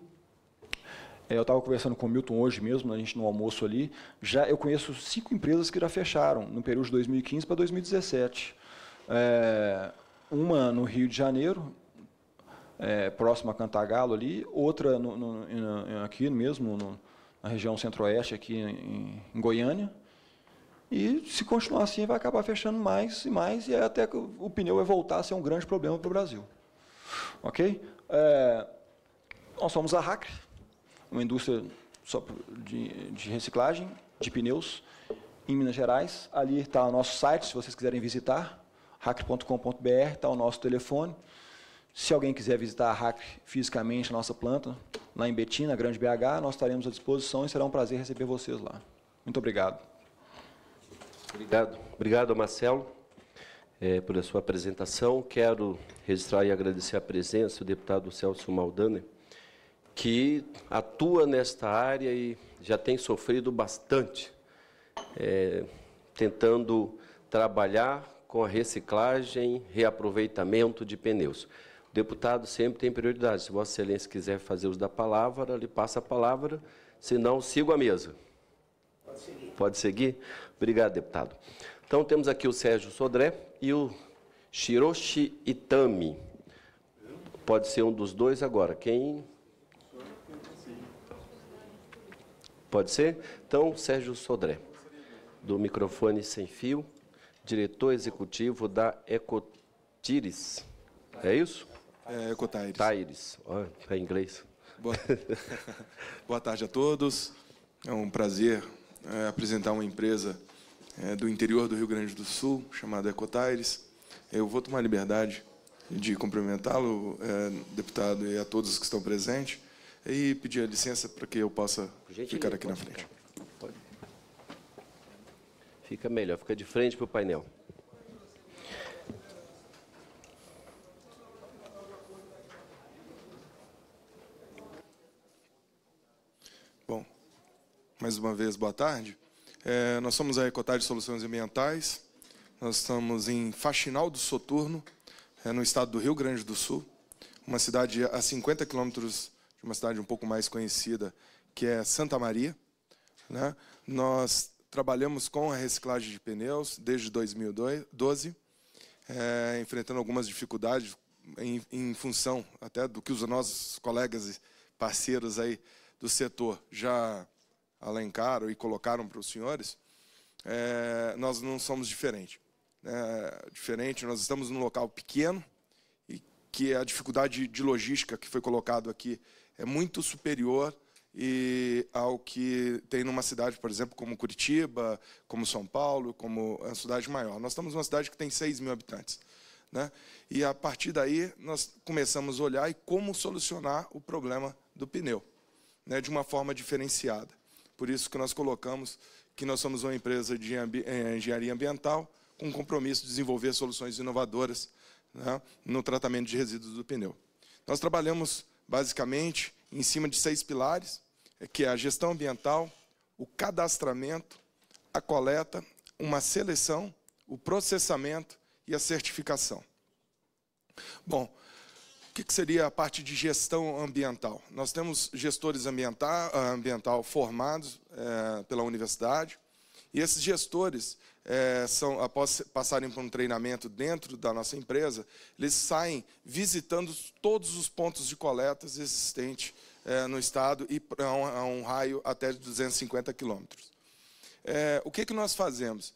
É, eu estava conversando com o Milton hoje mesmo, né, a gente no almoço ali, já eu conheço cinco empresas que já fecharam no período de 2015 para 2017. É, uma no Rio de Janeiro, é, próxima a Cantagalo ali, outra no, no, aqui mesmo, no, na região centro-oeste, aqui em, em, Goiânia. E se continuar assim, vai acabar fechando mais e mais, e até que o pneu vai voltar a ser um grande problema para o Brasil. Ok? É, nós somos a Hacker uma indústria só de, de reciclagem de pneus em Minas Gerais. Ali está o nosso site, se vocês quiserem visitar, hack.com.br, está o nosso telefone. Se alguém quiser visitar a Hack fisicamente, a nossa planta, lá em Betina, Grande BH, nós estaremos à disposição e será um prazer receber vocês lá. Muito obrigado. Obrigado. Obrigado, Marcelo, é, por sua apresentação. Quero registrar e agradecer a presença do deputado Celso Maldani, que atua nesta área e já tem sofrido bastante, é, tentando trabalhar com a reciclagem, reaproveitamento de pneus. O deputado sempre tem prioridade. Se Vossa Excelência quiser fazer uso da palavra, lhe passa a palavra, senão sigo a mesa. Pode seguir. Pode seguir? Obrigado, deputado. Então, temos aqui o Sérgio Sodré e o Shiroshi Itami. Pode ser um dos dois agora. Quem Pode ser? Então, Sérgio Sodré, do microfone sem fio, diretor executivo da Ecotires. É isso? É, Ecotaires. Taires, oh, é inglês. Boa... Boa tarde a todos. É um prazer é, apresentar uma empresa é, do interior do Rio Grande do Sul, chamada Ecotaires. Eu vou tomar liberdade de cumprimentá-lo, é, deputado, e a todos que estão presentes e pedir a licença para que eu possa ficar aqui na frente. Fica melhor, fica de frente para o painel. Bom, mais uma vez, boa tarde. É, nós somos a Ecotar de Soluções Ambientais. Nós estamos em Faxinal do Soturno, é, no estado do Rio Grande do Sul, uma cidade a 50 quilômetros de uma cidade um pouco mais conhecida, que é Santa Maria. Né? Nós trabalhamos com a reciclagem de pneus desde 2012, é, eh, enfrentando algumas dificuldades em, em, função até do que os nossos colegas e parceiros aí do setor já alencaram e colocaram para os senhores. É, nós não somos diferentes. É, né? diferente, nós estamos num local pequeno, e que a dificuldade de logística que foi colocado aqui é muito superior e ao que tem numa cidade, por exemplo, como Curitiba, como São Paulo, como é a cidade maior. Nós estamos numa cidade que tem 6 mil habitantes. Né? E a partir daí nós começamos a olhar e como solucionar o problema do pneu, né? de uma forma diferenciada. Por isso que nós colocamos que nós somos uma empresa de eh, engenharia ambiental com compromisso de desenvolver soluções inovadoras né? no tratamento de resíduos do pneu. Nós trabalhamos basicamente, em cima de seis pilares, é que é a gestão ambiental, o cadastramento, a coleta, uma seleção, o processamento e a certificação. Bom, o que seria a parte de gestão ambiental? Nós temos gestores ambiental, ah, ambiental formados é, pela universidade, e esses gestores é, são, após passarem por um treinamento dentro da nossa empresa, eles saem visitando todos os pontos de coletas existentes é, no estado e a um, a um raio até de 250 quilômetros. É, o que, que nós fazemos?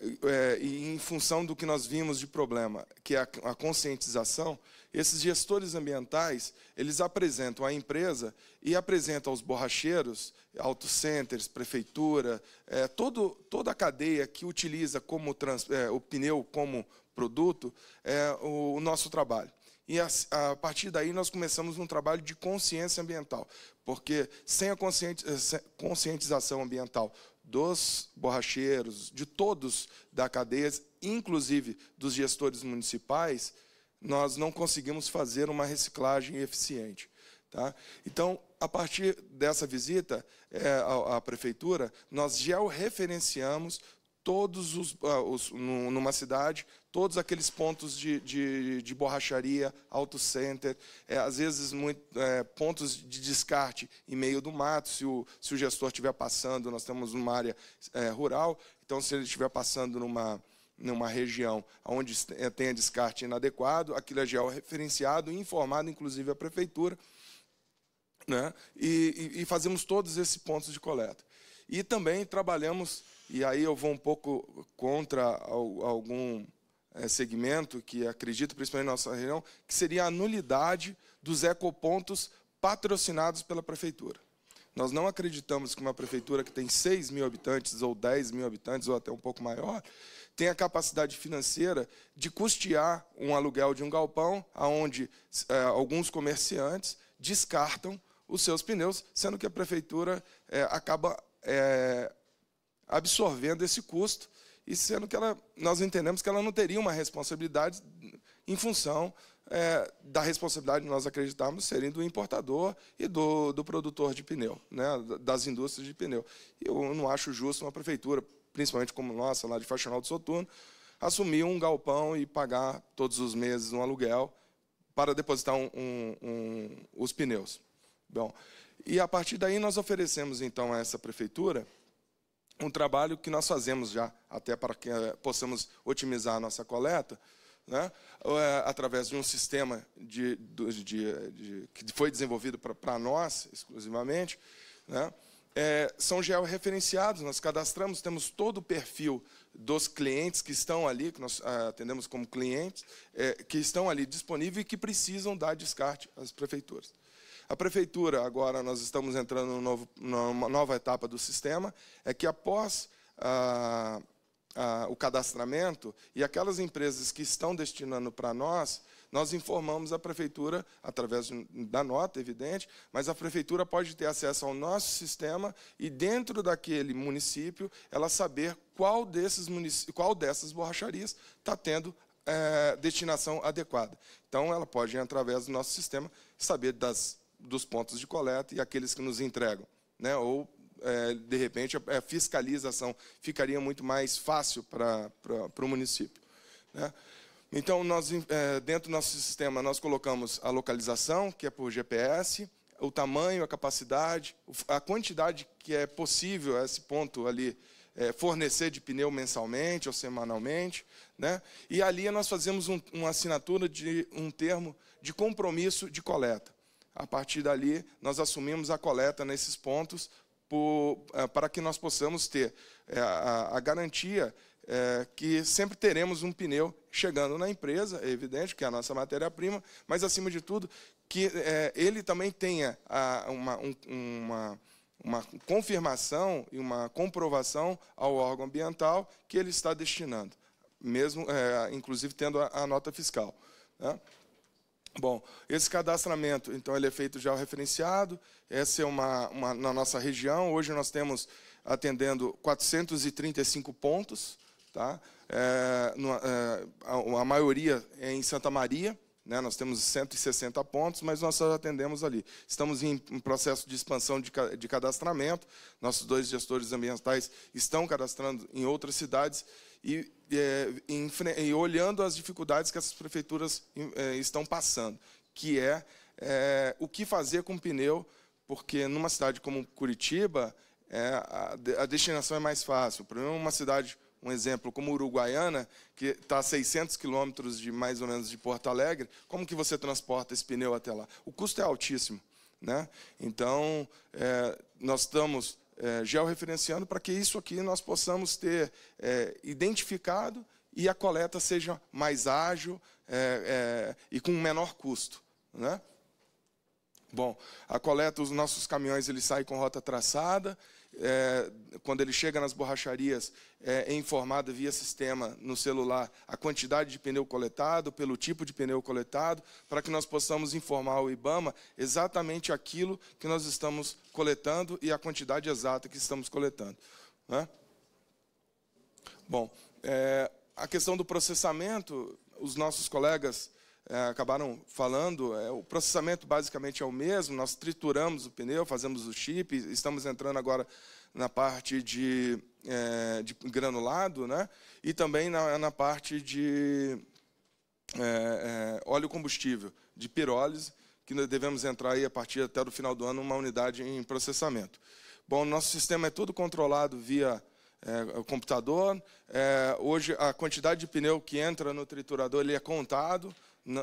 é, em função do que nós vimos de problema, que é a, a conscientização, esses gestores ambientais, eles apresentam a empresa e apresentam aos borracheiros, autocenters, prefeitura, é, todo, toda a cadeia que utiliza como trans, é, o pneu como produto, é, o, o nosso trabalho. E a, a, partir daí nós começamos um trabalho de consciência ambiental, porque sem a conscientização ambiental dos borracheiros, de todos da cadeia, inclusive dos gestores municipais, nós não conseguimos fazer uma reciclagem eficiente. Tá? Então, a partir dessa visita é, à, à prefeitura, nós georreferenciamos todos os, uh, os, numa cidade, todos aqueles pontos de, de, de borracharia, auto center, é, às vezes muito, é, pontos de descarte em meio do mato, se o, se o gestor estiver passando, nós temos uma área é, rural, então se ele estiver passando numa numa região onde é, tenha descarte inadequado, aquilo é georreferenciado e informado, inclusive, à prefeitura, né? e, e, e fazemos todos esses pontos de coleta. E também trabalhamos e aí eu vou um pouco contra algum eh, segmento que acredito, principalmente na nossa região, que seria a nulidade dos ecopontos patrocinados pela prefeitura. Nós não acreditamos que uma prefeitura que tem 6 mil habitantes, ou 10 mil habitantes, ou até um pouco maior, tenha capacidade financeira de custear um aluguel de um galpão, onde é, eh, alguns comerciantes descartam os seus pneus, sendo que a prefeitura é, acaba é, absorvendo esse custo e sendo que ela, nós entendemos que ela não teria uma responsabilidade em função é, da responsabilidade que nós acreditamos serem do importador e do, do produtor de pneu, né, das indústrias de pneu. Eu não acho justo uma prefeitura, principalmente como nossa, lá de Faxinal do Soturno, assumir um galpão e pagar todos os meses um aluguel para depositar um, um, um, os pneus. Bom, e a partir daí nós oferecemos então a essa prefeitura um trabalho que nós fazemos já, até para que eh, possamos otimizar a nossa coleta, né? É através de um sistema de, de, de, que foi desenvolvido para nós exclusivamente, né? é, são georreferenciados, nós cadastramos, temos todo o perfil dos clientes que estão ali, que nós eh, atendemos como clientes, é, que estão ali disponíveis e que precisam dar descarte às prefeituras. A prefeitura, agora nós estamos entrando novo, numa nova etapa do sistema, é que após ah, ah, o cadastramento e aquelas empresas que estão destinando para nós, nós informamos a prefeitura, através da nota, evidente, mas a prefeitura pode ter acesso ao nosso sistema e, dentro daquele município, ela saber qual, desses munic... qual dessas borracharias está tendo é, destinação adequada. Então, ela pode, através do nosso sistema, saber das dos pontos de coleta e aqueles que nos entregam. Né? Ou, é, de repente, a fiscalização ficaria muito mais fácil para o município. Né? Então, nós, é, dentro do nosso sistema, nós colocamos a localização, que é por GPS, o tamanho, a capacidade, a quantidade que é possível esse ponto ali é, fornecer de pneu mensalmente ou semanalmente. Né? E ali nós fazemos um, uma assinatura de um termo de compromisso de coleta a partir dali, nós assumimos a coleta nesses pontos por, eh, para que nós possamos ter eh, a, a garantia é, que sempre teremos um pneu chegando na empresa, é evidente que é a nossa matéria-prima, mas acima de tudo, que é, ele também tenha a, uma, um, uma, uma, confirmação e uma comprovação ao órgão ambiental que ele está destinando, mesmo, é, inclusive tendo a, a nota fiscal. Né? Bom, esse cadastramento, então, ele é feito já referenciado. Essa é uma, uma, na nossa região. Hoje nós temos atendendo 435 pontos, tá? É, no, é, a, a, maioria é em Santa Maria. Né, nós temos 160 pontos, mas nós só atendemos ali. Estamos em, em processo de expansão de, de cadastramento. Nossos dois gestores ambientais estão cadastrando em outras cidades e, é, e olhando as dificuldades que essas prefeituras é, estão passando, que é, é, o que fazer com o pneu, porque numa cidade como Curitiba, é, a, a destinação é mais fácil. O problema é uma cidade um exemplo como Uruguaiana, que está a 600 quilômetros de mais ou menos de Porto Alegre, como que você transporta esse pneu até lá? O custo é altíssimo, né? Então é, nós estamos é, georreferenciando para que isso aqui nós possamos ter é, identificado e a coleta seja mais ágil é, é e com menor custo. Né? Bom, a coleta, os nossos caminhões eles saem com rota traçada, é, quando ele chega nas borracharias, é, é informado via sistema no celular a quantidade de pneu coletado, pelo tipo de pneu coletado, para que nós possamos informar o IBAMA exatamente aquilo que nós estamos coletando e a quantidade exata que estamos coletando. Né? Bom, é, a questão do processamento, os nossos colegas é, acabaram falando, é, o processamento basicamente é o mesmo, nós trituramos o pneu, fazemos o chip, estamos entrando agora na parte de, é, de granulado, né? e também na, na parte de é, é, óleo combustível, de pirólise, que nós devemos entrar aí a partir até do final do ano uma unidade em processamento. Bom, nosso sistema é todo controlado via é, computador. É, hoje, a quantidade de pneu que entra no triturador ele é contado,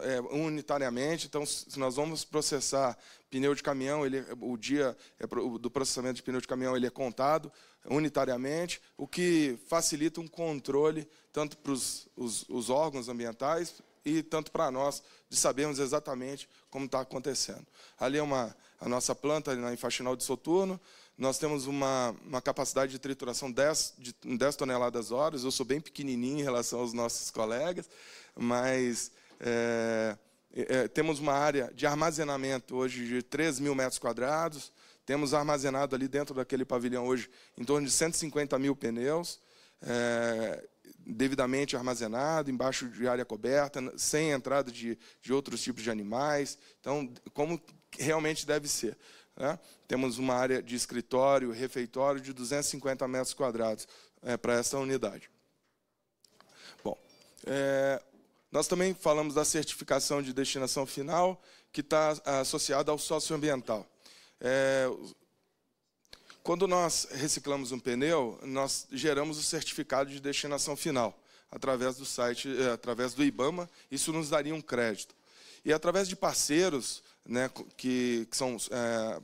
é, unitariamente. Então, se nós vamos processar pneu de caminhão, ele, o dia é, do processamento de pneu de caminhão ele é contado unitariamente, o que facilita um controle tanto para os, os, os órgãos ambientais e tanto para nós de sabermos exatamente como está acontecendo. Ali é uma, a nossa planta na Infaxinal de Soturno, nós temos uma, uma, capacidade de trituração 10, de 10 toneladas horas. Eu sou bem pequenininho em relação aos nossos colegas, mas é, é, temos uma área de armazenamento hoje de 3 mil metros quadrados, temos armazenado ali dentro daquele pavilhão hoje em torno de 150 mil pneus, é, devidamente armazenado, embaixo de área coberta, sem entrada de, de outros tipos de animais. Então, como realmente deve ser. Né? Temos uma área de escritório, refeitório de 250 metros quadrados é, para essa unidade. Bom, é, nós também falamos da certificação de destinação final, que está ah, associada ao socioambiental. É, quando nós reciclamos um pneu, nós geramos o certificado de destinação final através do site, eh, através do IBAMA, isso nos daria um crédito. E através de parceiros, né, que, que, são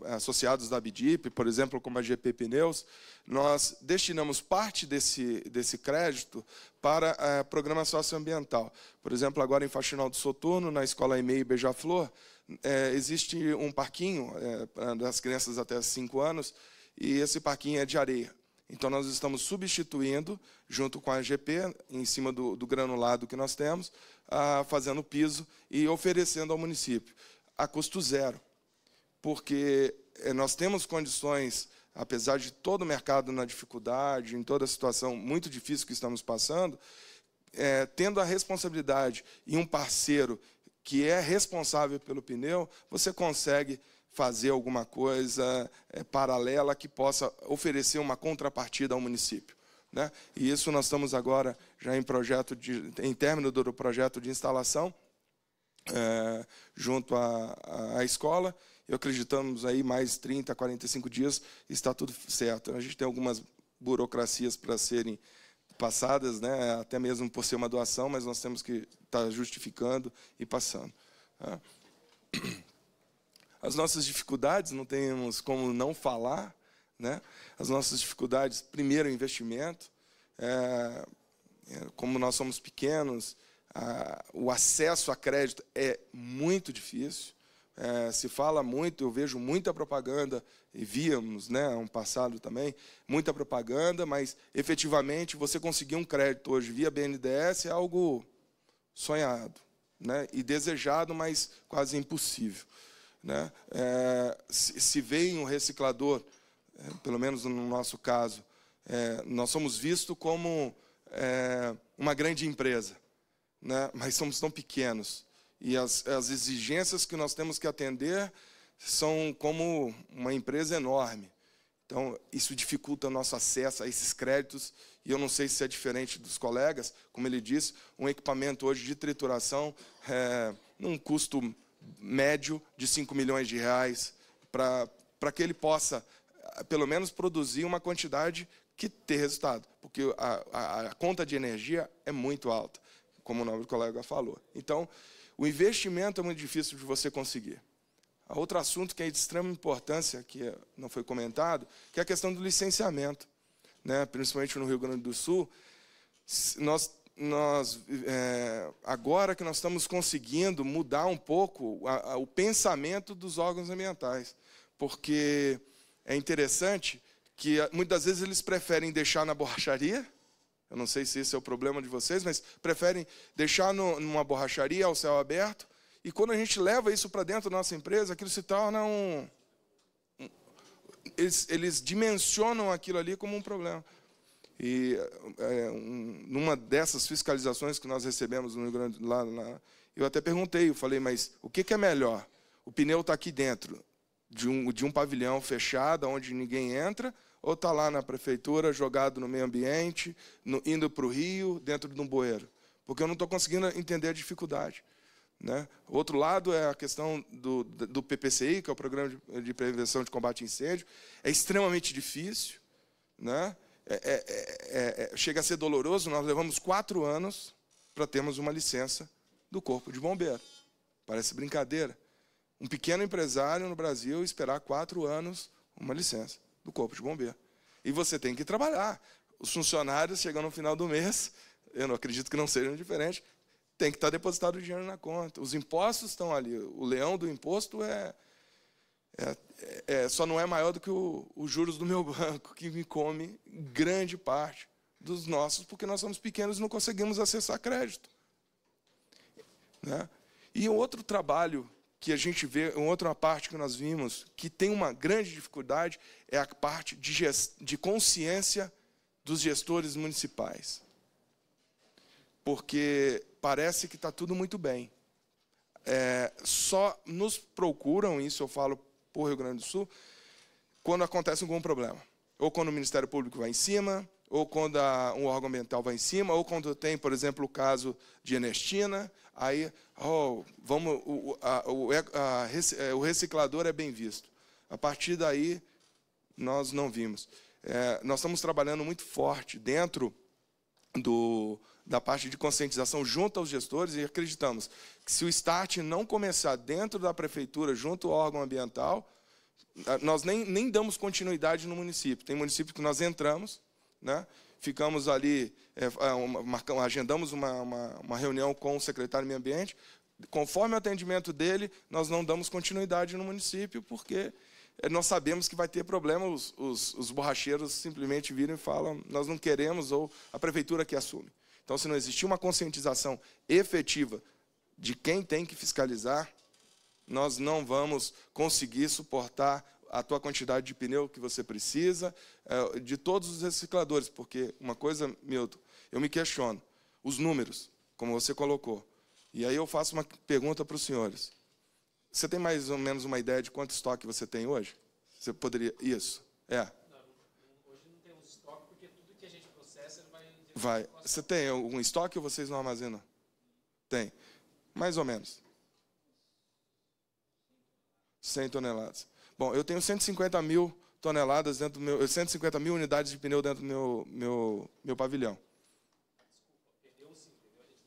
é, associados da BDIP, por exemplo, como a GP Pneus, nós destinamos parte desse, desse crédito para é, programa socioambiental. Por exemplo, agora em Faxinal do Soturno, na escola EMEI Beija-Flor, é, existe um parquinho é, das crianças até 5 anos, e esse parquinho é de areia. Então, nós estamos substituindo, junto com a GP, em cima do, do granulado que nós temos, a, fazendo piso e oferecendo ao município a custo zero, porque eh, nós temos condições, apesar de todo o mercado na dificuldade, em toda a situação muito difícil que estamos passando, é, tendo a responsabilidade e um parceiro que é responsável pelo pneu, você consegue fazer alguma coisa é, paralela que possa oferecer uma contrapartida ao município. Né? E isso nós estamos agora já em projeto de, em término do projeto de instalação é, junto à, à escola. E acreditamos aí mais 30, 45 dias está tudo certo. A gente tem algumas burocracias para serem passadas, né? até mesmo por ser uma doação, mas nós temos que estar tá justificando e passando. Tá? As nossas dificuldades, não temos como não falar, né? as nossas dificuldades, primeiro, investimento. É, é, como nós somos pequenos, a, o acesso a crédito é muito difícil. É, se fala muito, eu vejo muita propaganda, e víamos né, um passado também, muita propaganda, mas efetivamente você conseguir um crédito hoje via BNDES é algo sonhado né, e desejado, mas quase impossível. Né? É, se, se vem um reciclador, é, pelo menos no nosso caso, é, nós somos vistos como é, uma grande empresa né? mas somos tão pequenos. E as, as exigências que nós temos que atender são como uma empresa enorme. Então, isso dificulta o nosso acesso a esses créditos. E eu não sei se é diferente dos colegas, como ele disse, um equipamento hoje de trituração, é, num custo médio de 5 milhões de reais, para que ele possa, pelo menos, produzir uma quantidade que dê resultado. Porque a, a, a conta de energia é muito alta como o nobre colega falou. Então, o investimento é muito difícil de você conseguir. Outro assunto que é de extrema importância, que não foi comentado, que é a questão do licenciamento. Né? Principalmente no Rio Grande do Sul, nós, nós é, agora que nós estamos conseguindo mudar um pouco a, a, o pensamento dos órgãos ambientais. Porque é interessante que muitas vezes eles preferem deixar na borracharia eu não sei se esse é o problema de vocês, mas preferem deixar no, numa borracharia ao céu aberto. E quando a gente leva isso para dentro da nossa empresa, aquilo se torna um. um eles, eles, dimensionam aquilo ali como um problema. E é, um, numa dessas fiscalizações que nós recebemos no Rio Grande lá, lá eu até perguntei, eu falei, mas o que, que é melhor? O pneu está aqui dentro de um, de um pavilhão fechado, onde ninguém entra, ou está lá na prefeitura, jogado no meio ambiente, no, indo para o rio, dentro de um bueiro? Porque eu não estou conseguindo entender a dificuldade. Né? O outro lado é a questão do, do PPCI, que é o Programa de, de Prevenção de Combate a Incêndio. É extremamente difícil, né? É, é, é, é, é chega a ser doloroso. Nós levamos quatro anos para termos uma licença do Corpo de Bombeiro. Parece brincadeira. Um pequeno empresário no Brasil esperar quatro anos uma licença do Corpo de Bombeiro. E você tem que trabalhar. Os funcionários chegando no final do mês, eu não acredito que não sejam diferentes, tem que estar depositado o dinheiro na conta. Os impostos estão ali. O leão do imposto é, é, é, é só não é maior do que os juros do meu banco, que me come grande parte dos nossos, porque nós somos pequenos e não conseguimos acessar crédito. Né? E outro trabalho que a gente vê, outra parte que nós vimos, que tem uma grande dificuldade, é a parte de, gest... de consciência dos gestores municipais. Porque parece que está tudo muito bem. É, só nos procuram, isso eu falo por Rio Grande do Sul, quando acontece algum problema. Ou quando o Ministério Público vai em cima, ou quando a, um órgão ambiental vai em cima, ou quando tem, por exemplo, o caso de Ernestina, Aí, oh, vamos, o, a, o, a, é, o reciclador é bem visto. A partir daí, nós não vimos. É, nós estamos trabalhando muito forte dentro do, da parte de conscientização junto aos gestores e acreditamos que se o start não começar dentro da prefeitura, junto ao órgão ambiental, nós nem, nem damos continuidade no município. Tem município que nós entramos, né, ficamos ali é, é marcamos, agendamos uma, uma, uma reunião com o secretário do Meio Ambiente. Conforme o atendimento dele, nós não damos continuidade no município, porque é, nós sabemos que vai ter problema, os, os, os, borracheiros simplesmente viram e falam, nós não queremos, ou a prefeitura que assume. Então, se não existir uma conscientização efetiva de quem tem que fiscalizar, nós não vamos conseguir suportar a tua quantidade de pneu que você precisa, é, de todos os recicladores, porque uma coisa, Milton, eu me questiono. Os números, como você colocou. E aí eu faço uma pergunta para os senhores. Você tem mais ou menos uma ideia de quanto estoque você tem hoje? Você poderia. Isso. É. Não, hoje não temos estoque, porque tudo que a gente processa vai. Vai. Você tem algum estoque ou vocês não armazenam? Tem. Mais ou menos. 100 toneladas. Bom, eu tenho 150 mil toneladas dentro do meu. 150 mil unidades de pneu dentro do meu, meu, meu pavilhão.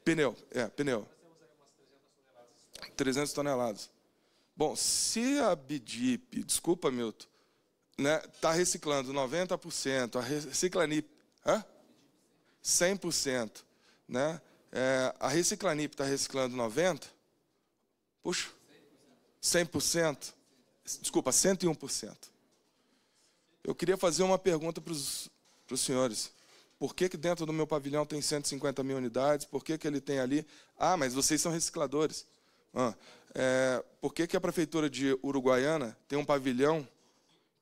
Pneu, é, pneu. 300 toneladas. Bom, se a BDIP, desculpa, Milton, está né, tá reciclando 90%, a Reciclanip, hã? 100%, né? É, a Reciclanip está reciclando 90%, puxa, 100%, desculpa, 101%. Eu queria fazer uma pergunta para os senhores. Por que, que dentro do meu pavilhão tem 150 mil unidades? Por que, que ele tem ali? Ah, mas vocês são recicladores. Ah, é, por que, que a prefeitura de Uruguaiana tem um pavilhão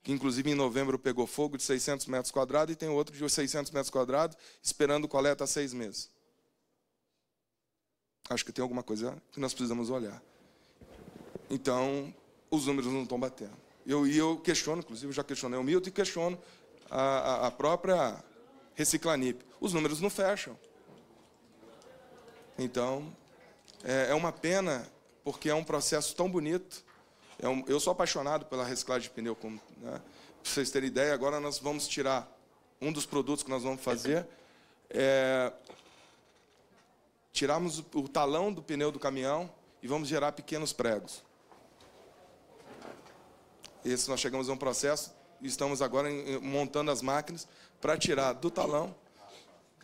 que inclusive em novembro pegou fogo de 600 metros quadrados e tem outro de 600 metros quadrados esperando coleta há seis meses? Acho que tem alguma coisa que nós precisamos olhar. Então, os números não estão batendo. Eu, e eu questiono, inclusive, já questionei o Milton e questiono a, a, a própria Reciclanip. Os números não fecham. Então, é, é, uma pena, porque é um processo tão bonito. É eu sou apaixonado pela reciclagem de pneu. Como, né? Para vocês terem ideia, agora nós vamos tirar um dos produtos que nós vamos fazer. É, tirarmos o talão do pneu do caminhão e vamos gerar pequenos pregos. Esse nós chegamos a um processo, estamos agora montando as máquinas para tirar do talão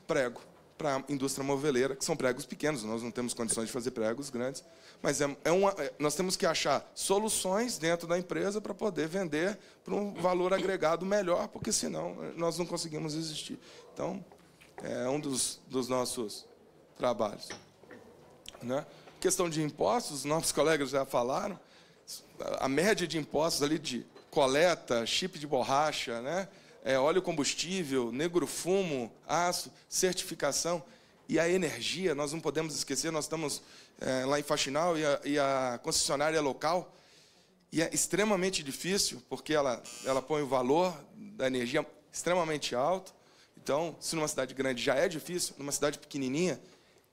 prego para a indústria moveleira, que são pregos pequenos, nós não temos condições de fazer pregos grandes, mas é, é uma, é, nós temos que achar soluções dentro da empresa para poder vender para um valor agregado melhor, porque senão eh, nós não conseguimos existir. Então, é um dos, dos nossos trabalhos. Né? Questão de impostos, nossos colegas já falaram, a média de impostos ali de coleta, chip de borracha, né? é, óleo combustível, negro fumo, aço, certificação e a energia. Nós não podemos esquecer, nós estamos é, lá em Faxinal e a, e a concessionária local. E é extremamente difícil, porque ela, ela põe o valor da energia extremamente alto. Então, se numa cidade grande já é difícil, numa cidade pequenininha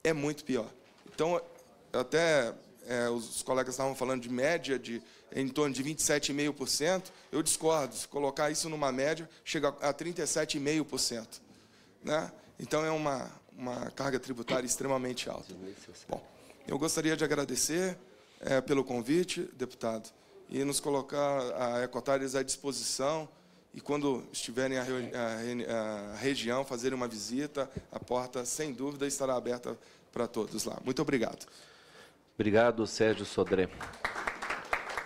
é muito pior. Então, eu até é, os colegas estavam falando de média de em torno de 27,5%, eu discordo. Se colocar isso numa média, chega a 37,5%. Né? Então, é uma, uma carga tributária extremamente alta. Bom, eu gostaria de agradecer é, pelo convite, deputado, e nos colocar a Ecotares à disposição e quando estiverem a, a região, fazerem uma visita, a porta, sem dúvida, estará aberta para todos lá. Muito obrigado. Obrigado, Sérgio Sodré.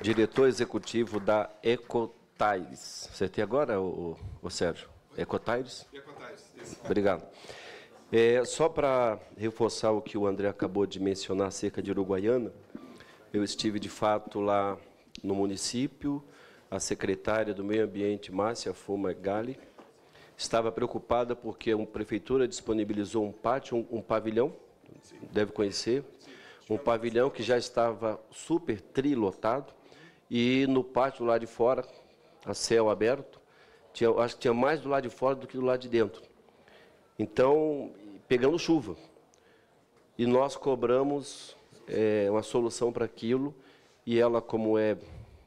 Diretor executivo da Ecotires. Acertei agora, o, o Sérgio? Ecotires? Ecotires, Obrigado. É, só para reforçar o que o André acabou de mencionar acerca de Uruguaiana, eu estive de fato lá no município, a secretária do Meio Ambiente, Márcia Fuma Gali, estava preocupada porque a prefeitura disponibilizou um pátio, um, um pavilhão, deve conhecer, um pavilhão que já estava super trilotado e no pátio lá de fora, a céu aberto, tinha, acho que tinha mais do lado de fora do que do lado de dentro. Então, pegando chuva. E nós cobramos é, uma solução para aquilo e ela, como é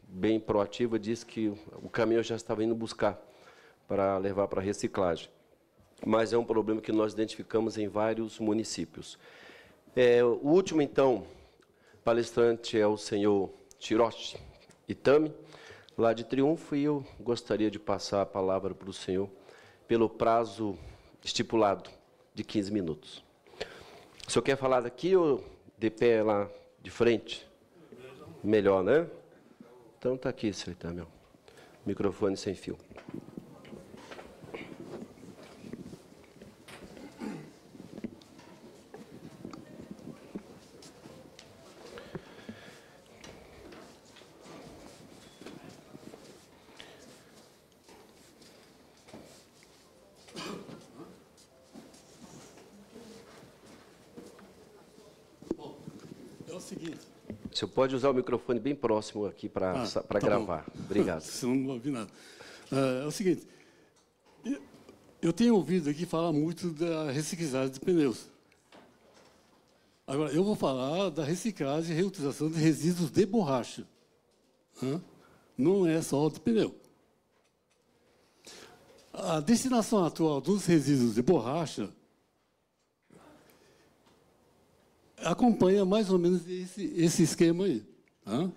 bem proativa, disse que o caminhão já estava indo buscar para levar para reciclagem. Mas é um problema que nós identificamos em vários municípios. É, o último, então, palestrante é o senhor Tiroshi Itami, lá de Triunfo, e eu gostaria de passar a palavra para o senhor pelo prazo estipulado de 15 minutos. O senhor quer falar daqui ou de pé lá de frente? Melhor, né? Então está aqui, senhor Itami. Microfone sem fio. Você pode usar o microfone bem próximo aqui para ah, tá gravar. Bom. Obrigado. Senão não ouvi nada. Ah, é o seguinte, eu tenho ouvido aqui falar muito da reciclagem de pneus. Agora, eu vou falar da reciclagem e reutilização de resíduos de borracha. Não é só de pneu. A destinação atual dos resíduos de borracha acompanha mais ou menos esse, esse esquema aí. Tá?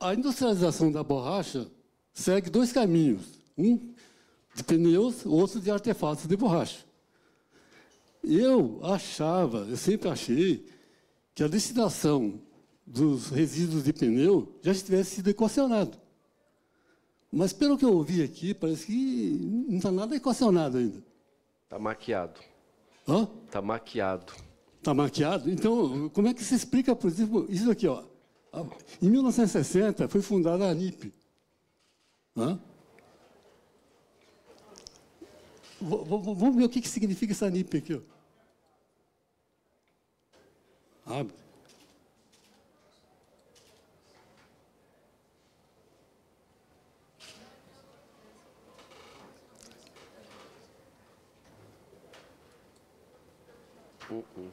A industrialização da borracha segue dois caminhos. Um de pneus, outro de artefatos de borracha. Eu achava, eu sempre achei, que a destinação dos resíduos de pneu já estivesse sido equacionado. Mas, pelo que eu ouvi aqui, parece que não está nada equacionado ainda. Está maquiado. Está maquiado. Está maquiado? Então, como é que se explica, por exemplo, isso aqui? Ó? Em 1960 foi fundada a ANIP. Hã? Vamos ver o que, que significa essa NIP aqui. Ó. Abre. Ah, uh -uh.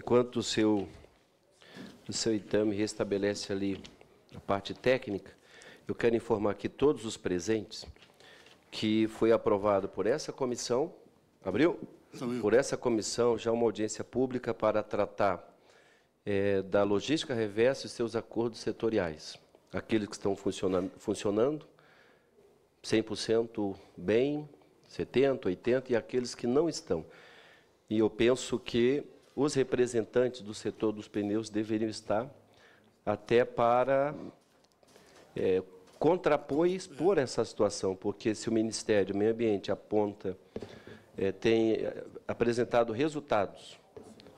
enquanto o seu, o seu Itame restabelece ali a parte técnica, eu quero informar aqui todos os presentes que foi aprovado por essa comissão, abriu? Por essa comissão já uma audiência pública para tratar é, da logística reversa e seus acordos setoriais. Aqueles que estão funcionando, funcionando 100% bem, 70%, 80%, e aqueles que não estão. E eu penso que os representantes do setor dos pneus deveriam estar até para é, contrapor e expor essa situação, porque se o Ministério do Meio Ambiente aponta, é, tem é, apresentado resultados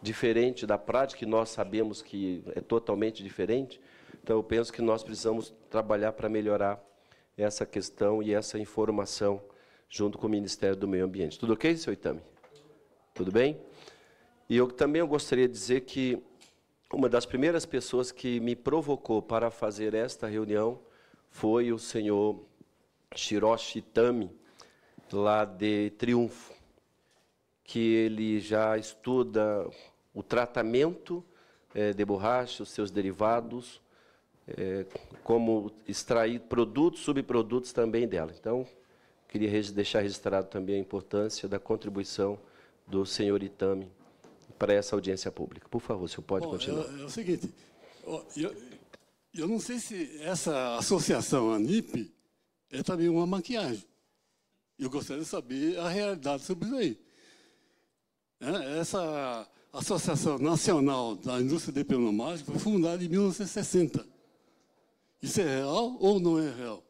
diferentes da prática, que nós sabemos que é totalmente diferente, então eu penso que nós precisamos trabalhar para melhorar essa questão e essa informação junto com o Ministério do Meio Ambiente. Tudo ok, seu Itami? Tudo bem? E eu também eu gostaria de dizer que uma das primeiras pessoas que me provocou para fazer esta reunião foi o senhor Shiroshi Tami, lá de Triunfo, que ele já estuda o tratamento eh, de borracha, os seus derivados, eh, como extrair produtos, subprodutos também dela. Então, queria deixar registrado também a importância da contribuição do senhor Itami para essa audiência pública. Por favor, o senhor pode Bom, continuar. É, é, o seguinte, eu, eu não sei se essa associação ANIP é também uma maquiagem. Eu gostaria de saber a realidade sobre isso aí. É, essa Associação Nacional da Indústria de Pneumática foi fundada em 1960. Isso é real ou não é real?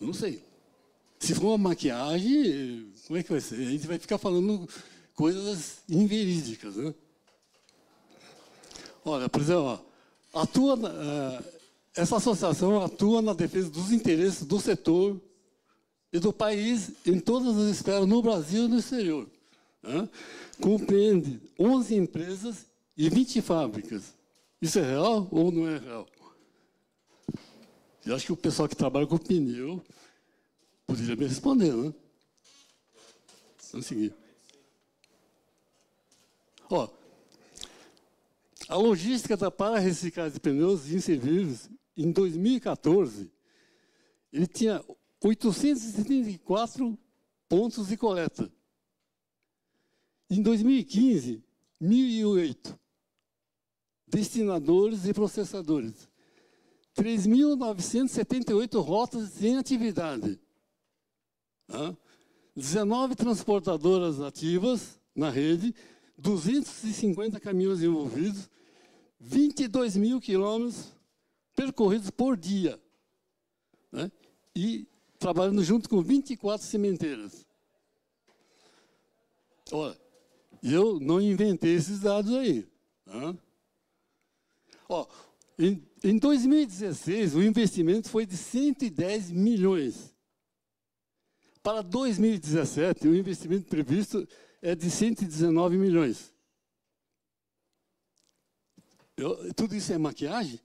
Não sei. Se for uma maquiagem, como é que vai ser? A gente vai ficar falando coisas inverídicas. Né? Olha, por exemplo, atua, é, essa associação atua na defesa dos interesses do setor e do país em todas as esferas, no Brasil e no exterior. Né? Compreende 11 empresas e 20 fábricas. Isso é real ou não é real? Eu acho que o pessoal que trabalha com pneu poderia me responder, né? Vamos seguir. Ó, a logística da para-reciclagem de pneus e inservíveis, em 2014, ele tinha 874 pontos de coleta. Em 2015, 1.008 destinadores e processadores. 3.978 rotas em atividade. 19 transportadoras ativas na rede 250 caminhões envolvidos, 22 mil quilômetros percorridos por dia. Né? E trabalhando junto com 24 sementeiras. Olha, eu não inventei esses dados aí. Né? Ó, em, em 2016, o investimento foi de 110 milhões. Para 2017, o investimento previsto é de 119 milhões. Eu, tudo isso é maquiagem?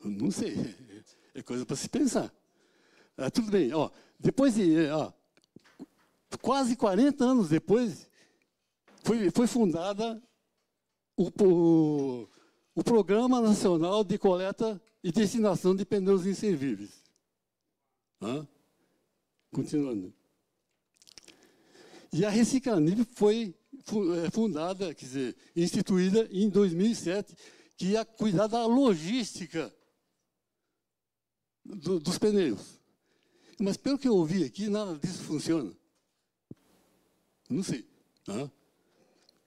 Eu não sei. É coisa para se pensar. Ah, tudo bem. Ó, depois de. É, ó, quase 40 anos depois, foi, foi fundada o, o, o Programa Nacional de Coleta e Destinação de Pneus Inservíveis. Hã? Continuando. E a Reciclanib foi é, fundada, quer dizer, instituída em 2007, que ia cuidar da logística do, dos pneus. Mas pelo que eu ouvi aqui, nada disso funciona. Não sei. Não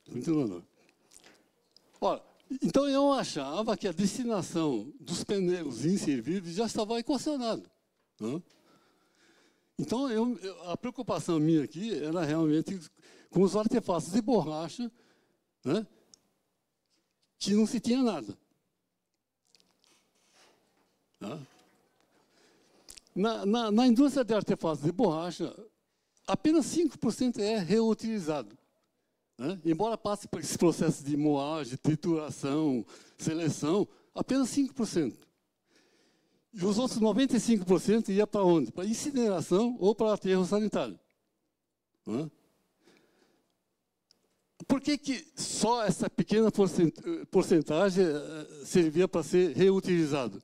entendendo. Olha, então eu achava que a destinação dos pneus inservíveis já estava equacionada. Então, eu, a preocupação minha aqui era realmente com os artefatos de borracha, né, que não se tinha nada. Tá? Na, na, na indústria de artefatos de borracha, apenas 5% é reutilizado. Né? Embora passe por esse processo de moagem, trituração, seleção, apenas 5%. E os outros 95% ia para onde? Para incineração ou para aterro sanitário. Hã? Por que, que só essa pequena porcentagem eh, servia para ser reutilizado?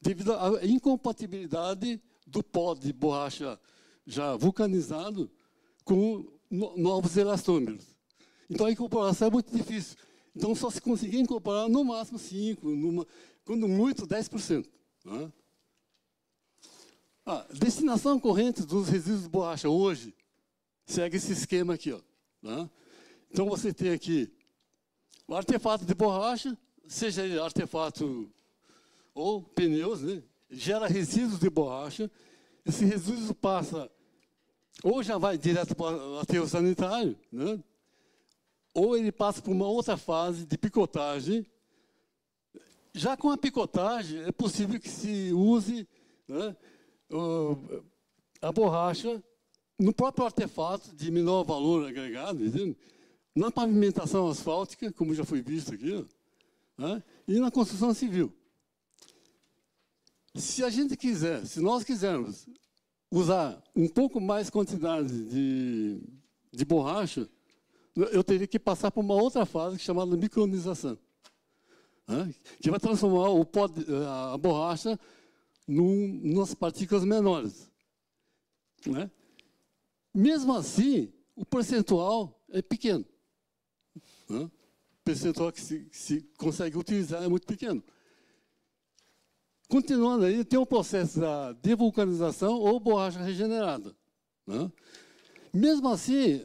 Devido à incompatibilidade do pó de borracha já vulcanizado com novos elastômeros. Então, a incorporação é muito difícil. Então, só se conseguia incorporar no máximo 5%, numa, quando muito 10%. Né? destinação corrente dos resíduos de borracha hoje segue esse esquema aqui. Ó, né? Então você tem aqui o artefato de borracha, seja ele artefato ou pneus, né? gera resíduos de borracha. Esse resíduo passa ou já vai direto para o aterro sanitário, né? ou ele passa por uma outra fase de picotagem, já com a picotagem, é possível que se use né, a borracha no próprio artefato de menor valor agregado, entende? na pavimentação asfáltica, como já foi visto aqui, né, e na construção civil. Se a gente quiser, se nós quisermos usar um pouco mais quantidade de, de borracha, eu teria que passar por uma outra fase chamada micronização que vai transformar o pó, eh, a borracha num, nas partículas menores. Né? Mesmo assim, o percentual é pequeno. Né? O percentual que se, que se, consegue utilizar é muito pequeno. Continuando aí, tem o processo da devulcanização ou borracha regenerada. Né? Mesmo assim,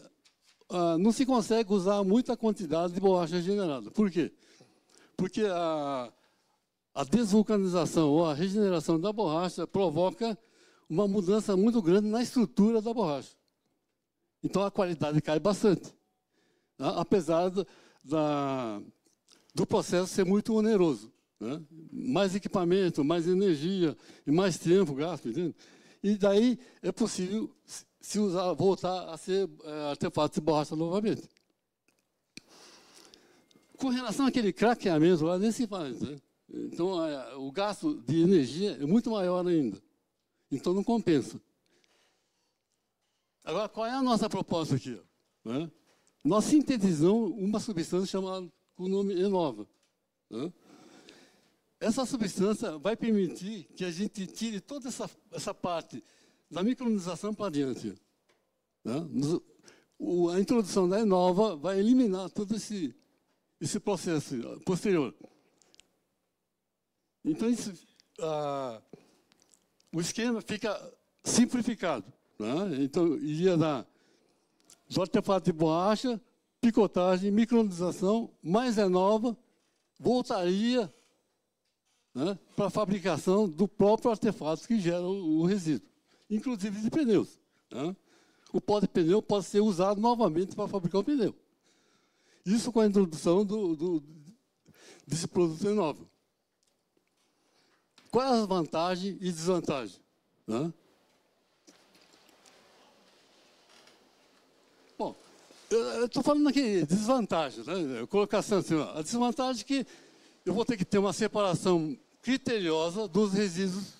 ah, não se consegue usar muita quantidade de borracha regenerada. Por quê? Porque a, a desvulcanização ou a regeneração da borracha provoca uma mudança muito grande na estrutura da borracha. Então a qualidade cai bastante, né? apesar da, do processo ser muito oneroso. Né? Mais equipamento, mais energia e mais tempo gasto, entende? E daí é possível se usar, voltar a ser é, artefato de borracha novamente. Com relação àquele craqueamento é lá, nem se faz. Né? Então, é, o gasto de energia é muito maior ainda. Então, não compensa. Agora, qual é a nossa proposta aqui? Né? Nós sintetizamos uma substância chamada com o nome Enova. Né? Essa substância vai permitir que a gente tire toda essa, essa parte da micronização para adiante. Né? O, a introdução da Enova vai eliminar todo esse esse processo assim, posterior. Então, isso, ah, o esquema fica simplificado. Né? Então, iria dar do artefato de borracha, picotagem, micronização, mais é nova, voltaria né, para a fabricação do próprio artefato que gera o, o resíduo, inclusive de pneus. Né? O pó de pneu pode ser usado novamente para fabricar o pneu. Isso com a introdução do, do, desse produto novo. Qual é a vantagem e desvantagem? Né? Bom, eu estou falando aqui desvantagem, né? colocação assim, assim a desvantagem é que eu vou ter que ter uma separação criteriosa dos resíduos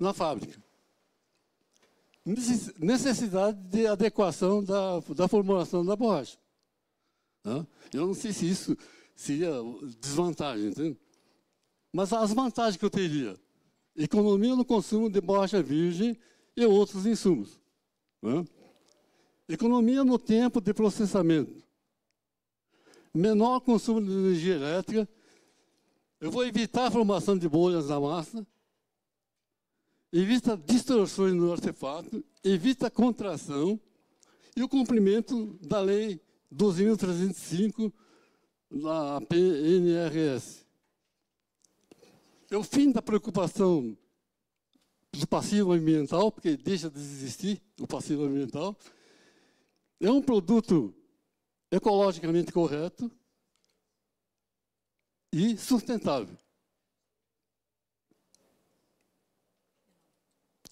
na fábrica. Necessidade de adequação da, da formulação da borracha. Eu não sei se isso seria desvantagem, entende? Mas as vantagens que eu teria, economia no consumo de borracha virgem e outros insumos. Economia no tempo de processamento. Menor consumo de energia elétrica. Eu vou evitar a formação de bolhas na massa. Evita distorções no artefato. Evita contração. E o cumprimento da lei 12.305 na PNRS. É o fim da preocupação do passivo ambiental, porque deixa de existir o passivo ambiental. É um produto ecologicamente correto e sustentável.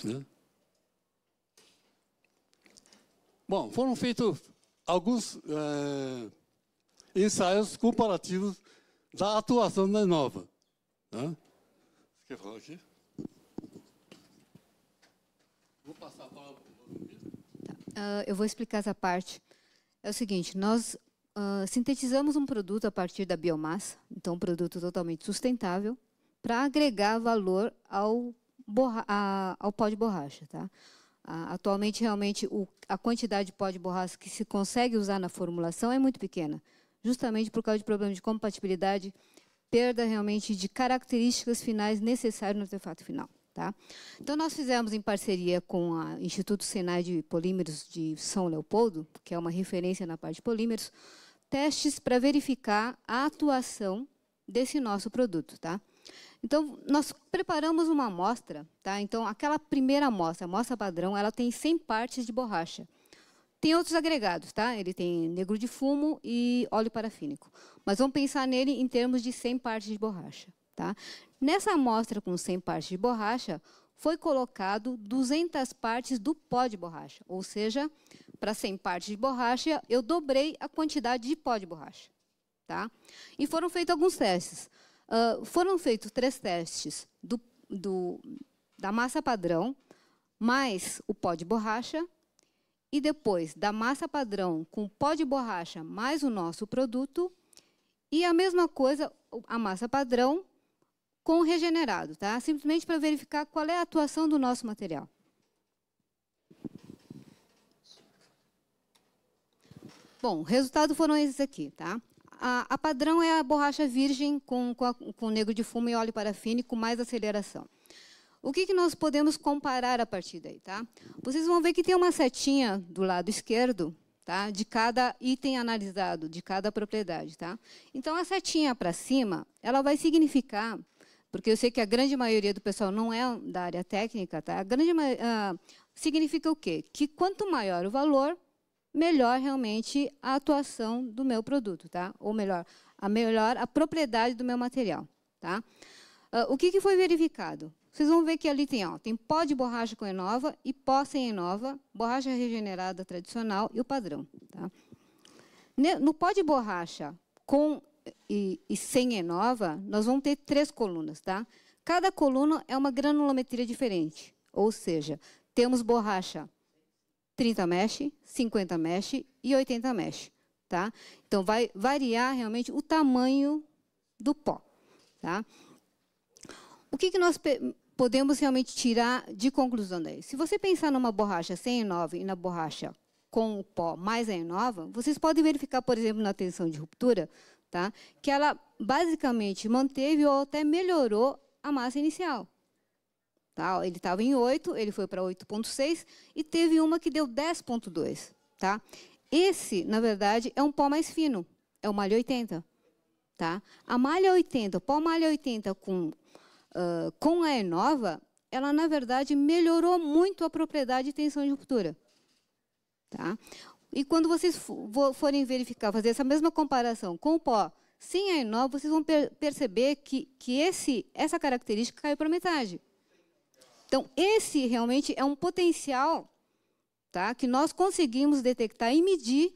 Né? Bom, foram feitos alguns é, ensaios comparativos da atuação da Nova. Né? Quer falar aqui? Vou passar a palavra. Uh, eu vou explicar essa parte. É o seguinte, nós uh, sintetizamos um produto a partir da biomassa, então um produto totalmente sustentável, para agregar valor ao, borra- a, ao pó de borracha. Tá? Ah, atualmente, realmente, o, a quantidade de pó de borracha que se consegue usar na formulação é muito pequena, justamente por causa de problemas de compatibilidade, perda realmente de características finais necessárias no artefato final. Tá? Então, nós fizemos em parceria com o Instituto Senai de Polímeros de São Leopoldo, que é uma referência na parte de polímeros, testes para verificar a atuação desse nosso produto. Tá? Então, nós preparamos uma amostra, tá? Então, aquela primeira amostra, a amostra padrão, ela tem 100 partes de borracha. Tem outros agregados, tá? Ele tem negro de fumo e óleo parafínico. Mas vamos pensar nele em termos de 100 partes de borracha, tá? Nessa amostra com 100 partes de borracha, foi colocado 200 partes do pó de borracha. Ou seja, para 100 partes de borracha, eu dobrei a quantidade de pó de borracha, tá? E foram feitos alguns testes. Uh, foram feitos três testes do, do, da massa padrão, mais o pó de borracha, e depois da massa padrão com pó de borracha mais o nosso produto, e a mesma coisa, a massa padrão com regenerado, tá? Simplesmente para verificar qual é a atuação do nosso material. Bom, o resultado foram esses aqui, tá? a, a, padrão é a borracha virgem com, com, a, com negro de fumo e óleo parafínico mais aceleração. O que, que nós podemos comparar a partir daí? Tá? Vocês vão ver que tem uma setinha do lado esquerdo tá? de cada item analisado, de cada propriedade. Tá? Então, a setinha para cima ela vai significar porque eu sei que a grande maioria do pessoal não é da área técnica, tá? A grande uh, significa o quê? Que quanto maior o valor, melhor realmente a atuação do meu produto, tá? Ou melhor, a melhor a propriedade do meu material, tá? Uh, o que, que, foi verificado? Vocês vão ver que ali tem, ó, tem pó de borracha com Enova e pó sem Enova, borracha regenerada tradicional e o padrão, tá? No pó de borracha com e, e sem Enova, nós vamos ter três colunas, tá? Cada coluna é uma granulometria diferente, ou seja, temos borracha 30 mesh, 50 mesh e 80 mesh. Tá? Então, vai variar realmente o tamanho do pó. Tá? O que, que nós podemos realmente tirar de conclusão daí? Se você pensar numa borracha sem E9 e na borracha com o pó mais a E9, vocês podem verificar, por exemplo, na tensão de ruptura, tá? que ela basicamente manteve ou até melhorou a massa inicial. Tá? Ele estava em 8, ele foi para 8,6 e teve uma que deu 10,2. Tá? Esse, na verdade, é um pó mais fino, é o malha 80. Tá? A malha 80, o pó malha 80 com, uh, com a Enova, ela, na verdade, melhorou muito a propriedade de tensão de ruptura. Tá? E quando vocês forem verificar, fazer essa mesma comparação com o pó sem a Enova, vocês vão per perceber que, que esse, essa característica caiu para metade. Então, esse realmente é um potencial tá, que nós conseguimos detectar e medir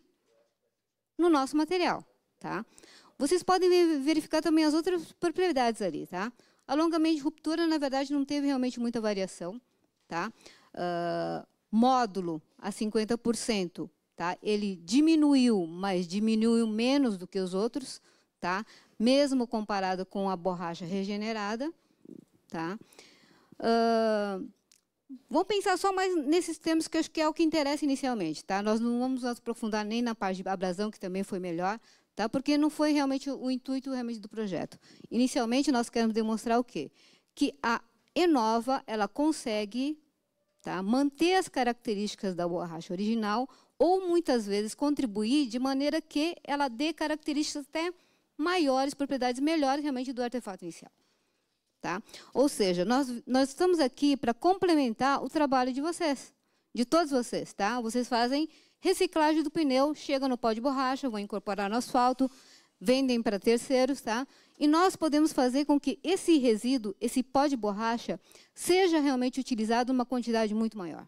no nosso material. Tá? Vocês podem verificar também as outras propriedades ali. Tá? Alongamento de ruptura, na verdade, não teve realmente muita variação. Tá? Uh, módulo a 50%. Tá? Ele diminuiu, mas diminuiu menos do que os outros, tá? mesmo comparado com a borracha regenerada. Tá? Uh, ah, vamos pensar só mais nesses termos que acho que é o que interessa inicialmente, tá? Nós não vamos nos aprofundar nem na parte de abrasão, que também foi melhor, tá? Porque não foi realmente o intuito realmente do projeto. Inicialmente nós queremos demonstrar o quê? Que a Enova, ela consegue tá? manter as características da borracha original ou muitas vezes contribuir de maneira que ela dê características até maiores, propriedades melhores realmente do artefato inicial. Tá? Ou seja, nós, nós estamos aqui para complementar o trabalho de vocês, de todos vocês. Tá? Vocês fazem reciclagem do pneu, chega no pó de borracha, vão incorporar no asfalto, vendem para terceiros, tá? E nós podemos fazer com que esse resíduo, esse pó de borracha, seja realmente utilizado em uma quantidade muito maior,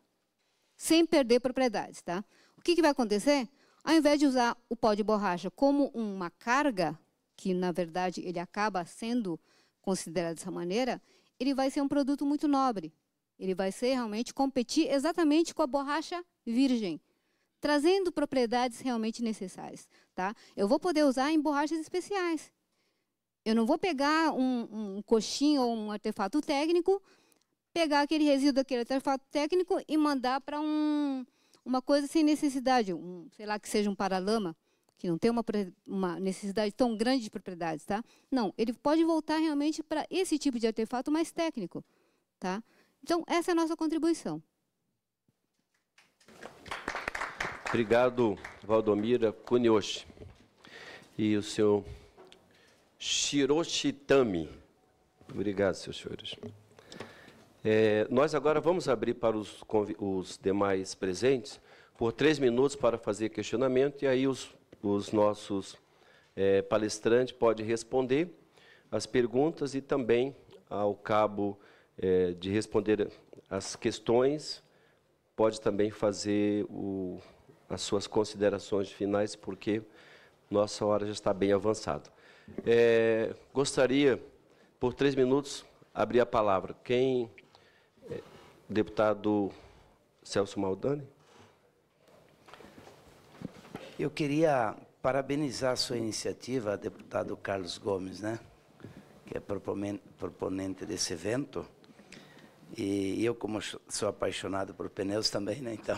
sem perder propriedades, tá? O que, que vai acontecer? Ao invés de usar o pó de borracha como uma carga, que na verdade ele acaba sendo considerado dessa maneira, ele vai ser um produto muito nobre. Ele vai ser realmente competir exatamente com a borracha virgem, trazendo propriedades realmente necessárias. Tá? Eu vou poder usar em borrachas especiais. Eu não vou pegar um, um coxinho ou um artefato técnico, pegar aquele resíduo daquele artefato técnico e mandar para um, uma coisa sem necessidade, um, sei lá, que seja um paralama que não tem uma, uma necessidade tão grande de propriedades, tá? Não, ele pode voltar realmente para esse tipo de artefato mais técnico, tá? Então, essa é a nossa contribuição. Obrigado, Valdomira Kunioshi. E o senhor Shiroshi Tami. Obrigado, seus senhores. É, nós agora vamos abrir para os, os demais presentes por três minutos para fazer questionamento e aí os os nossos é, palestrantes podem responder as perguntas e também, ao cabo é, de responder as questões, pode também fazer o, as suas considerações finais, porque nossa hora já está bem avançada. É, gostaria, por três minutos, abrir a palavra. Quem, deputado Celso Maldani? Eu queria parabenizar a sua iniciativa, deputado Carlos Gomes, né? que é proponente desse evento. E eu, como sou apaixonado por pneus também, né? então,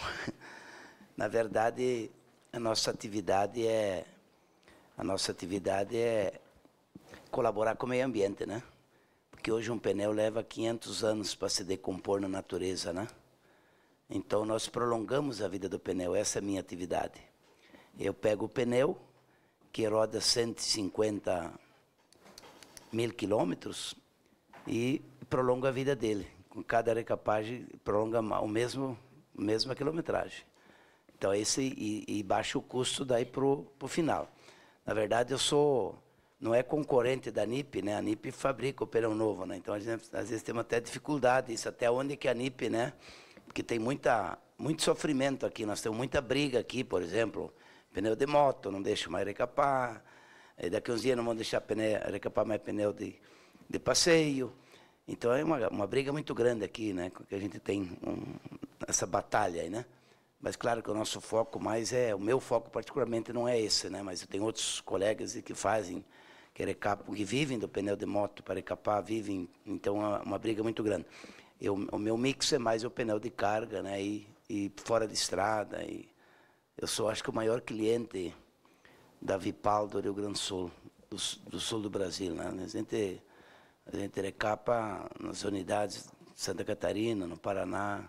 na verdade, a nossa atividade é a nossa atividade é colaborar com o meio ambiente, né? Porque hoje um pneu leva 500 anos para se decompor na natureza, né? Então nós prolongamos a vida do pneu, essa é a minha atividade. Eu pego o pneu, que roda 150 mil quilômetros, e prolongo a vida dele. Com cada recapagem, prolonga o mesmo, mesma quilometragem. Então, esse, e, e baixa o custo daí para o final. Na verdade, eu sou não é concorrente da NIP, né? A NIP fabrica o pneu novo, né? Então, gente, às vezes temos até dificuldade, isso até onde que a NIP, né? Porque tem muita, muito sofrimento aqui, nós temos muita briga aqui, por exemplo pneu de moto, não deixo mais recapar. Eh, daqui a uns dias não vão deixar pneu, recapar mais pneu de, de passeio. Então é uma, uma briga muito grande aqui, né? Que a gente tem um, essa batalha aí, né? Mas claro que o nosso foco mais é, o meu foco particularmente não é esse, né? Mas eu tenho outros colegas que fazem, que recapam, que vivem do pneu de moto para recapar, vivem, então é uma, uma briga muito grande. Eu, o meu mix é mais o pneu de carga, né? E, e fora de estrada e eu sou, acho que, o maior cliente da Vipal do Rio Grande do Sul, do, do sul do Brasil. Né? A gente, a gente recapa nas unidades de Santa Catarina, no Paraná,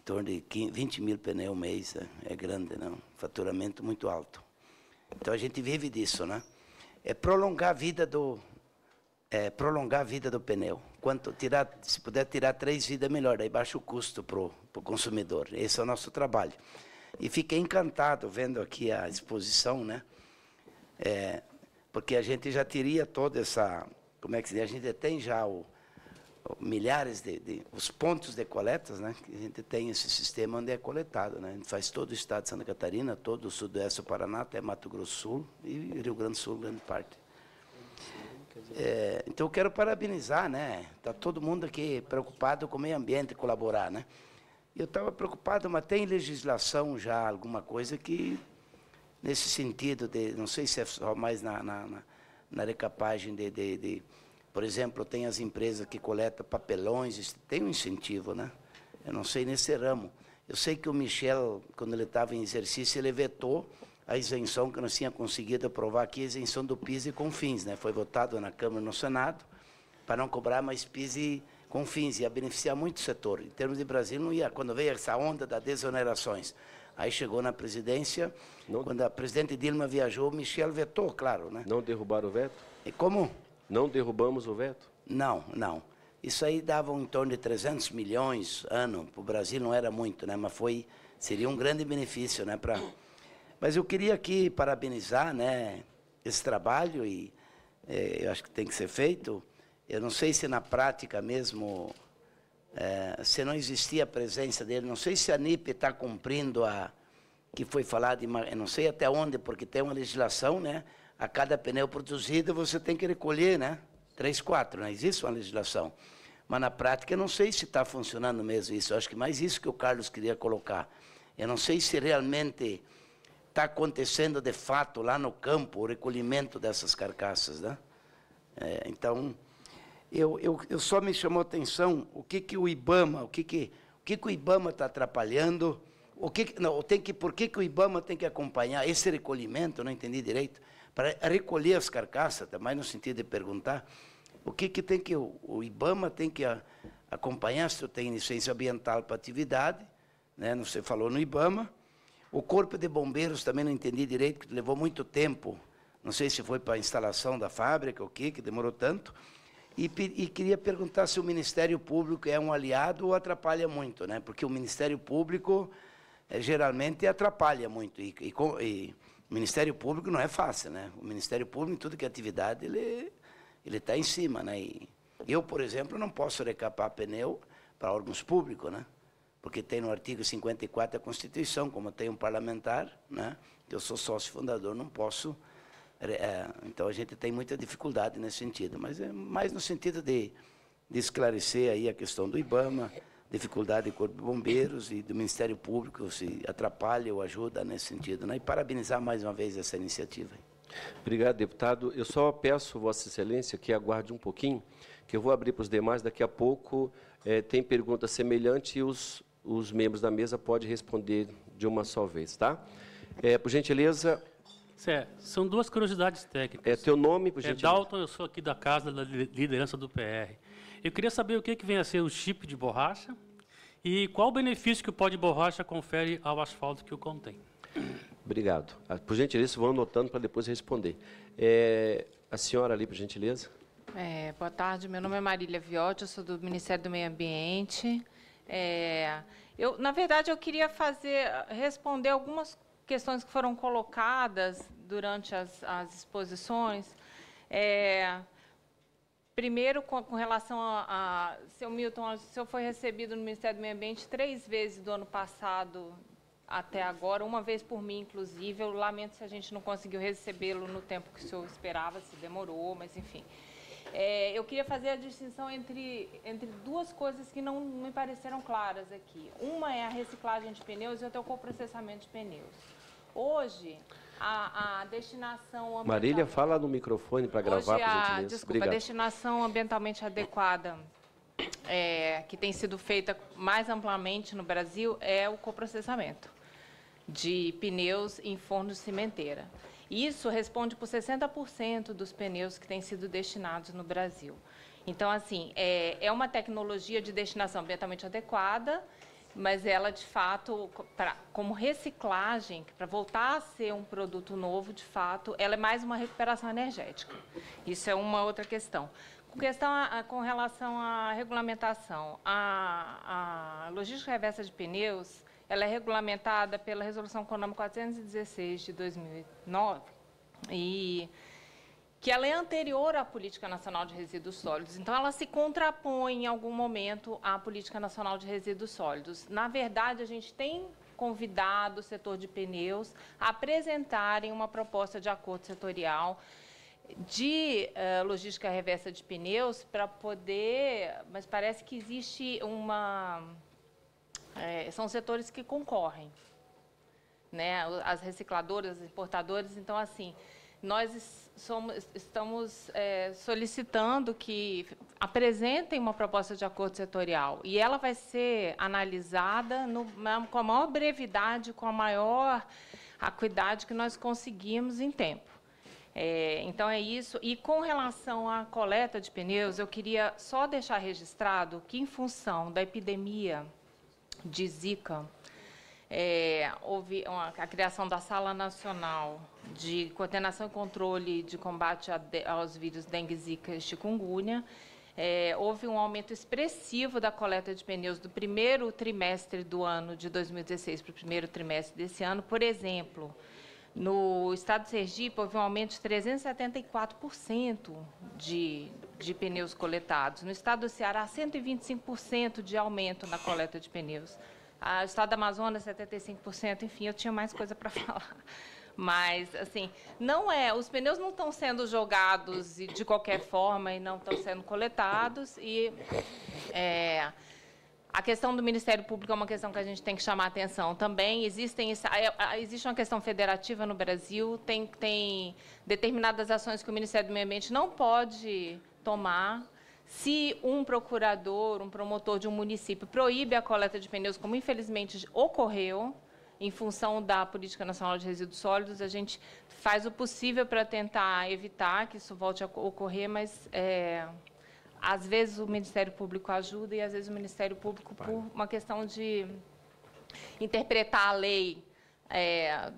em torno de 15, 20 mil pneus por mês. Né? É grande, né? Um faturamento muito alto. Então a gente vive disso, né? É prolongar a vida do, é, prolongar a vida do pneu. Quanto tirar, se puder tirar três vidas, melhor. Daí baixa o custo para o consumidor. Esse é o nosso trabalho. E fiquei encantado vendo aqui a exposição, né? É, porque a gente já teria toda essa, como é que se diz? A gente tem já o, o milhares de, de, os pontos de coletas, né? A gente tem esse sistema onde é coletado, né? A gente faz todo o estado de Santa Catarina, todo o sudoeste do Paraná, até Mato Grosso Sul e Rio Grande do Sul, grande parte. É, então eu quero parabenizar, né? Tá todo mundo aqui preocupado com o meio ambiente, colaborar, né? Eu estava preocupado, mas tem legislação já, alguma coisa que, nesse sentido, de, não sei se é só mais na, na, na, na recapagem de, de, de, Por exemplo, tem as empresas que coletam papelões, tem um incentivo, né? Eu não sei nesse ramo. Eu sei que o Michel, quando ele estava em exercício, ele vetou a isenção que não tinha conseguido aprovar aqui, a isenção do PIS e CONFINS, né? Foi votado na Câmara e no Senado para não cobrar mais PIS e com fins, ia beneficiar muito o setor. Em termos de Brasil, não ia. Quando veio essa onda das desonerações, aí chegou na presidência, não... quando a presidente Dilma viajou, Michel vetou, claro. Né? Não derrubaram o veto? E como? Não derrubamos o veto? Não, não. Isso aí dava em torno de 300 milhões ano. Para o Brasil não era muito, né? mas foi, seria um grande benefício. Né? Pra... Mas eu queria aqui parabenizar né, esse trabalho e é, eu acho que tem que ser feito. Eu não sei se na prática mesmo, é, se não existia a presença dele, não sei se a NIP está cumprindo a que foi falado, eu não sei até onde, porque tem uma legislação, né? A cada pneu produzido você tem que recolher, né? Três, quatro, não né? existe uma legislação. Mas na prática eu não sei se está funcionando mesmo isso. Eu acho que mais isso que o Carlos queria colocar. Eu não sei se realmente está acontecendo de fato lá no campo o recolhimento dessas carcaças, né? É, então eu, eu, eu só me chamou atenção o que, que o IBAMA, o que, que, o, que, que o IBAMA está atrapalhando, o que, não, tem que, por que, que o IBAMA tem que acompanhar esse recolhimento, não entendi direito, para recolher as carcaças, também tá, no sentido de perguntar, o que, que tem que, o, o IBAMA tem que a, acompanhar se eu tenho licença ambiental para atividade, né, não se falou no IBAMA, o corpo de bombeiros também não entendi direito, que levou muito tempo, não sei se foi para a instalação da fábrica o que, que demorou tanto, e, e, queria perguntar se o Ministério Público é um aliado ou atrapalha muito, né? Porque o Ministério Público é, geralmente atrapalha muito. E, e, e, o Ministério Público não é fácil, né? O Ministério Público, em tudo que é atividade, ele ele está em cima, né? E eu, por exemplo, não posso recapar pneu para órgãos públicos, né? Porque tem no artigo 54 da Constituição, como tem um parlamentar, né? Eu sou sócio fundador, não posso é, é, então a gente tem muita dificuldade nesse sentido, mas é mais no sentido de, de esclarecer aí a questão do IBAMA, dificuldade do Corpo de Bombeiros e do Ministério Público se atrapalha ou ajuda nesse sentido. Né? E parabenizar mais uma vez essa iniciativa. Obrigado, deputado. Eu só peço, Vossa Excelência, que aguarde um pouquinho, que eu vou abrir para os demais. Daqui a pouco é, tem pergunta semelhante e os, os membros da mesa podem responder de uma só vez, tá? É, por gentileza, Cé, são duas curiosidades técnicas. É teu nome, por é gentileza. É Dalton, eu sou aqui da Casa da Liderança do PR. Eu queria saber o que, que vem a ser o chip de borracha e qual o benefício que o pó de borracha confere ao asfalto que o contém. Obrigado. Ah, por gentileza, vão anotando para depois responder. É, a senhora ali, por gentileza. É, boa tarde, meu nome é Marília Viotti, eu sou do Ministério do Meio Ambiente. É, eu, na verdade, eu queria fazer responder algumas questões que foram colocadas durante as, as exposições. É, primeiro, com, com relação a, a, seu Milton, o senhor foi recebido no Ministério do Meio Ambiente três vezes do ano passado até agora, uma vez por mim, inclusive. Eu lamento se a gente não conseguiu recebê-lo no tempo que o senhor esperava, se demorou, mas enfim. É, eu queria fazer a distinção entre, entre duas coisas que não me pareceram claras aqui. Uma é a reciclagem de pneus e outra é o coprocessamento de pneus. Hoje, a, a, destinação ambiental... Marília, fala no microfone para gravar, Hoje a, Desculpa, Obrigado. a destinação ambientalmente adequada é, que tem sido feita mais amplamente no Brasil é o coprocessamento de pneus em forno de cimenteira. Isso responde por 60% dos pneus que têm sido destinados no Brasil. Então, assim, é, é uma tecnologia de destinação ambientalmente adequada mas ela de fato, pra, como reciclagem, para voltar a ser um produto novo, de fato, ela é mais uma recuperação energética. Isso é uma outra questão. Com, questão a, a, com relação à regulamentação, a, a logística reversa de pneus, ela é regulamentada pela Resolução Econômica 416 de 2009 e que ela é anterior à Política Nacional de Resíduos Sólidos. Então, ela se contrapõe em algum momento à Política Nacional de Resíduos Sólidos. Na verdade, a gente tem convidado o setor de pneus a apresentarem uma proposta de acordo setorial de uh, logística reversa de pneus para poder, mas parece que existe uma, é, são setores que concorrem, né? As recicladoras, as importadoras, então assim, nós somos, estamos é, solicitando que apresentem uma proposta de acordo setorial e ela vai ser analisada no, com a maior brevidade, com a maior acuidade que nós conseguimos em tempo. É, então é isso. E com relação à coleta de pneus, eu queria só deixar registrado que, em função da epidemia de Zika, é, houve uma, a criação da Sala Nacional de Coordenação e Controle de Combate a, aos Vírus Dengue, Zika e Chikungunya. É, houve um aumento expressivo da coleta de pneus do primeiro trimestre do ano de 2016 para o primeiro trimestre desse ano. Por exemplo, no estado de Sergipe, houve um aumento de 374% de, de pneus coletados. No estado do Ceará, 125% de aumento na coleta de pneus o estado da Amazônia, 75%, enfim, eu tinha mais coisa para falar. Mas, assim, não é. Os pneus não estão sendo jogados de qualquer forma e não estão sendo coletados. E é, a questão do Ministério Público é uma questão que a gente tem que chamar atenção também. Existem, é, existe uma questão federativa no Brasil, tem, tem determinadas ações que o Ministério do Meio Ambiente não pode tomar se um procurador, um promotor de um município proíbe a coleta de pneus, como infelizmente ocorreu, em função da Política Nacional de Resíduos Sólidos, a gente faz o possível para tentar evitar que isso volte a ocorrer, mas é, às vezes o Ministério Público ajuda e às vezes o Ministério Público, por uma questão de interpretar a lei, é,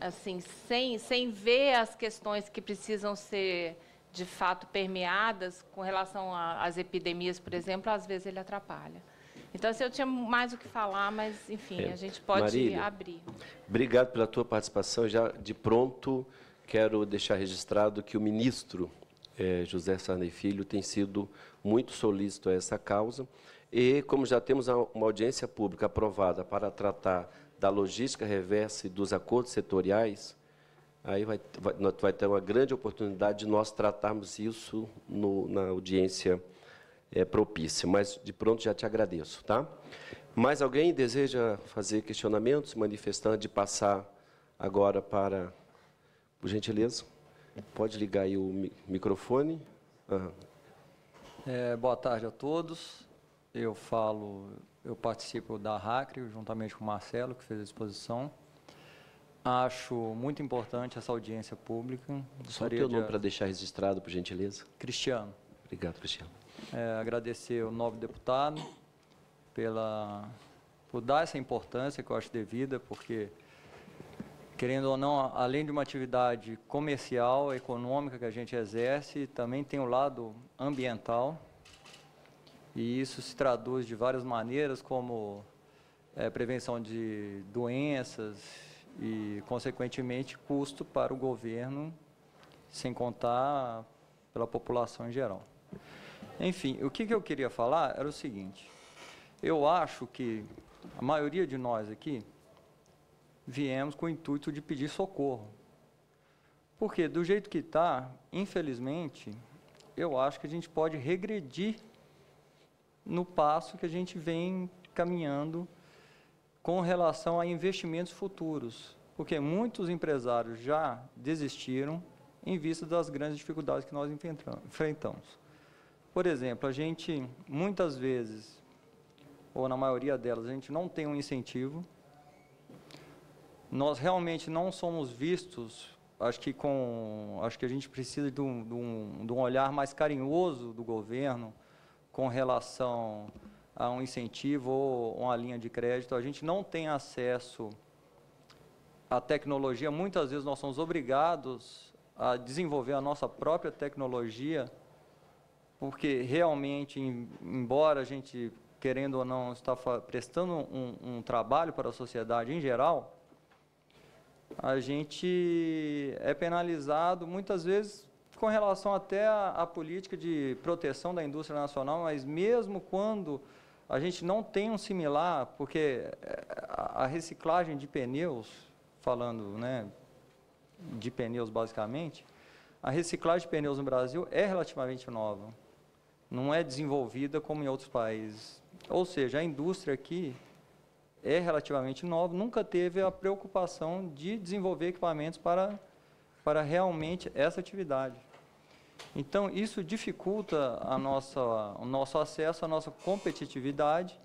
assim, sem, sem ver as questões que precisam ser de fato permeadas com relação às epidemias, por exemplo, às vezes ele atrapalha. Então, assim, eu tinha mais o que falar, mas, enfim, é. a gente pode Marília, abrir. Obrigado pela tua participação. Já de pronto, quero deixar registrado que o ministro é, José Sarney Filho tem sido muito solícito a essa causa. E, como já temos uma audiência pública aprovada para tratar da logística reversa e dos acordos setoriais, Aí vai, vai, vai ter uma grande oportunidade de nós tratarmos isso no, na audiência é, propícia. Mas, de pronto, já te agradeço. Tá? Mais alguém deseja fazer questionamentos, manifestando de passar agora para... Por gentileza, pode ligar aí o microfone. Uhum. É, boa tarde a todos. Eu falo, eu participo da RACRE, juntamente com o Marcelo, que fez a exposição. Acho muito importante essa audiência pública. Só o teu nome de... para deixar registrado, por gentileza. Cristiano. Obrigado, Cristiano. É, agradecer o novo deputado pela, por dar essa importância que eu acho devida, porque, querendo ou não, além de uma atividade comercial, econômica que a gente exerce, também tem o lado ambiental. E isso se traduz de várias maneiras, como é, prevenção de doenças, e, consequentemente, custo para o governo, sem contar pela população em geral. Enfim, o que, eu queria falar era o seguinte, eu acho que a maioria de nós aqui viemos com o intuito de pedir socorro. Porque do jeito que está, infelizmente, eu acho que a gente pode regredir no passo que a gente vem caminhando com relação a investimentos futuros, porque muitos empresários já desistiram em vista das grandes dificuldades que nós enfrentamos. Por exemplo, a gente muitas vezes, ou na maioria delas, a gente não tem um incentivo. Nós realmente não somos vistos, acho que com, acho que a gente precisa de um, de um, de um olhar mais carinhoso do governo com relação a um incentivo ou uma linha de crédito, a gente não tem acesso à tecnologia, muitas vezes nós somos obrigados a desenvolver a nossa própria tecnologia, porque realmente, embora a gente, querendo ou não, está prestando um, um trabalho para a sociedade em geral, a gente é penalizado muitas vezes com relação até à política de proteção da indústria nacional, mas mesmo quando a gente não tem um similar, porque eh, a reciclagem de pneus, falando né, de pneus basicamente, a reciclagem de pneus no Brasil é relativamente nova. Não é desenvolvida como em outros países. Ou seja, a indústria aqui é relativamente nova, nunca teve a preocupação de desenvolver equipamentos para, para realmente essa atividade. Então, isso dificulta a nossa, o nosso acesso, a nossa competitividade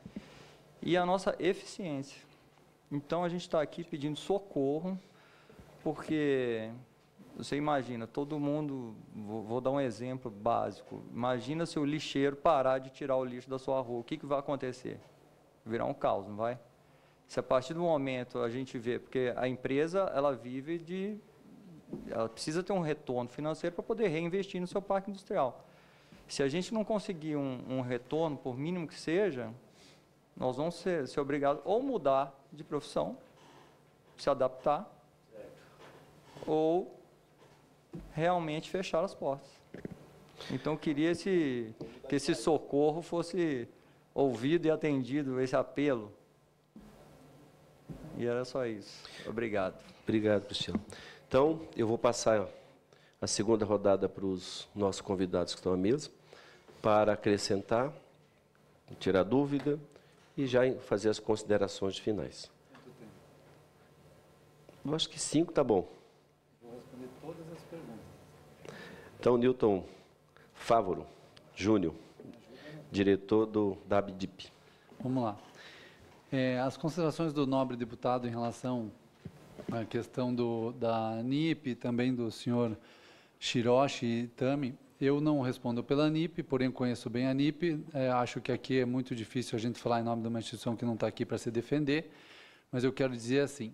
e a nossa eficiência. Então, a gente está aqui pedindo socorro, porque você imagina, todo mundo, vou, vou, dar um exemplo básico, imagina se o lixeiro parar de tirar o lixo da sua rua, o que, que vai acontecer? Virar um caos, não vai? Se a partir do momento a gente vê, porque a empresa, ela vive de ela precisa ter um retorno financeiro para poder reinvestir no seu parque industrial. Se a gente não conseguir um, um retorno, por mínimo que seja, nós vamos ser, ser obrigados ou mudar de profissão, se adaptar, ou realmente fechar as portas. Então, eu queria esse, que esse socorro fosse ouvido e atendido, esse apelo. E era só isso. Obrigado. Obrigado, Cristiano. Então, eu vou passar a segunda rodada para os nossos convidados que estão à mesa, para acrescentar, tirar dúvida e já fazer as considerações finais. Eu acho que cinco tá bom. Vou responder todas as perguntas. Então, Newton Fávoro Júnior, diretor do DABDIP. Vamos lá. É, as considerações do nobre deputado em relação a questão do, da NIP, também do senhor Shiroshi Tami, Eu não respondo pela NIP, porém conheço bem a NIP. É, acho que aqui é muito difícil a gente falar em nome de uma instituição que não está aqui para se defender, mas eu quero dizer assim,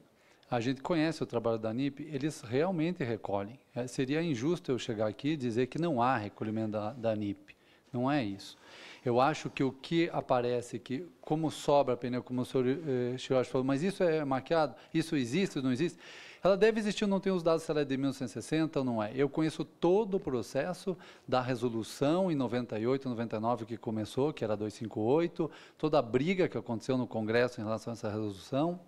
a gente conhece o trabalho da NIP, eles realmente recolhem. É, seria injusto eu chegar aqui e dizer que não há recolhimento da, da NIP. Não é isso. Eu acho que o que aparece que como sobra pneu, como o senhor eh, falou, mas isso é maquiado? Isso existe, ou não existe? Ela deve existir, não tenho os dados se ela é de 1960 ou não é. Eu conheço todo o processo da resolução em 98, 99 que começou, que era 258, toda a briga que aconteceu no Congresso em relação a essa resolução,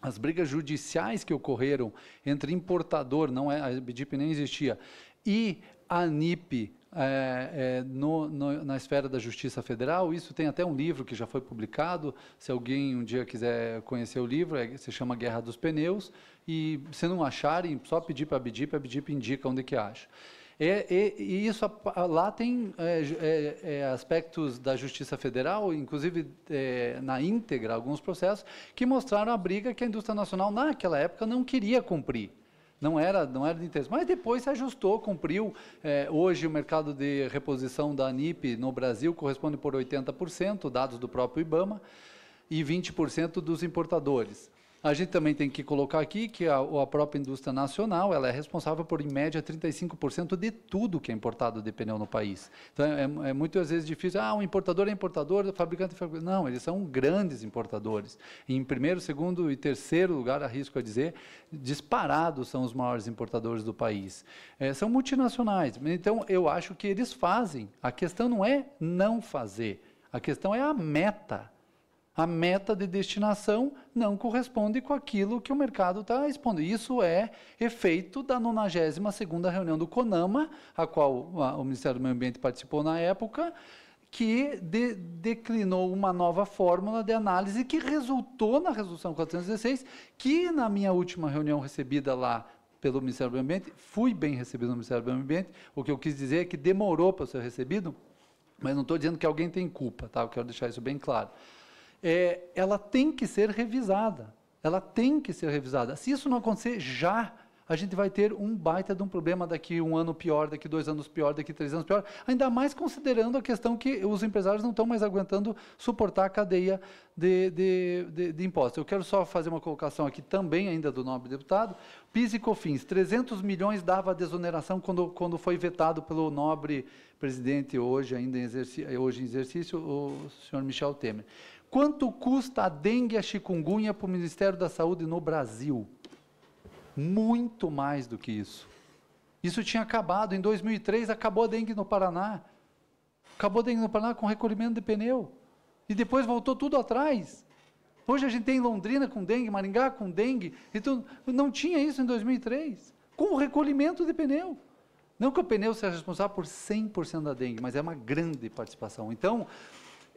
as brigas judiciais que ocorreram entre importador, não é, a BDIP nem existia, e a ANIP é, é, no, no, na esfera da Justiça Federal. Isso tem até um livro que já foi publicado. Se alguém um dia quiser conhecer o livro, é, se chama Guerra dos Pneus. E se não acharem, só pedir para a BDIP, a BDIP indica onde que acha. E, é, e, é, e isso lá tem é, aspectos da Justiça Federal, inclusive na íntegra, alguns processos, que mostraram a briga que a indústria nacional, naquela época, não queria cumprir não era, não era de interesse. Mas depois se ajustou, cumpriu. É, hoje o mercado de reposição da ANIP no Brasil corresponde por 80%, dados do próprio IBAMA, e 20% dos importadores. A gente também tem que colocar aqui que a, a própria indústria nacional ela é responsável por, em média, 35% de tudo que é importado de pneu no país. Então, é, é, é muitas vezes difícil. Ah, o importador é importador, o fabricante é fabricante. Não, eles são grandes importadores. Em primeiro, segundo e terceiro lugar, arrisco a dizer, disparados são os maiores importadores do país. É, são multinacionais. Então, eu acho que eles fazem. A questão não é não fazer. A questão é a meta. A meta de destinação não corresponde com aquilo que o mercado está expondo. Isso é efeito da 92ª reunião do CONAMA, a qual o Ministério do Meio Ambiente participou na época, que de, declinou uma nova fórmula de análise que resultou na resolução 416, que na minha última reunião recebida lá pelo Ministério do Meio Ambiente, fui bem recebido no Ministério do Meio Ambiente, o que eu quis dizer é que demorou para ser recebido, mas não estou dizendo que alguém tem culpa, tá? eu quero deixar isso bem claro é, ela tem que ser revisada. Ela tem que ser revisada. Se isso não acontecer já, a gente vai ter um baita de um problema daqui um ano pior, daqui dois anos pior, daqui três anos pior, ainda mais considerando a questão que os empresários não estão mais aguentando suportar a cadeia de, de, de, de impostos. Eu quero só fazer uma colocação aqui também ainda do nobre deputado. PIS e COFINS, 300 milhões dava a desoneração quando, quando foi vetado pelo nobre presidente hoje, ainda em hoje em exercício, o senhor Michel Temer. Quanto custa a dengue e a chikungunya para o Ministério da Saúde no Brasil? Muito mais do que isso. Isso tinha acabado. Em 2003, acabou a dengue no Paraná. Acabou a dengue no Paraná com recolhimento de pneu. E depois voltou tudo atrás. Hoje a gente tem Londrina com dengue, Maringá com dengue. Então, não tinha isso em 2003. Com o recolhimento de pneu. Não que o pneu seja responsável por 100% da dengue, mas é uma grande participação. Então,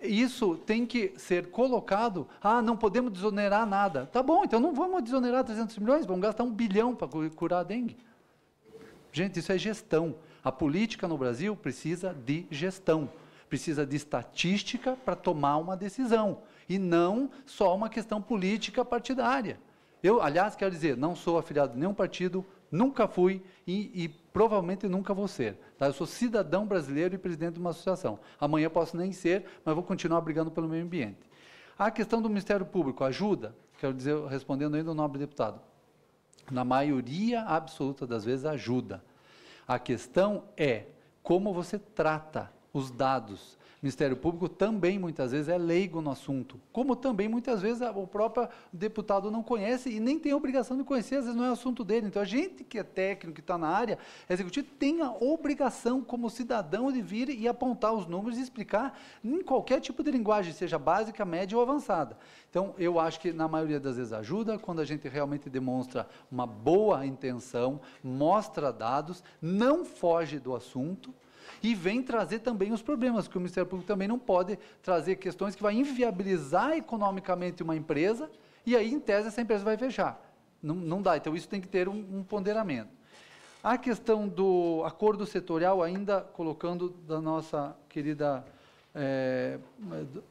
isso tem que ser colocado. Ah, não podemos desonerar nada. Tá bom, então não vamos desonerar 300 milhões, vamos gastar um bilhão para curar a dengue. Gente, isso é gestão. A política no Brasil precisa de gestão, precisa de estatística para tomar uma decisão e não só uma questão política partidária. Eu, aliás, quero dizer, não sou afiliado a nenhum partido, Nunca fui e, e, provavelmente nunca vou ser. Tá? Eu sou cidadão brasileiro e presidente de uma associação. Amanhã posso nem ser, mas vou continuar brigando pelo meio ambiente. A questão do Ministério Público ajuda? Quero dizer, respondendo ainda o nobre deputado. Na maioria absoluta das vezes ajuda. A questão é como você trata os dados Ministério Público também muitas vezes é leigo no assunto, como também muitas vezes o próprio deputado não conhece e nem tem a obrigação de conhecer, às vezes não é assunto dele. Então a gente que é técnico, que está na área executiva, tem a obrigação como cidadão de vir e apontar os números e explicar em qualquer tipo de linguagem, seja básica, média ou avançada. Então eu acho que na maioria das vezes ajuda quando a gente realmente demonstra uma boa intenção, mostra dados, não foge do assunto, e vem trazer também os problemas, que o Ministério Público também não pode trazer questões que vai inviabilizar economicamente uma empresa e aí, em tese, essa empresa vai fechar. Não, não dá. Então, isso tem que ter um, um ponderamento. A questão do acordo setorial, ainda colocando da nossa querida. É, do,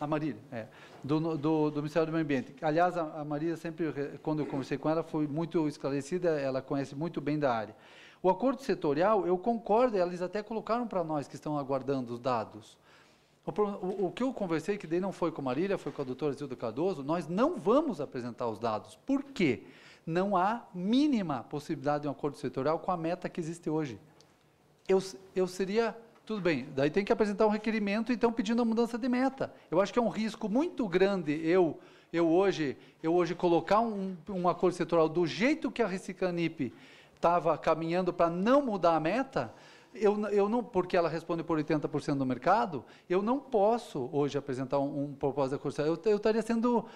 a Marília, é, do, do, do, Ministério do Meio Ambiente. Aliás, a, a Marília sempre, eh, quando eu conversei com ela, foi muito esclarecida, ela conhece muito bem da área. O acordo setorial, eu concordo, eles até colocaram para nós que estão aguardando os dados. O, o, o, que eu conversei, que daí não foi com a Marília, foi com a doutora Zilda Cardoso, nós não vamos apresentar os dados. Por quê? Não há mínima possibilidade de um acordo setorial com a meta que existe hoje. Eu, eu seria. Tudo bem, daí tem que apresentar um requerimento, então pedindo a mudança de meta. Eu acho que é um risco muito grande eu eu hoje eu hoje colocar um, um acordo setorial do jeito que a Recicanip estava caminhando para não mudar a meta, eu, eu não, porque ela responde por 80% do mercado, eu não posso hoje apresentar um, um propósito da Coursera. Eu, eu estaria sendo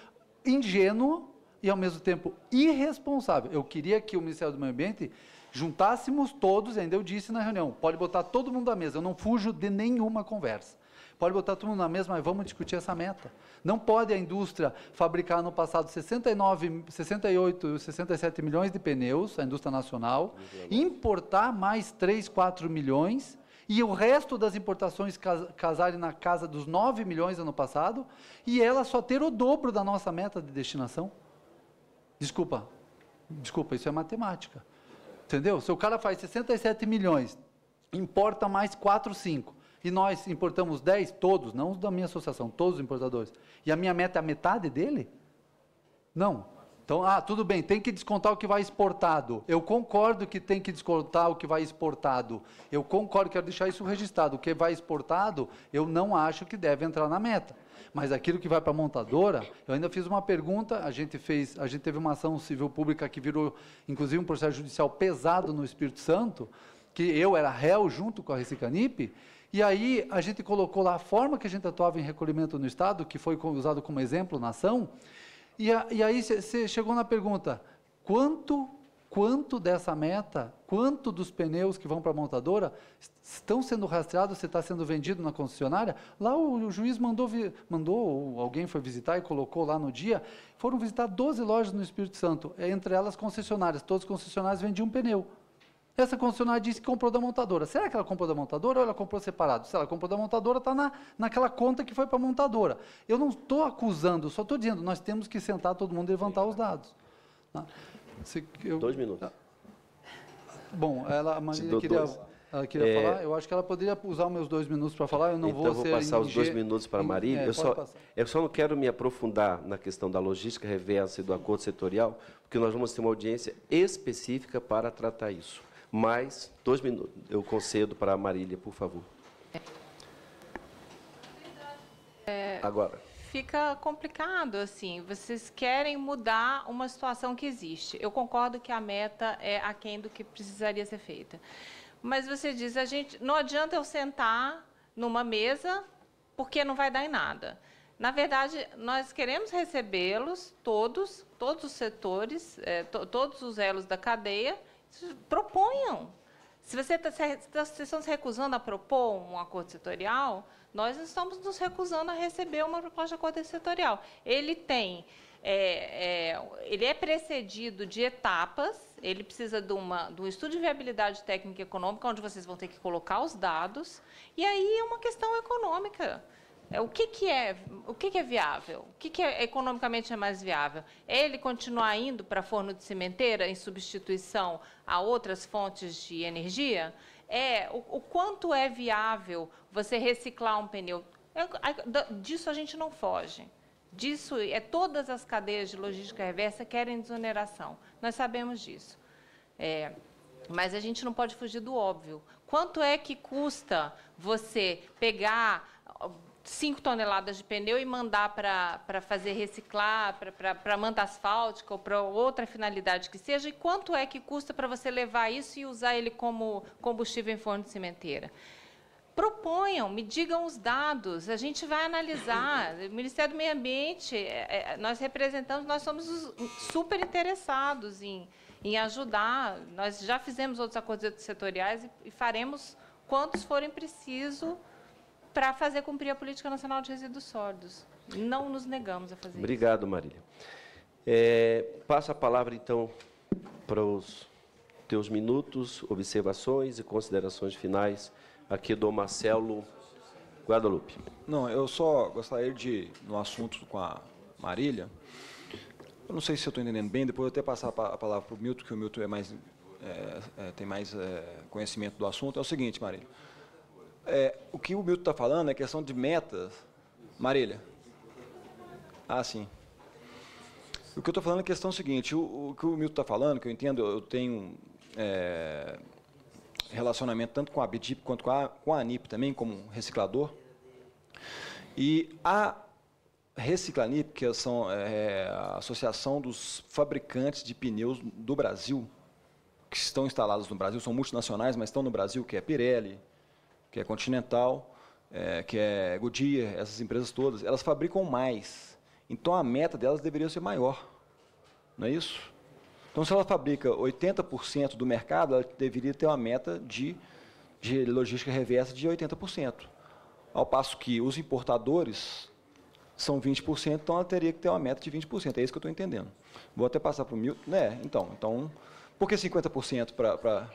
ingênuo e, ao mesmo tempo, irresponsável. Eu queria que o Ministério do Meio Ambiente juntássemos todos, ainda eu disse na reunião, pode botar todo mundo à mesa, eu não fujo de nenhuma conversa. Pode botar todo mundo na mesma, mas vamos discutir essa meta. Não pode a indústria fabricar no passado 69, 68, 67 milhões de pneus, a indústria nacional, importar mais 3, 4 milhões e o resto das importações casarem na casa dos 9 milhões ano passado e ela só ter o dobro da nossa meta de destinação. Desculpa, desculpa, isso é matemática. Entendeu? Se o cara faz 67 milhões, importa mais 4, 5 e nós importamos 10, todos, não os da minha associação, todos os importadores, e a minha meta é a metade dele? Não. Então, ah, tudo bem, tem que descontar o que vai exportado. Eu concordo que tem que descontar o que vai exportado. Eu concordo, quero deixar isso registrado. O que vai exportado, eu não acho que deve entrar na meta. Mas aquilo que vai para a montadora, eu ainda fiz uma pergunta, a gente fez, a gente teve uma ação civil pública que virou, inclusive, um processo judicial pesado no Espírito Santo, que eu era réu junto com a Recicanip, e aí a gente colocou lá a forma que a gente atuava em recolhimento no Estado, que foi usado como exemplo na ação, e, a, e aí você chegou na pergunta, quanto, quanto dessa meta, quanto dos pneus que vão para a montadora estão sendo rastreados, se está sendo vendido na concessionária? Lá o, o juiz mandou, mandou, alguém foi visitar e colocou lá no dia, foram visitar 12 lojas no Espírito Santo, entre elas concessionárias, todos os concessionários vendiam pneu. Essa concessionária disse que comprou da montadora. Será que ela comprou da montadora ou ela comprou separado? Se ela comprou da montadora, está na, naquela conta que foi para a montadora. Eu não estou acusando, só estou dizendo, nós temos que sentar todo mundo e levantar os dados. Tá? Se, eu, Dois minutos. Ah. Bom, ela, a Marília queria... Ela queria é, falar? Eu acho que ela poderia usar meus dois minutos para falar, eu não então vou, vou ser... vou passar os dois minutos para a Marília. É, eu, só, eu só não quero me aprofundar na questão da logística reversa e do acordo setorial, porque nós vamos ter uma audiência específica para tratar isso. Mais dois minutos eu concedo para a Marília, por favor. É, Agora. Fica complicado, assim, vocês querem mudar uma situação que existe. Eu concordo que a meta é aquém do que precisaria ser feita. Mas você diz, a gente, não adianta eu sentar numa mesa, porque não vai dar em nada. Na verdade, nós queremos recebê-los, todos, todos os setores, é, to, todos os elos da cadeia, proponham. Se tá tá, vocês estão se recusando a propor um acordo setorial, nós estamos nos recusando a receber uma proposta de acordo setorial. Ele tem, é, é, ele é precedido de etapas, ele precisa de, uma, de um estudo de viabilidade técnica e econômica, onde vocês vão ter que colocar os dados, e aí é uma questão econômica. É, o que, que é o que, que é viável? O que, que é, economicamente é mais viável? É ele continuar indo para forno de cimenteira em substituição a outras fontes de energia? É o, o quanto é viável você reciclar um pneu? É, disso a gente não foge. Disso é todas as cadeias de logística reversa querem desoneração. Nós sabemos disso. É, mas a gente não pode fugir do óbvio. Quanto é que custa você pegar 5 toneladas de pneu e mandar para fazer reciclar, para manta asfáltica ou para outra finalidade que seja, e quanto é que custa para você levar isso e usar ele como combustível em forno de cimenteira? proponham, me digam os dados, a gente vai analisar. O Ministério do Meio Ambiente, é, é, nós representamos, nós somos super interessados em, em ajudar. Nós já fizemos outros acordos setoriais e, e faremos quantos forem preciso para fazer cumprir a Política Nacional de Resíduos Sólidos. Não nos negamos a fazer Obrigado, isso. Obrigado, Marília. É, passo a palavra, então, para os teus minutos, observações e considerações finais aqui do Marcelo Guadalupe. Não, eu só gostaria de, no assunto com a Marília, eu não sei se eu estou entendendo bem, depois eu até passar a palavra para o Milton, que o Milton é mais, é, é, tem mais é, conhecimento do assunto. É o seguinte, Marília, é, o que o Milton está falando é questão de metas. Marília. Ah, sim. O que eu estou falando é a questão seguinte: o, o que o Milton está falando, que eu entendo, eu tenho é, relacionamento tanto com a BDIP quanto com a, com a ANIP também, como reciclador. E a Reciclanip, que são, é a Associação dos Fabricantes de Pneus do Brasil, que estão instalados no Brasil, são multinacionais, mas estão no Brasil, que é Pirelli, que é Continental, é, que é Goodyear, essas empresas todas, elas fabricam mais. Então a meta delas deveria ser maior. Não é isso? Então, se ela fabrica 80% do mercado, ela deveria ter uma meta de, de logística reversa de 80%. Ao passo que os importadores são 20%, então ela teria que ter uma meta de 20%. É isso que eu estou entendendo. Vou até passar para o Milton. Né? Então, então, por que 50% para. Pra...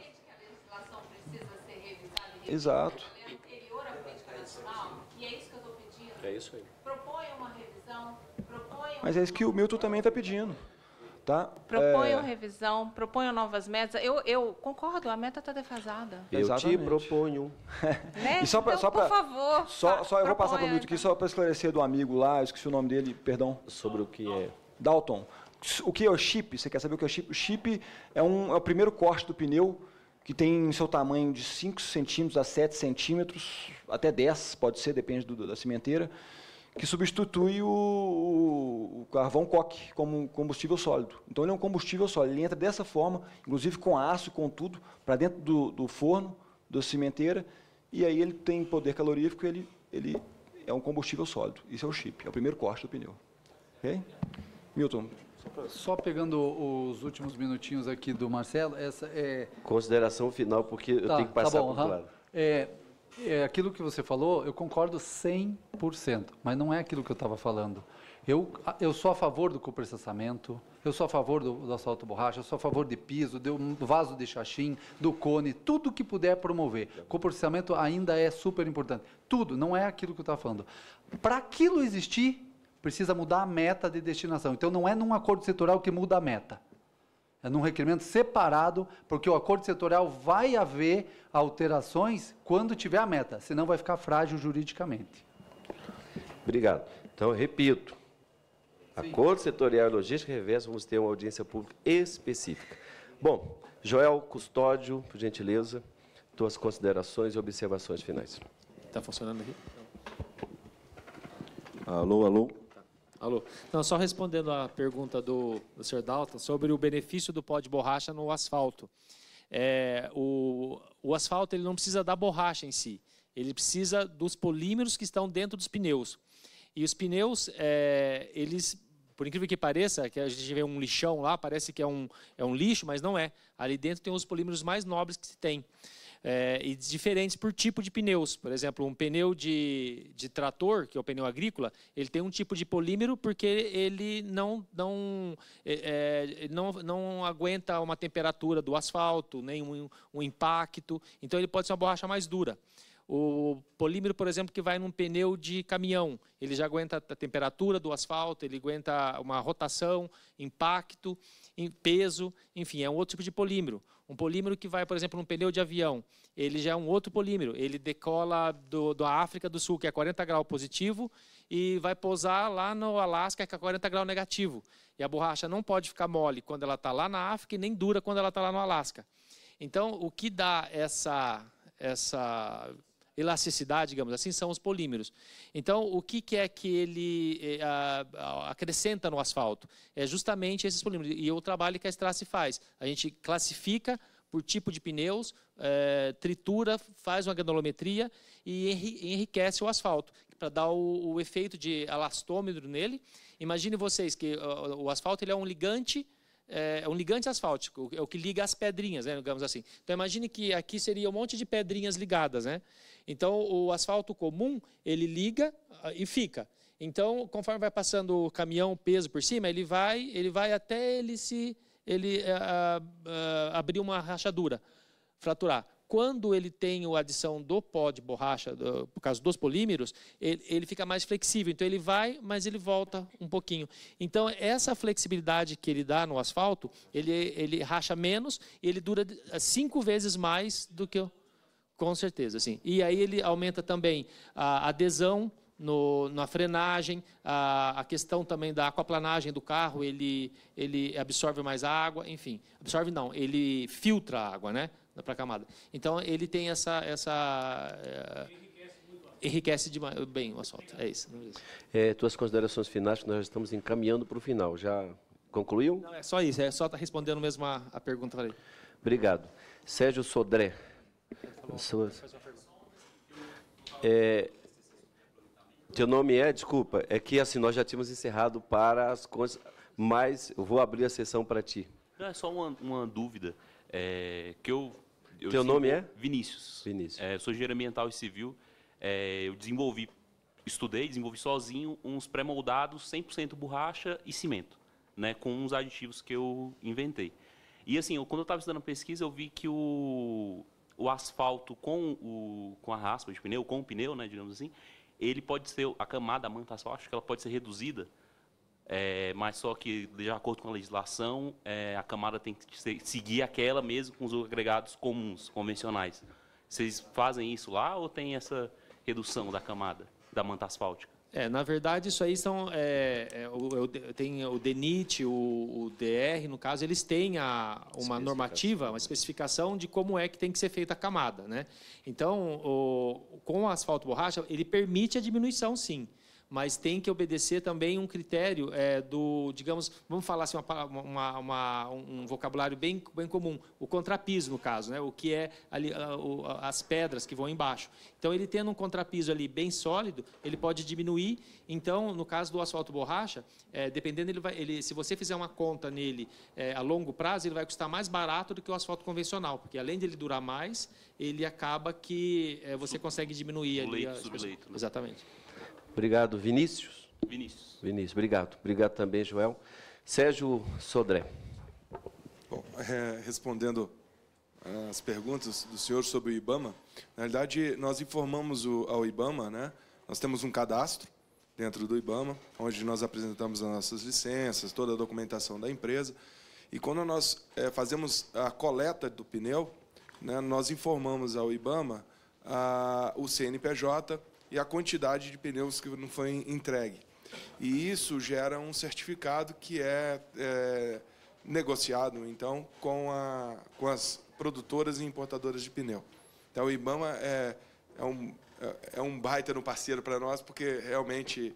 Exato. É anterior à política nacional, e é isso que eu estou pedindo. É isso aí. Proponha uma revisão, proponha... Mas é isso que o Milton também está pedindo. Tá? Proponham é... revisão, proponham novas metas. Eu, eu concordo, a meta está defasada. Eu Exatamente. te proponho. né? e só pra, então, só pra, por favor. Só, só eu vou passar para o Milton aqui, só para esclarecer do amigo lá, esqueci o nome dele, perdão. Sobre o que é. Dalton. O que é o chip? Você quer saber o que é o chip? O chip é, um, é o primeiro corte do pneu que tem seu tamanho de 5 centímetros a 7 centímetros, até 10, pode ser, depende do, da cimenteira, que substitui o, o, carvão coque como combustível sólido. Então ele é um combustível sólido, ele entra dessa forma, inclusive com aço, com tudo, para dentro do, do, forno, da cimenteira, e aí ele tem poder calorífico, ele, ele é um combustível sólido. Isso é o chip, é o primeiro corte do pneu. Ok? Milton, só pegando os últimos minutinhos aqui do Marcelo, essa é. Consideração final, porque tá, eu tenho que tá passar tá bom, por uhum. claro. É, é, aquilo que você falou, eu concordo 100%, mas não é aquilo que eu estava falando. Eu, eu sou a favor do coprocessamento, eu sou a favor do, do assalto borracha, eu sou a favor de piso, do vaso de xaxim, do cone, tudo que puder promover. Coprocessamento ainda é super importante. Tudo, não é aquilo que eu estava falando. Para aquilo existir, precisa mudar a meta de destinação. Então, não é num acordo setorial que muda a meta. É num requerimento separado, porque o acordo setorial vai haver alterações quando tiver a meta, senão vai ficar frágil juridicamente. Obrigado. Então, repito, Sim. acordo setorial e logística reversa, vamos ter uma audiência pública específica. Bom, Joel Custódio, por gentileza, suas considerações e observações finais. Está funcionando aqui? Alô, alô. Alô. Não, só respondendo à pergunta do, do Sr. Dalton sobre o benefício do pó de borracha no asfalto. É, o, o asfalto ele não precisa da borracha em si, ele precisa dos polímeros que estão dentro dos pneus. E os pneus, é, eles, por incrível que pareça, que a gente vê um lixão lá, parece que é um, é um lixo, mas não é. Ali dentro tem os polímeros mais nobres que se tem é, e diferentes por tipo de pneus. Por exemplo, um pneu de, de trator, que é o pneu agrícola, ele tem um tipo de polímero porque ele não, não, é, é, não, não aguenta uma temperatura do asfalto, nem um, um impacto. Então, ele pode ser uma borracha mais dura. O polímero, por exemplo, que vai num pneu de caminhão, ele já aguenta a temperatura do asfalto, ele aguenta uma rotação, impacto, peso, enfim, é um outro tipo de polímero. Um polímero que vai, por exemplo, num pneu de avião, ele já é um outro polímero. Ele decola do, da África do Sul, que é 40 graus positivo, e vai pousar lá no Alasca, que é 40 graus negativo. E a borracha não pode ficar mole quando ela está lá na África e nem dura quando ela está lá no Alasca. Então, o que dá essa, essa elasticidade, digamos assim, são os polímeros. Então, o que, que é que ele eh, a, acrescenta no asfalto? É justamente esses polímeros. E o trabalho que a Strasse faz. A gente classifica por tipo de pneus, é, tritura, faz uma granulometria e enriquece o asfalto, para dar o, o, efeito de elastômetro nele. Imagine vocês que o, o asfalto ele é um ligante é, é um ligante asfáltico, é o que liga as pedrinhas, né, digamos assim. Então imagine que aqui seria um monte de pedrinhas ligadas, né? Então o asfalto comum ele liga ah, e fica. Então conforme vai passando o caminhão peso por cima, ele vai, ele vai até ele se ele eh, ah, ah, abrir uma rachadura, fraturar quando ele tem a adição do pó de borracha, do, por causa dos polímeros, ele, ele, fica mais flexível. Então ele vai, mas ele volta um pouquinho. Então essa flexibilidade que ele dá no asfalto, ele, ele racha menos e ele dura eh, cinco vezes mais do que... o, Com certeza, sim. E aí ele aumenta também a adesão no, na frenagem, a, a, questão também da aquaplanagem do carro, ele, ele absorve mais água, enfim. Absorve não, ele filtra a água, né? para a camada. Então, ele tem essa... essa eh, enriquece demais, bem o asfalto. É, é isso. É, tuas considerações finais, que nós já estamos encaminhando para o final. Já concluiu? Não, é só isso. É só tá respondendo mesmo a, a pergunta. Obrigado. Sérgio Sodré. Tá É, teu nome é, desculpa, é que assim nós já tínhamos encerrado para as coisas, mas eu vou abrir a sessão para ti. É só uma, uma dúvida é, que eu eu Teu nome é? Vinícius. Vinícius. É, sou engenheiro ambiental e civil. É, eu desenvolvi, estudei, desenvolvi sozinho uns pré-moldados 100% borracha e cimento, né, com uns aditivos que eu inventei. E assim, eu, quando eu estava estudando pesquisa, eu vi que o, o asfalto com, o, com a raspa de pneu, com o pneu, né, digamos assim, ele pode ser, a camada, a manta que ela pode ser reduzida é, mas só que, de acordo com a legislação, é, a Câmara tem que ser, seguir aquela mesmo com os agregados comuns, convencionais. Vocês fazem isso lá ou tem essa redução da camada, da manta asfáltica? É, na verdade, isso aí são. É, é, o, tem o DENIT, o, o, DR, no caso, eles têm a, uma normativa, uma especificação de como é que tem que ser feita a camada. Né? Então, o, com o asfalto borracha, ele permite a diminuição, sim mas tem que obedecer também um critério é, do, digamos, vamos falar assim, uma, uma, uma, um vocabulário bem, bem comum, o contrapiso, no caso, né? o que é ali, a, as pedras que vão embaixo. Então, ele tendo um contrapiso ali bem sólido, ele pode diminuir. Então, no caso do asfalto borracha, é, dependendo, ele vai, ele, se você fizer uma conta nele é, a longo prazo, ele vai custar mais barato do que o asfalto convencional, porque além dele durar mais, ele acaba que é, você consegue diminuir o ali. Leito, a, subleito, né? Exatamente. Obrigado, Vinícius. Vinícius. Vinícius, obrigado. Obrigado também, Joel. Sérgio Sodré. Bom, é, respondendo é, as perguntas do senhor sobre o IBAMA, na realidade, nós informamos o, ao IBAMA, né? nós temos um cadastro dentro do IBAMA, onde nós apresentamos as nossas licenças, toda a documentação da empresa, e quando nós é, fazemos a coleta do pneu, né, nós informamos ao IBAMA a, o CNPJ, e a quantidade de pneus que não foi entregue. E isso gera um certificado que é, é negociado, então, com, a, com as produtoras e importadoras de pneu. Então, o IBAMA é, é, um, é, é um baita no parceiro para nós, porque realmente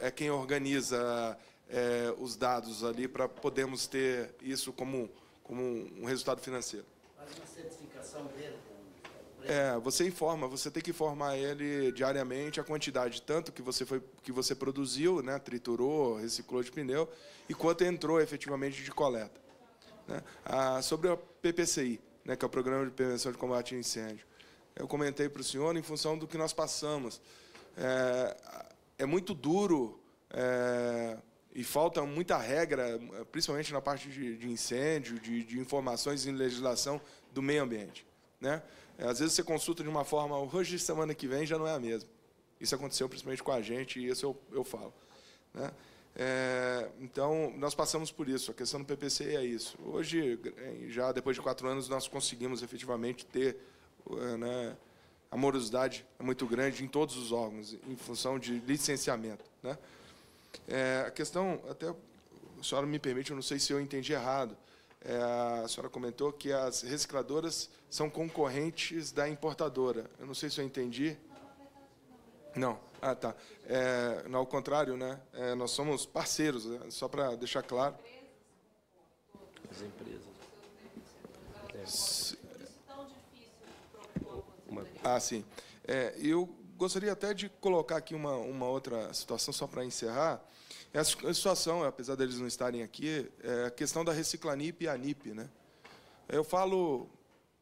é, é quem organiza é, os dados ali para podermos ter isso como, como um resultado financeiro. Faz uma certificação dele é, você informa, você tem que informar ele diariamente a quantidade, tanto que você, foi, que você produziu, né, triturou, reciclou de pneu, e quanto entrou efetivamente de coleta. Né? Ah, sobre o PPCI, né, que é o Programa de Prevenção de Combate a Incêndio, eu comentei para o senhor em função do que nós passamos. É, é muito duro é, e falta muita regra, é, principalmente na parte de, de incêndio, de, de informações em legislação do meio ambiente. Né? É, às vezes você consulta de uma forma, hoje de semana que vem já não é a mesma. Isso aconteceu principalmente com a gente e isso eu, eu falo. Né? É, então, nós passamos por isso. A questão do PPC é isso. Hoje, já depois de quatro anos, nós conseguimos efetivamente ter é, né, a morosidade é muito grande em todos os órgãos, em função de licenciamento. Né? É, a questão, até, a senhora me permite, eu não sei se eu entendi errado, é, a senhora comentou que as recicladoras são concorrentes da importadora. Eu não sei se eu entendi. Não. Ah, tá. É, não, ao contrário, né? É, nós somos parceiros, né? só para deixar claro. As empresas. É. É ah, sim. É, eu gostaria até de colocar aqui uma, uma outra situação, só para encerrar. Essa é situação, apesar deles não estarem aqui, é a questão da Reciclanip e a NIP. Né? Eu falo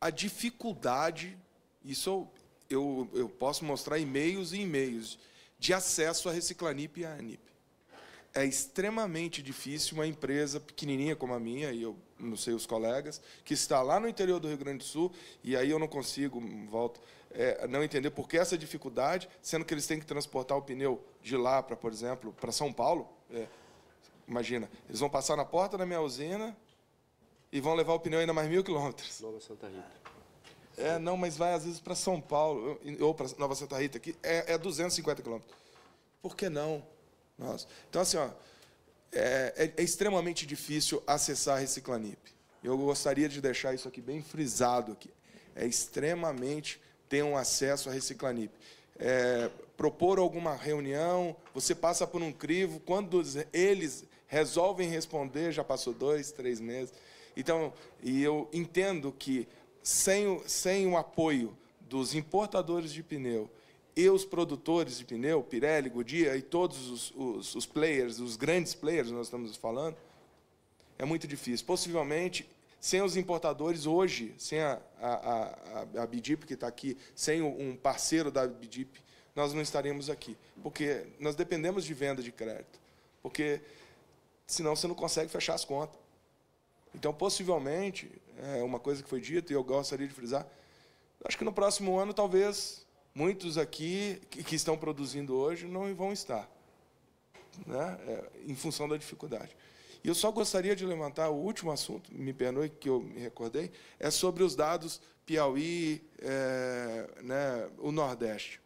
a dificuldade, isso eu, eu posso mostrar e-mails e e-mails, de acesso à Reciclanip e à ANIP. É extremamente difícil uma empresa pequenininha como a minha, e eu não sei os colegas, que está lá no interior do Rio Grande do Sul, e aí eu não consigo, volto, é, não entender por que essa dificuldade, sendo que eles têm que transportar o pneu de lá para, por exemplo, para São Paulo, é. Imagina, eles vão passar na porta da minha usina e vão levar o pneu ainda mais mil quilômetros. Nova Santa Rita. É, não, mas vai às vezes para São Paulo, ou para Nova Santa Rita, que é, é 250 quilômetros. Por que não? Nossa. Então, assim, ó, é, é, é, extremamente difícil acessar a Reciclanip. Eu gostaria de deixar isso aqui bem frisado. Aqui. É extremamente ter um acesso a Reciclanip é, propor alguma reunião, você passa por um crivo, quando eles resolvem responder, já passou dois, três meses. Então, e eu entendo que sem o, sem o apoio dos importadores de pneu e os produtores de pneu, Pirelli, Goodyear e todos os, os, os players, os grandes players, nós estamos falando, é muito difícil. Possivelmente sem os importadores hoje, sem a, a, a, a BDIP, que está aqui, sem um parceiro da BDIP, nós não estaríamos aqui. Porque nós dependemos de venda de crédito. Porque senão você não consegue fechar as contas. Então, possivelmente, é uma coisa que foi dita e eu gostaria de frisar, acho que no próximo ano, talvez, muitos aqui que estão produzindo hoje não vão estar, né? É, em função da dificuldade. E eu só gostaria de levantar o último assunto, me perdoe que eu me recordei, é sobre os dados Piauí, é, né, o Nordeste.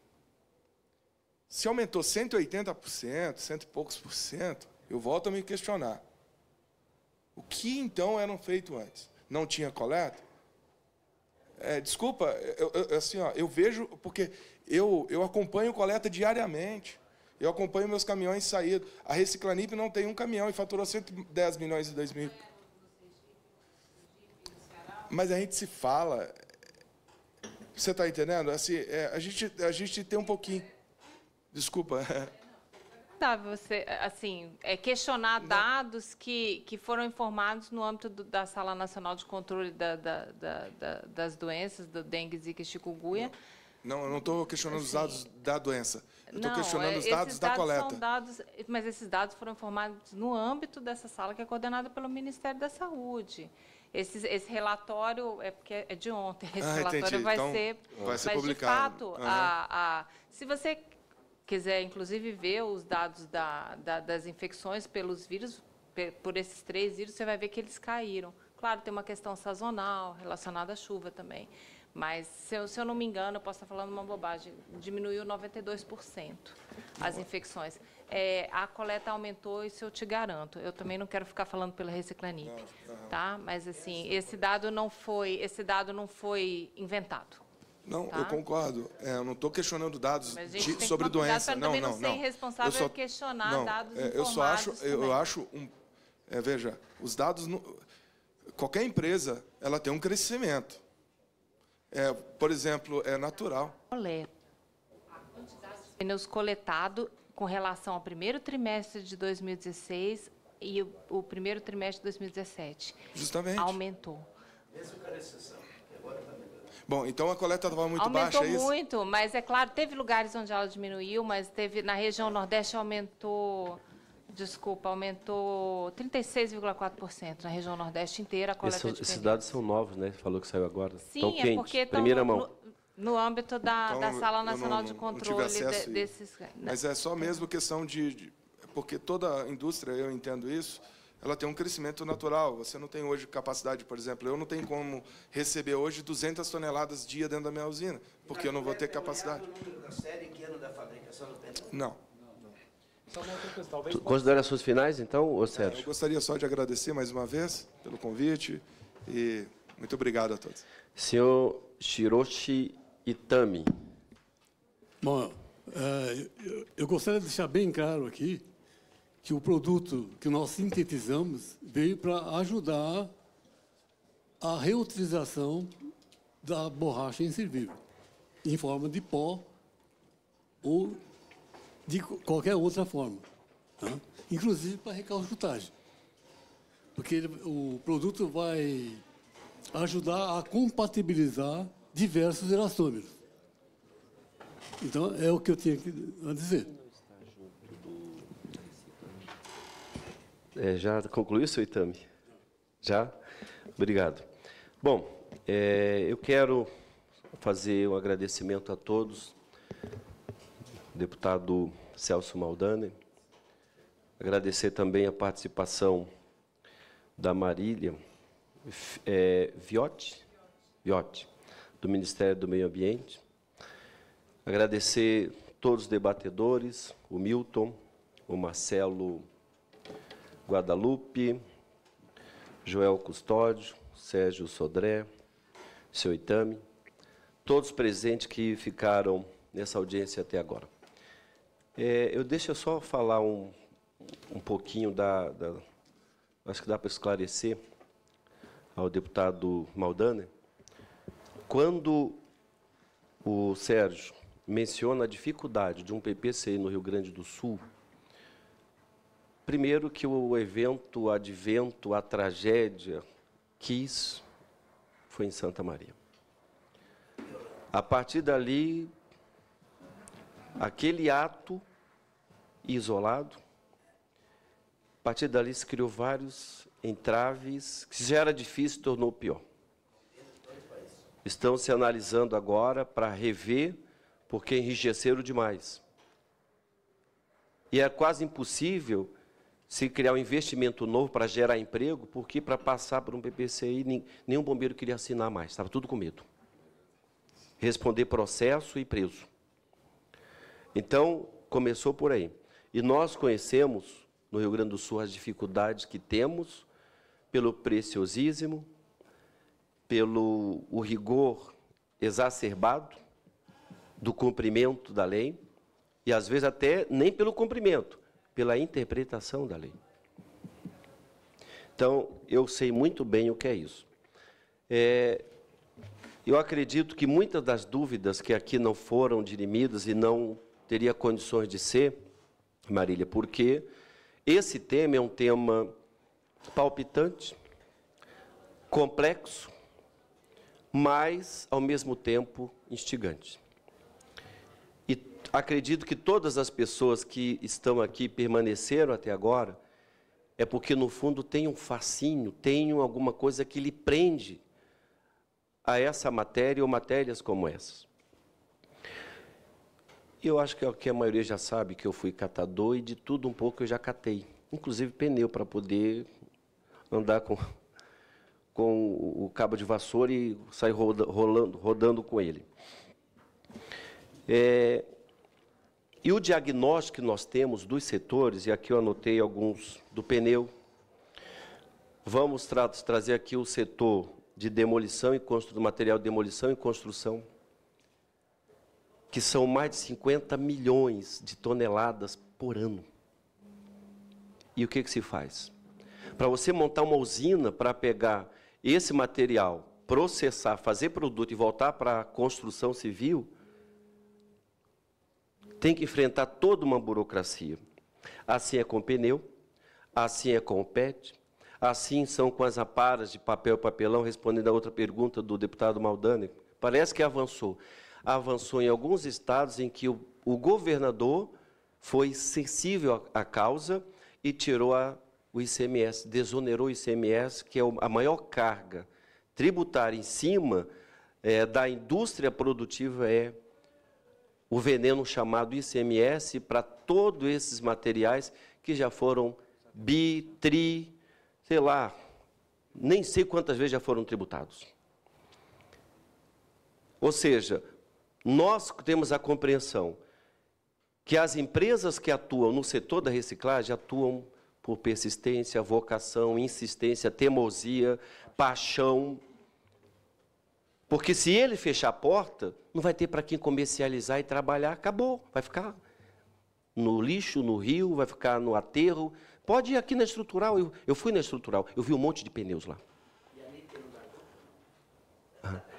Se aumentou 180%, cento e poucos por cento, eu volto a me questionar. O que então eram feito antes? Não tinha coleta? É, desculpa, eu, eu, assim, ó, eu vejo, porque eu, eu acompanho coleta diariamente. Eu acompanho meus caminhões saídos. A Reciclanip não tem um caminhão e faturou 110 milhões em 2000. Mas a gente se fala. Você está entendendo? Assim, é, a, gente, a gente tem um pouquinho. Desculpa. Tá, você, assim, é questionar dados que, que foram informados no âmbito do, da Sala Nacional de Controle da, da, da, das Doenças, do dengue, zika e chikungunya. Não não, eu não estou questionando os assim, dados da doença. estou questionando é, os dados, dados da coleta. São dados, mas esses dados foram formados no âmbito dessa sala que é coordenada pelo Ministério da Saúde. Esse, esse relatório é porque é de ontem. Ah, esse ah, relatório entendi. vai então, ser, vai ser mas publicado. De fato, uhum. a, a, se você quiser, inclusive, ver os dados da, da, das infecções pelos vírus, por esses três vírus, você vai ver que eles caíram. Claro, tem uma questão sazonal relacionada à chuva também. Mas, se eu, se eu, não me engano, eu posso estar falando uma bobagem, diminuiu 92% as infecções. É, a coleta aumentou, isso eu te garanto. Eu também não quero ficar falando pela Reciclanip, tá? Mas, assim, esse dado não foi, esse dado não foi inventado. Não, tá? eu concordo. É, eu não estou questionando dados de, sobre doença. Não, não, não. não. eu só, é questionar não, dados é, Eu só acho, eu acho um, é, veja, os dados, qualquer empresa, ela tem um crescimento é, por exemplo, é natural. Olé. A quantidade de pneus coletado com relação ao primeiro trimestre de 2016 e o, o primeiro trimestre de 2017. Justamente. Aumentou. Mesmo com a recessão, que agora está Bom, então a coleta estava muito aumentou baixa, é isso? Aumentou muito, mas é claro, teve lugares onde ela diminuiu, mas teve na região Nordeste aumentou Desculpa, aumentou 36,4% na região Nordeste inteira. Esses, dados são novos, né? Falou que saiu agora. Sim, tão é porque primeira mão. No, no âmbito da, então, da Sala Nacional não, de Controle de, desses. Mas é só mesmo questão de, de. Porque toda a indústria, eu entendo isso, ela tem um crescimento natural. Você não tem hoje capacidade, por exemplo, eu não tenho como receber hoje 200 toneladas dia dentro da minha usina, porque eu não vou ter capacidade. Não. Talvez... Considerações finais, então, ô é, Sérgio? É, eu gostaria só de agradecer mais uma vez pelo convite e muito obrigado a todos. Senhor Shiroshi Itami. Bom, é, eu gostaria de deixar bem claro aqui que o produto que nós sintetizamos veio para ajudar a reutilização da borracha inservível, em forma de pó ou de qualquer outra forma, tá? inclusive para recalchutagem, porque ele, o produto vai ajudar a compatibilizar diversos elastômeros. Então, é o que eu tinha a dizer. É, já concluiu, seu Itami? Já? Obrigado. Bom, é, eu quero fazer um agradecimento a todos deputado Celso Maldani. Agradecer também a participação da Marília é, Viotti, Viotti, do Ministério do Meio Ambiente. Agradecer todos os debatedores, o Milton, o Marcelo Guadalupe, Joel Custódio, Sérgio Sodré, seu Itami, todos presentes que ficaram nessa audiência até agora. É, eu deixo só falar um, um pouquinho da, da Acho que dá para esclarecer ao deputado Maldana. Quando o Sérgio menciona a dificuldade de um PPCI no Rio Grande do Sul, primeiro que o evento, o advento, a tragédia quis foi em Santa Maria. A partir dali, Aquele ato isolado, a partir dali se criou vários entraves, que já era difícil, tornou pior. Estão se analisando agora para rever, porque enrijeceram demais. E é quase impossível se criar um investimento novo para gerar emprego, porque para passar por um PPCI, nenhum bombeiro queria assinar mais, estava tudo com medo. Responder processo e preso. Então, começou por aí. E nós conhecemos, no Rio Grande do Sul, as dificuldades que temos pelo preciosismo, pelo o rigor exacerbado do cumprimento da lei, e às vezes até nem pelo cumprimento, pela interpretação da lei. Então, eu sei muito bem o que é isso. É, eu acredito que muitas das dúvidas que aqui não foram dirimidas e não teria condições de ser, Marília, porque esse tema é um tema palpitante, complexo, mas, ao mesmo tempo, instigante. E acredito que todas as pessoas que estão aqui permaneceram até agora é porque, no fundo, tem um fascínio, tem alguma coisa que lhe prende a essa matéria ou matérias como essas eu acho que, é que a maioria já sabe que eu fui catador e de tudo um pouco eu já catei. Inclusive pneu para poder andar com, com o cabo de vassoura e sair roda, rolando, rodando com ele. É, e o diagnóstico que nós temos dos setores, e aqui eu anotei alguns do pneu, vamos tra trazer aqui o setor de demolição e construção, material de demolição e construção, que são mais de 50 milhões de toneladas por ano. E o que, que se faz? Para você montar uma usina para pegar esse material, processar, fazer produto e voltar para a construção civil, tem que enfrentar toda uma burocracia. Assim é com o pneu, assim é com o PET, assim são com as aparas de papel e papelão, respondendo a outra pergunta do deputado Maldani. Parece que avançou avançou em alguns estados em que o, o governador foi sensível à, à causa e tirou a, o ICMS, desonerou o ICMS, que é a maior carga tributária em cima é, da indústria produtiva é o veneno chamado ICMS para todos esses materiais que já foram bi, tri, sei lá, nem sei quantas vezes já foram tributados. Ou seja, nós temos a compreensão que as empresas que atuam no setor da reciclagem atuam por persistência, vocação, insistência, teimosia, paixão. Porque se ele fechar a porta, não vai ter para quem comercializar e trabalhar, acabou, vai ficar no lixo, no rio, vai ficar no aterro. Pode ir aqui na estrutural, eu, eu fui na estrutural, eu vi um monte de pneus lá.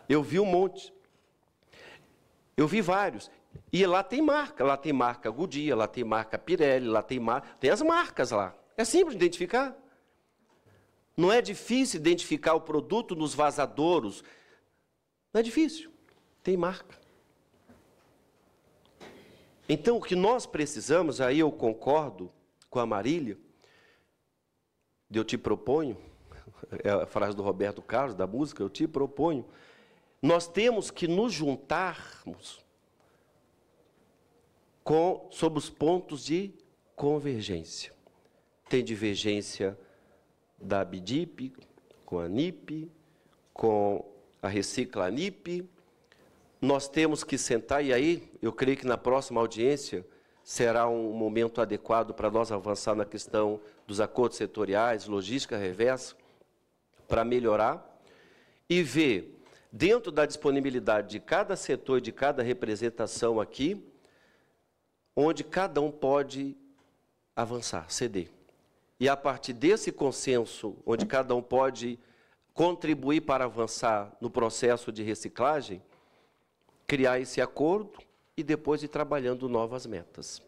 Eu vi um monte. Eu vi vários. E lá tem marca, lá tem marca Gudia, lá tem marca Pirelli, lá tem marca, tem as marcas lá. É simples de identificar. Não é difícil identificar o produto nos vazadouros. Não é difícil. Tem marca. Então, o que nós precisamos, aí eu concordo com a Marília, eu te proponho, é a frase do Roberto Carlos, da música, eu te proponho nós temos que nos juntarmos com, sobre os pontos de convergência. Tem divergência da BDIP, com a NIP, com a Recicla NIP. Nós temos que sentar, e aí eu creio que na próxima audiência será um momento adequado para nós avançar na questão dos acordos setoriais, logística reversa, para melhorar e ver dentro da disponibilidade de cada setor e de cada representação aqui, onde cada um pode avançar, ceder. E a partir desse consenso, onde cada um pode contribuir para avançar no processo de reciclagem, criar esse acordo e depois ir trabalhando novas metas.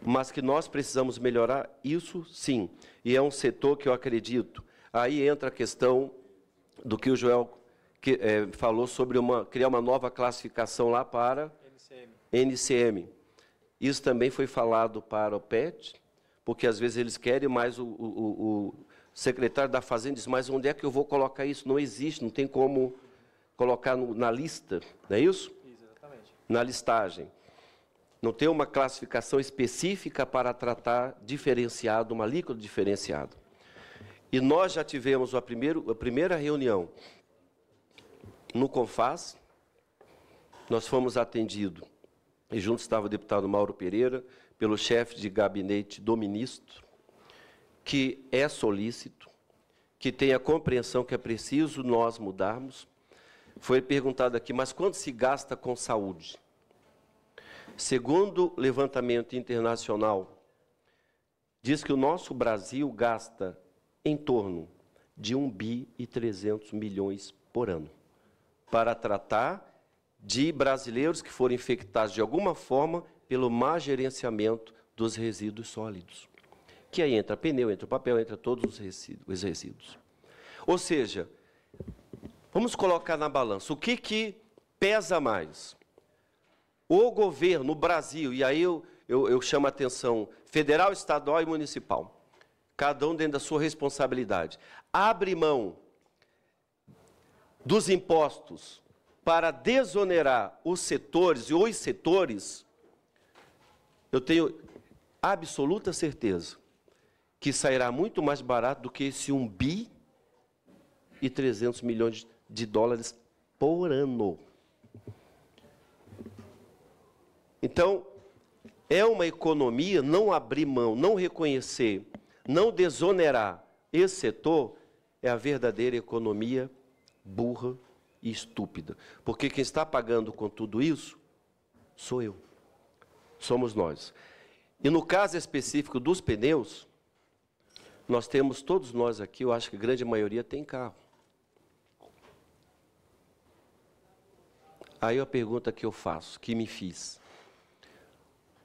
Mas que nós precisamos melhorar, isso sim. E é um setor que eu acredito. Aí entra a questão do que o Joel que, é, falou sobre uma, criar uma nova classificação lá para NCM. NCM. Isso também foi falado para o PET, porque às vezes eles querem, mas o, o, o secretário da Fazenda diz, mas onde é que eu vou colocar isso? Não existe, não tem como colocar no, na lista, não é isso? isso exatamente. Na listagem. Não tem uma classificação específica para tratar diferenciado, uma alíquota diferenciada. E nós já tivemos a, primeiro, a primeira reunião no Confaz, nós fomos atendidos, e junto estava o deputado Mauro Pereira, pelo chefe de gabinete do ministro, que é solícito, que tem a compreensão que é preciso nós mudarmos. Foi perguntado aqui, mas quanto se gasta com saúde? Segundo levantamento internacional, diz que o nosso Brasil gasta em torno de 1 bi e 300 milhões por ano para tratar de brasileiros que foram infectados de alguma forma pelo má gerenciamento dos resíduos sólidos. Que aí entra pneu, entra papel, entra todos os resíduos. Os resíduos. Ou seja, vamos colocar na balança o que, que pesa mais. O governo, o Brasil, e aí eu, eu, eu chamo a atenção federal, estadual e municipal, cada um dentro da sua responsabilidade, abre mão dos impostos para desonerar os setores e os setores, eu tenho absoluta certeza que sairá muito mais barato do que esse 1 bi e 300 milhões de dólares por ano. Então, é uma economia não abrir mão, não reconhecer, não desonerar esse setor é a verdadeira economia burra e estúpida. Porque quem está pagando com tudo isso sou eu. Somos nós. E no caso específico dos pneus, nós temos todos nós aqui, eu acho que a grande maioria tem carro. Aí é a pergunta que eu faço, que me fiz.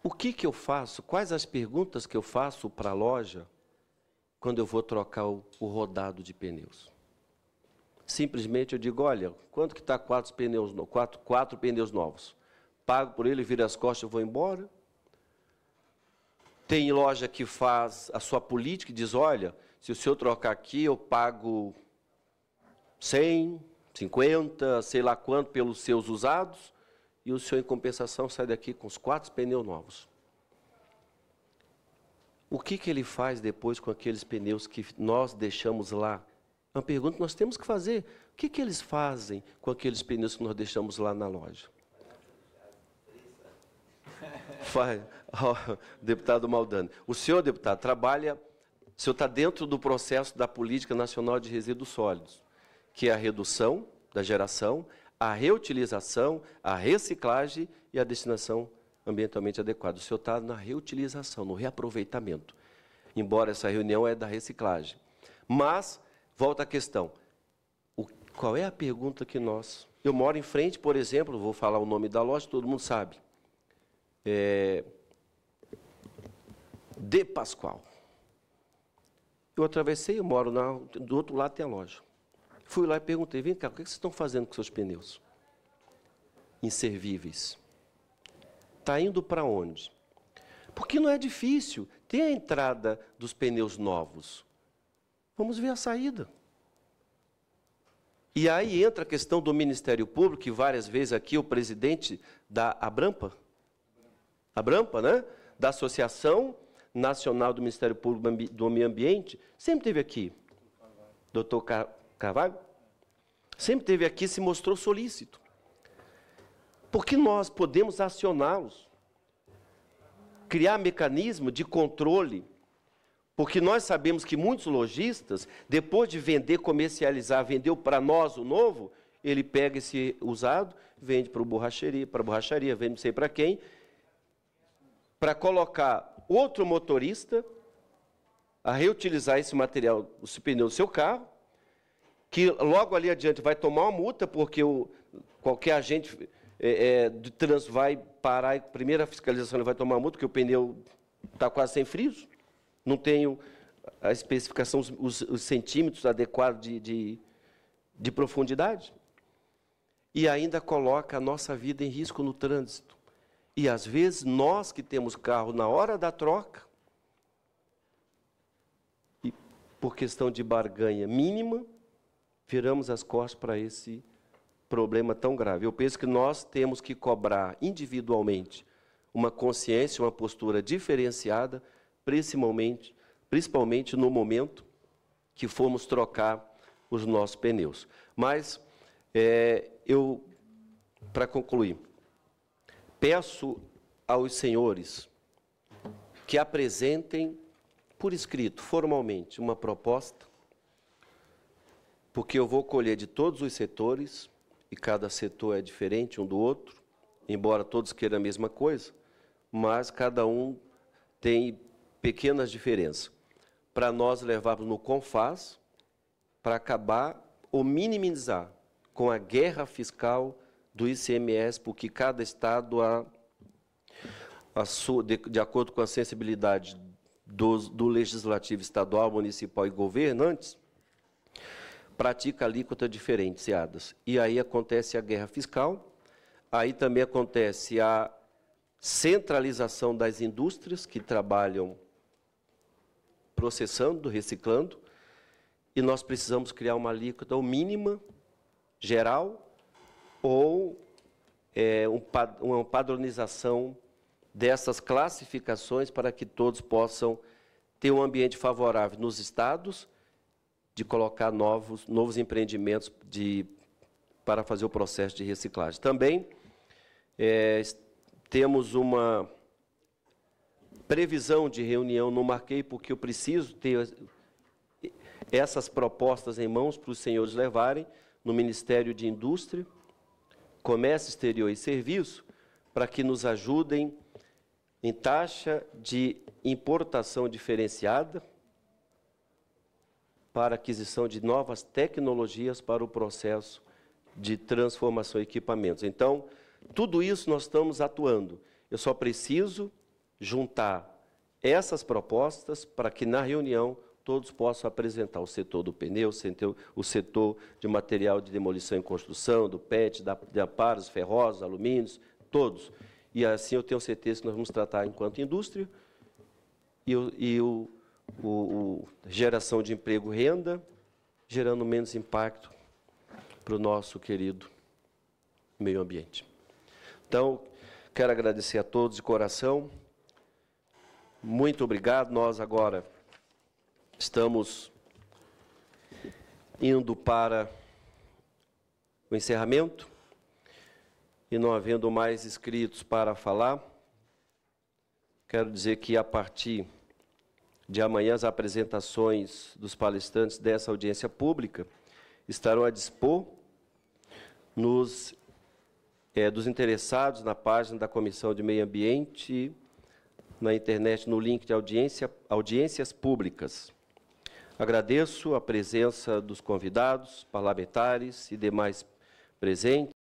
O que, que eu faço? Quais as perguntas que eu faço para a loja quando eu vou trocar o, o rodado de pneus? simplesmente eu digo, olha, quanto que está quatro pneus, quatro, quatro pneus novos? Pago por ele, vira as costas, eu vou embora. Tem loja que faz a sua política e diz, olha, se o senhor trocar aqui, eu pago 100, 50, sei lá quanto pelos seus usados, e o senhor, em compensação, sai daqui com os quatro pneus novos. O que, que ele faz depois com aqueles pneus que nós deixamos lá é uma pergunta que nós temos que fazer: o que, que eles fazem com aqueles pneus que nós deixamos lá na loja? Faz. Oh, deputado Maldani, o senhor, deputado, trabalha, o senhor está dentro do processo da Política Nacional de Resíduos Sólidos, que é a redução da geração, a reutilização, a reciclagem e a destinação ambientalmente adequada. O senhor está na reutilização, no reaproveitamento, embora essa reunião é da reciclagem. Mas Volta à questão. O, qual é a pergunta que nós. Eu moro em frente, por exemplo, vou falar o nome da loja, todo mundo sabe. É, de Pascoal. Eu atravessei, eu moro na, do outro lado tem a loja. Fui lá e perguntei, vem cá, o que é vocês estão fazendo com seus pneus? Inservíveis. Está indo para onde? Porque não é difícil. Tem a entrada dos pneus novos. Vamos ver a saída. E aí entra a questão do Ministério Público, que várias vezes aqui o presidente da Abrampa, Abrampa, né? Da Associação Nacional do Ministério Público do Meio Ambiente, sempre teve aqui. Doutor Carvalho? Sempre teve aqui, se mostrou solícito. Porque nós podemos acioná-los, criar mecanismo de controle porque nós sabemos que muitos lojistas, depois de vender, comercializar, vendeu para nós o novo, ele pega esse usado, vende para o borracheria, para a borracharia, vende não sei para quem, para colocar outro motorista a reutilizar esse material, esse pneu do seu carro, que logo ali adiante vai tomar uma multa, porque o, qualquer agente é, é, de trans vai parar, a primeira fiscalização ele vai tomar uma multa, porque o pneu está quase sem friso não tenho a especificação, os, os centímetros adequados de, de, de profundidade. E ainda coloca a nossa vida em risco no trânsito. E às vezes nós que temos carro na hora da troca, e por questão de barganha mínima, viramos as costas para esse problema tão grave. Eu penso que nós temos que cobrar individualmente uma consciência, uma postura diferenciada principalmente, principalmente no momento que formos trocar os nossos pneus. Mas é, eu, para concluir, peço aos senhores que apresentem por escrito, formalmente, uma proposta, porque eu vou colher de todos os setores, e cada setor é diferente um do outro, embora todos queiram a mesma coisa, mas cada um tem pequenas diferenças, para nós levarmos no confaz, para acabar ou minimizar com a guerra fiscal do ICMS, porque cada estado, a, a sua, de, de, acordo com a sensibilidade dos, do legislativo estadual, municipal e governantes, pratica alíquotas diferenciadas. E aí acontece a guerra fiscal, aí também acontece a centralização das indústrias que trabalham processando, reciclando, e nós precisamos criar uma alíquota ou mínima, geral, ou é, um, uma padronização dessas classificações para que todos possam ter um ambiente favorável nos estados de colocar novos, novos empreendimentos de, para fazer o processo de reciclagem. Também é, temos uma Previsão de reunião não marquei porque eu preciso ter essas propostas em mãos para os senhores levarem no Ministério de Indústria, Comércio Exterior e Serviço, para que nos ajudem em taxa de importação diferenciada para aquisição de novas tecnologias para o processo de transformação e equipamentos. Então, tudo isso nós estamos atuando. Eu só preciso juntar essas propostas para que na reunião todos possam apresentar o setor do pneu, o setor de material de demolição e construção, do PET, da, de aparos, ferrosos, alumínios, todos. E assim eu tenho certeza que nós vamos tratar enquanto indústria e, o, o, o, geração de emprego renda, gerando menos impacto para o nosso querido meio ambiente. Então, quero agradecer a todos de coração. Muito obrigado. Nós agora estamos indo para o encerramento e não havendo mais inscritos para falar, quero dizer que a partir de amanhã as apresentações dos palestrantes dessa audiência pública estarão a dispor nos, é, dos interessados na página da Comissão de Meio Ambiente na internet no link de audiência, audiências públicas. Agradeço a presença dos convidados, parlamentares e demais presentes.